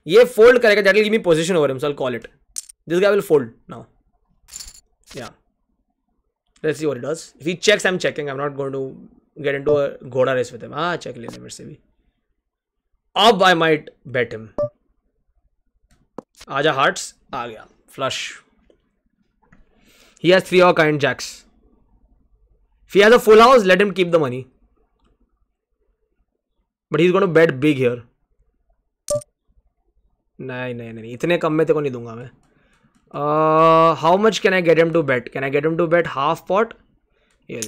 Yeah, fold correct. That'll give me position over him, so I'll call it. This guy will fold now. Yeah. Let's see what he does. If he checks, I'm checking. I'm not going to get into a Ghoda race with him. Ah, check ले मेरे से भी. अब I might bet him. आजा hearts आ गया. Flush. He has three or kind jacks. If he has a full house, let him keep the money. But he's going to bet big here. नहीं नहीं नहीं इतने कम में तेरे को नहीं दूंगा मैं uh, how much can I get him to bet? Can I get him to bet half pot? ये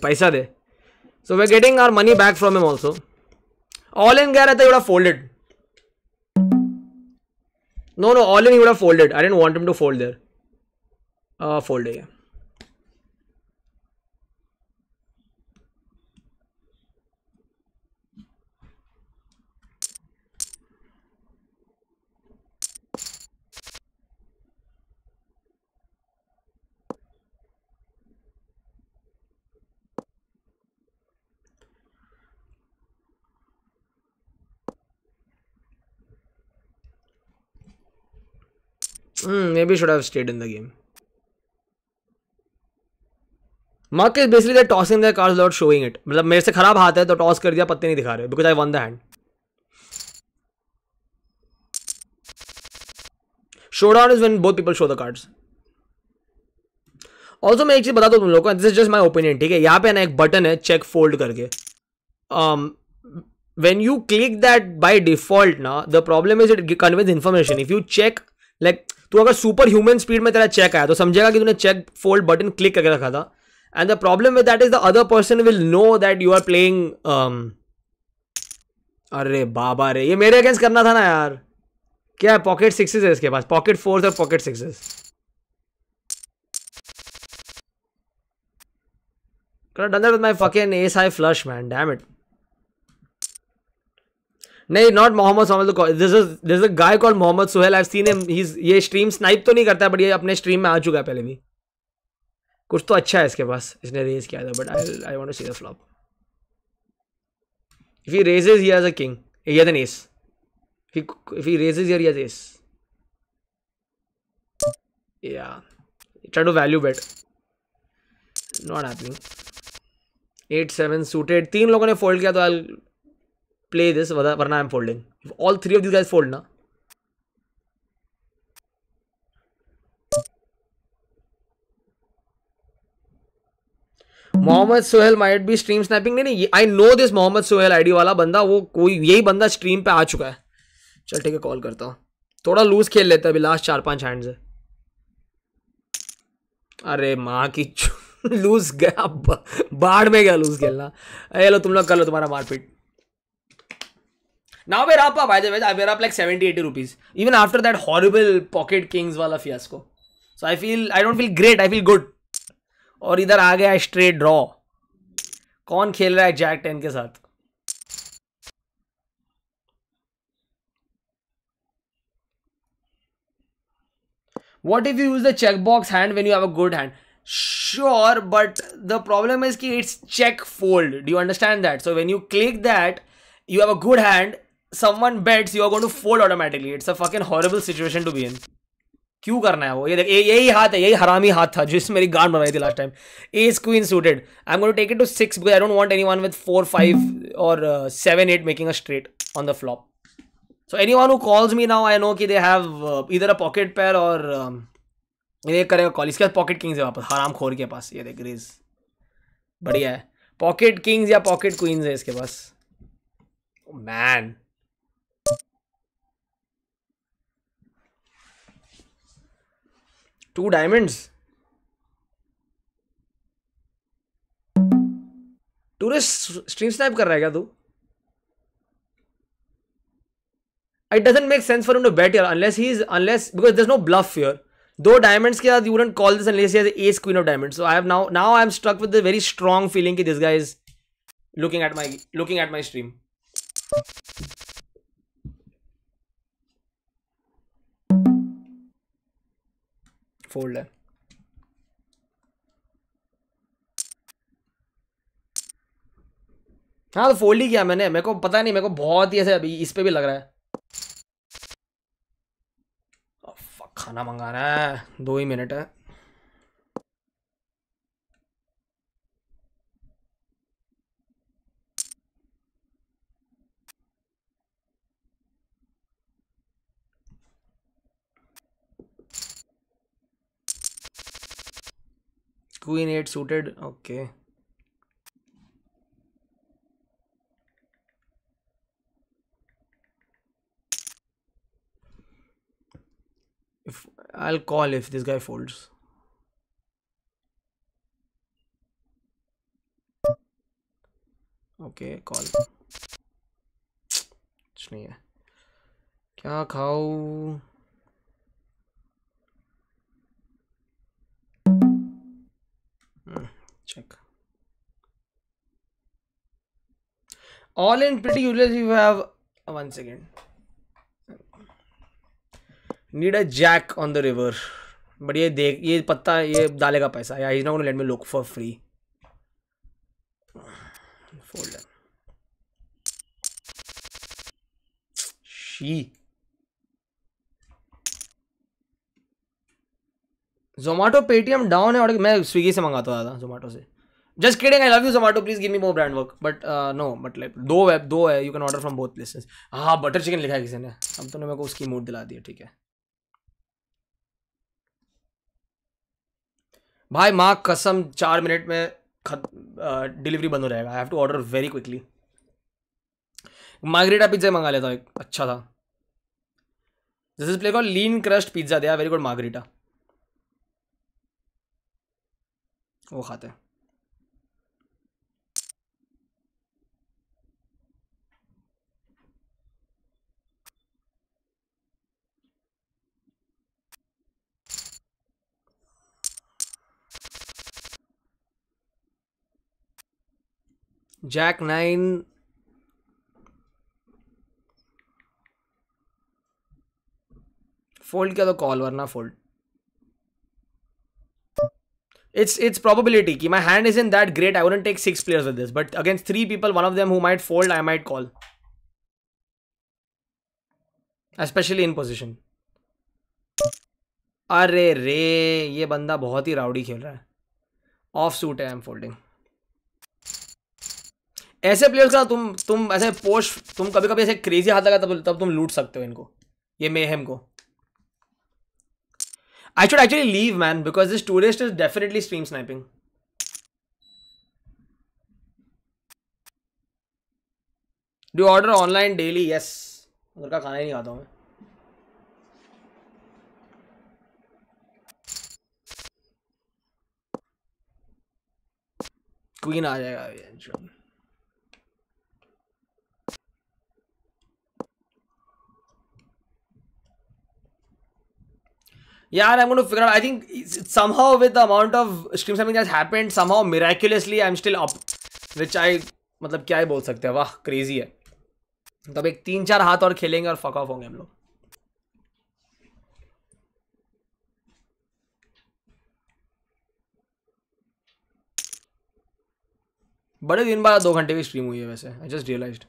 paisa de. so we're getting our money back from him also all in guy thought he would have folded no no all in he would have folded I didn't want him to fold there uh, fold yeah Hmm, maybe should have stayed in the game. Mark is basically they're टॉसिंग their cards without showing it मतलब मेरे से खराब हाथ है तो toss कर दिया पत्ते नहीं दिखा रहे because I won the hand. Showdown is when both people show the cards. Also मैं एक चीज़ बता दूँ तुम लोग को this is just my opinion ठीक है यहाँ पे ना एक बटन है चेक फोल्ड करके when you click that by default ना the problem is it conveys information if you check like तो अगर सुपर ह्यूमन स्पीड में तेरा चेक आया तो समझेगा कि तूने चेक फोल्ड बटन क्लिक करके रखा था and the problem with that is the other person will know that you are playing अरे बाबा रे ये मेरे अगेंस्ट करना था ना यार क्या है पॉकेट सिक्सेस है इसके पास पॉकेट फोर्स और pocket sixes done have done that with my fucking ace high नहीं not Mohammed Sohail this is this a guy call Mohammed Sohail I seen him he's ये स्ट्रीम स्नाइप तो नहीं करता बट ये अपने स्ट्रीम में आ चुका है पहले भी कुछ तो अच्छा है इसके पास इसने रेज किया था but I I want to see the flop if he raises he has a king he has an ace if he raises here he has ace या try to value bet not happening eight seven suited तीन लोगों ने fold किया तो आई play this वरना I am folding if all three of this guys fold ना Mohammed Sohail might be stream snapping नहीं नहीं I know this Mohammed Sohail ID वाला बंदा वो कोई यही बंदा स्ट्रीम पे आ चुका है चल ठीक है कॉल करता हूँ थोड़ा लूज खेल लेते अभी लास्ट चार पांच हैंड्स है अरे माँ की लूज गया बाढ़ में गया लूज खेलना अरे लो तुम लोग कर लो तुम्हारा मारपीट now we're up I were up like seventy eighty rupees even after that horrible pocket kings वाला फियस so I feel I don't feel great I feel good और इधर आ गया स्ट्रेट ड्रॉ कौन खेल रहा है जैक टेन के साथ what if you use the check box hand when you have a good hand sure but the problem is कि it's check fold do you understand that so when you click that you have a good hand someone bets you are going to fold automatically it's a fucking horrible situation to be in क्यों करना है वो ये देख यही हाथ है यही हरामी हाथ था जिसने मेरी गांड बनाई थी last time ace queen suited I am going to take it to six because I don't want anyone with four five और seven eight making a straight on the flop so anyone who calls me now I know कि they have इधर a pocket पैर और ये करेगा call इसके बाद pocket Kings है वापस हराम खोर के पास ये देख रेज बढ़िया है पॉकेट किंग्स या पॉकेट क्वींस है इसके पास man oh, two diamonds tourist stream snap कर रहा है क्या तू it doesn't make sense for to bet unless he is unless because there's no bluff your दो डायमंड्स के साथ you don't call this unless has ace queen of diamond so I have now now I am struck with very strong feeling की this guys is looking at my looking at my stream fold है हाँ तो fold ही किया मैंने मेरे को पता नहीं मेरे को बहुत ही ऐसे अभी इस पे भी लग रहा है oh, खाना मंगाना है दो ही मिनट है queen 8 suited okay if i'll call if this guy folds call. It's not नहीं है क्या eat? check all in pretty useless if you have uh, one second need a jack on the river but ye ये ye patta ye dalega paisa yeah he's not not gonna let me look for free folder she Zomato Paytm down है और मैं स्विगी से मंगाता था जोमेटो से just kidding I love you Zomato please give me more brand work but no but like दो web दो है you can order from both places हाँ बटर चिकन लिखा है किसी ने अब तो मेरे को उसकी मूड दिला दी ठीक है भाई माँ कसम चार मिनट में डिलीवरी uh, बंद हो जाएगा I have to order very quickly margherita pizza मंगा लेता हूँ एक अच्छा था this is play call lean crust pizza दिया वेरी गुड मार्गरेटा वो खाते हैं जैक नाइन फोल्ड किया तो कॉल वरना fold it's it's probability ki my hand isn't that great i wouldn't take six players with this but against three people one of them who might fold i might call especially in position अरे रे ये बंदा बहुत ही rowdy खेल रहा है off suit है I am folding ऐसे प्लेयर्स का तुम तुम ऐसे पोस्ट तुम कभी कभी ऐसे क्रेजी हाथ लगा तब तब तुम लूट सकते हो इनको ये मेहम को I should actually leave, man, because this tourist is definitely stream sniping. Do you order online daily? Yes. उनका खाना ही नहीं आ जाएगा Yeah, I'm going to figure out. I think somehow with the amount of stream something that's happened, somehow miraculously I'm still up, which I मतलब क्या ही बोल सकते हैं वाह क्रेजी है तब एक तीन चार हाथ और खेलेंगे और फक ऑफ होंगे हम लोग बड़े दिन बाद दो घंटे की स्ट्रीम हुई है वैसे आई जस्ट रियलाइज्ड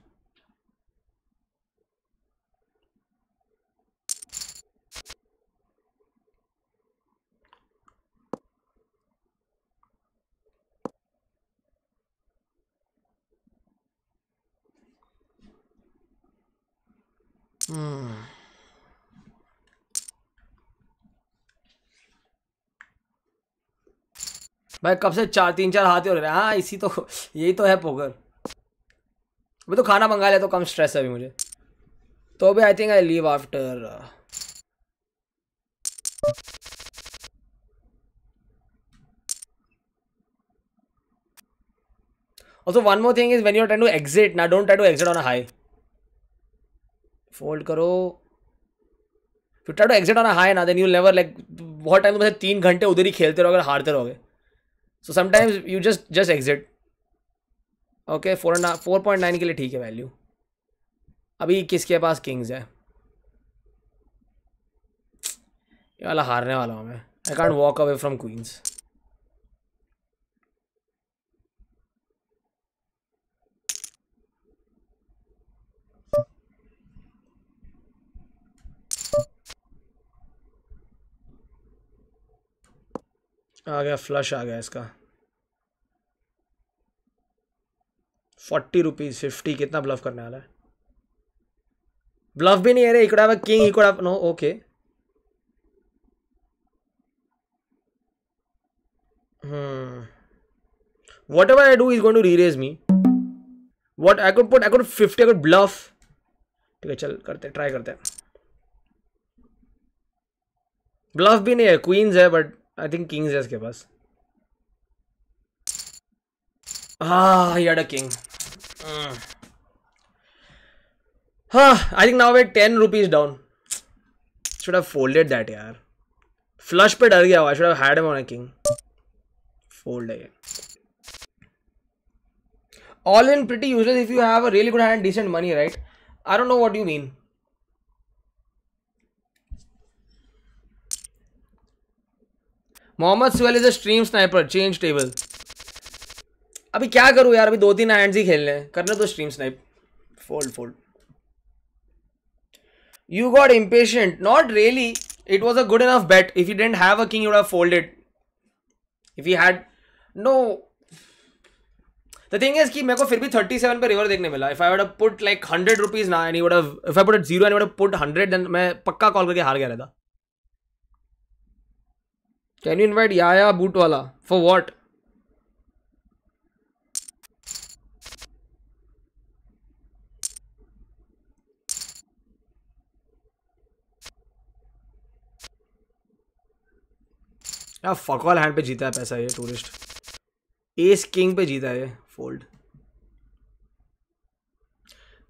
Hmm. भाई कब से चार तीन चार हाथ हो रहे हैं हाँ इसी तो यही तो है पोकर मैं तो खाना मंगा लिया तो कम स्ट्रेस है अभी मुझे तो भी I think I leave after Also, one more thing is when you're trying to exit, now don't try to exit on a high. Fold करो फिर try to exit on high ना देन यू नेवर लाइक बहुत time तुम तो तीन घंटे उधर ही खेलते रहोगे हारते रहोगे so sometimes you just just exit okay four and four point nine के लिए ठीक है वैल्यू अभी किसके पास किंग्स है ये वाला हारने वाला हूँ मैं I can't walk away from queens आ गया फ्लश आ गया इसका फोर्टी रुपीज़ फिफ्टी कितना ब्लफ करने वाला है ब्लफ भी नहीं है रे में किंग इकड़ा no okay hmm ever I do is going to री reraise me what I could put I could fifty I could bluff ठीक है चल करते ट्राई करते हैं ब्लफ भी नहीं है क्वींस है but I think kings just इसके us. Ah, he had a king. Mm. Huh, I think now we're 10 rupees down. Should have folded that, yaar. Flush pe dar gaya I should have had him on a king. Fold again. All in pretty useless if you have a really good hand and decent money, right? I don't know what you mean. Mohammed Suhail is a stream sniper change table अभी क्या करूँ यार अभी दो तीन hands ही खेलने हैं करना तो stream snipe fold fold you got इम्पेश not really it was a good enough bet if you didn't have a king you would if you had no the thing is की कि मेरे को फिर भी थर्टी सेवन पर river देखने मिला if I would put like hundred rupees ना and would if I put at 0 would put hundred then मैं पक्का कॉल करके हार गया रहता कैन यू इनवाइट याया बूट वाला फॉर व्हाट यार फकॉल हैंड पे जीता है पैसा ये टूरिस्ट एस किंग पे जीता है ये फोल्ड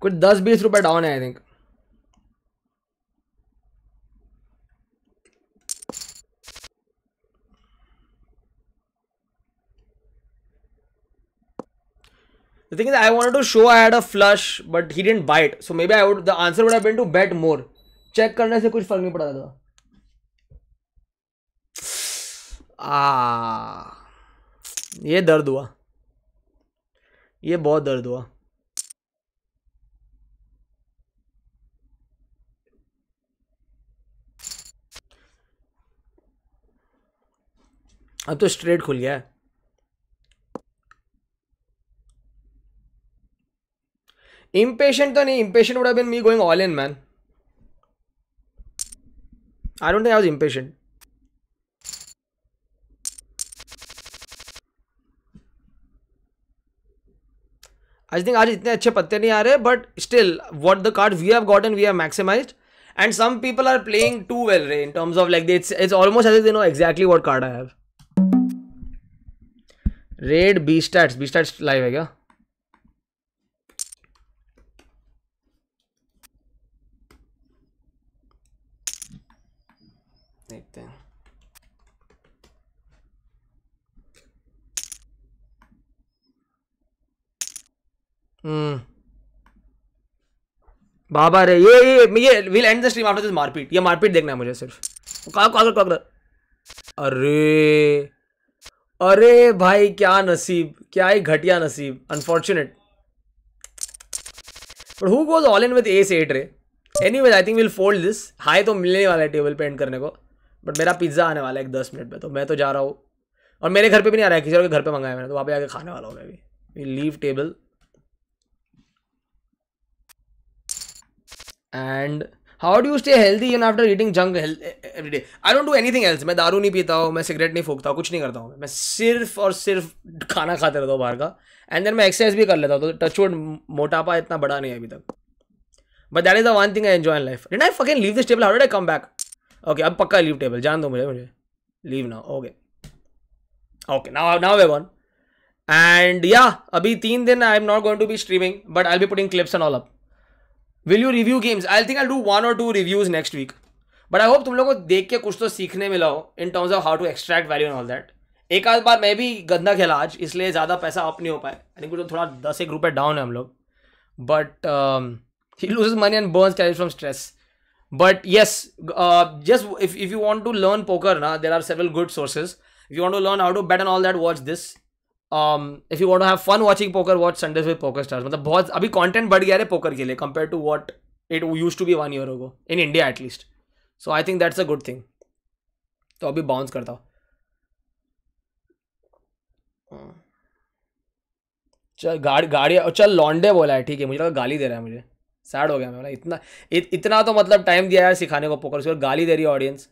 कुछ दस बीस रुपए डाउन है I think The thing is, I wanted to show I had a flush, but he didn't bite. So maybe I would. The answer would have been to bet more. Check करने से कुछ फर्क नहीं पड़ा था आ, ये दर्द हुआ ये बहुत दर्द हुआ अब तो स्ट्रेट खुल गया है impatient तो नहीं impatient would have been me going all in man I don't think I was impatient I think आज इतने अच्छे पत्ते नहीं आ रहे but still what the card we have gotten we have maximize and some people are playing too well रे in terms of like it's it's almost as they know what card I have red be start be start live है क्या Hmm. बाबा रे ये ये ये will end the stream after this मारपीट ये मारपीट देखना है मुझे सिर्फ कहा अरे अरे भाई क्या नसीब क्या ही घटिया नसीब unfortunate but who goes all in with a set रे any ways I think will fold this high तो मिलने वाला है टेबल पे एंड करने को बट मेरा पिज्ज़ा आने वाला है एक दस मिनट में तो मैं तो जा रहा हूँ और मेरे घर पे भी नहीं आ रहा है किसी और के घर पे मंगाया मैंने तो वहाँ पे आके खाने वाला हूँ मैं भी we leave table and how do you stay healthy in after eating junk every day I don't do anything else मैं दारू नहीं पीता हूँ मैं सिगरेट नहीं फूकता हूँ कुछ नहीं करता हूँ मैं सिर्फ और सिर्फ खाना खाते रहता हूँ बाहर का एंड देन मैं एक्सरसाइज भी कर लेता हूँ तो टचवुड मोटापा इतना बड़ा नहीं है अभी तक but that is the one thing I enjoy life did I fucking leave this table how day come back okay अब पक्का लीव टेबल जान दो मुझे मुझे लीव ना okay okay now now way one and या अभी तीन दिन I am not going to be streaming but I be putting clips and all up will you review games I think I do one और two reviews next week but I hope तुम लोग को देख के कुछ तो सीखने मिला हो in terms of how to extract value and all that एक आध बार मैं भी गंदा खेला आज इसलिए ज़्यादा पैसा अप नहीं हो पाए आई थिंक तो थोड़ा दस एक रुपये डाउन है हम लोग but he lose money and burn carry from stress but yes just if if you want to learn poker ना there are several good sources you want to learn how to bet all that watch this if you want have fun watching poker watch Sunday with poker stars मतलब बहुत अभी content बढ़ गया है poker के लिए compare to what it use to be one year go in India at least so I think that's a good thing तो अभी बाउंस करता हूँ हाँ। चल गाड़ी गाड़ी चल लॉन्डे बोला है ठीक है मुझे लगा गाली दे रहा है मुझे सैड हो गया मैं बोला मतलब इतना इत, इतना तो मतलब टाइम दिया है सिखाने को पोकर गाली दे रही है ऑडियंस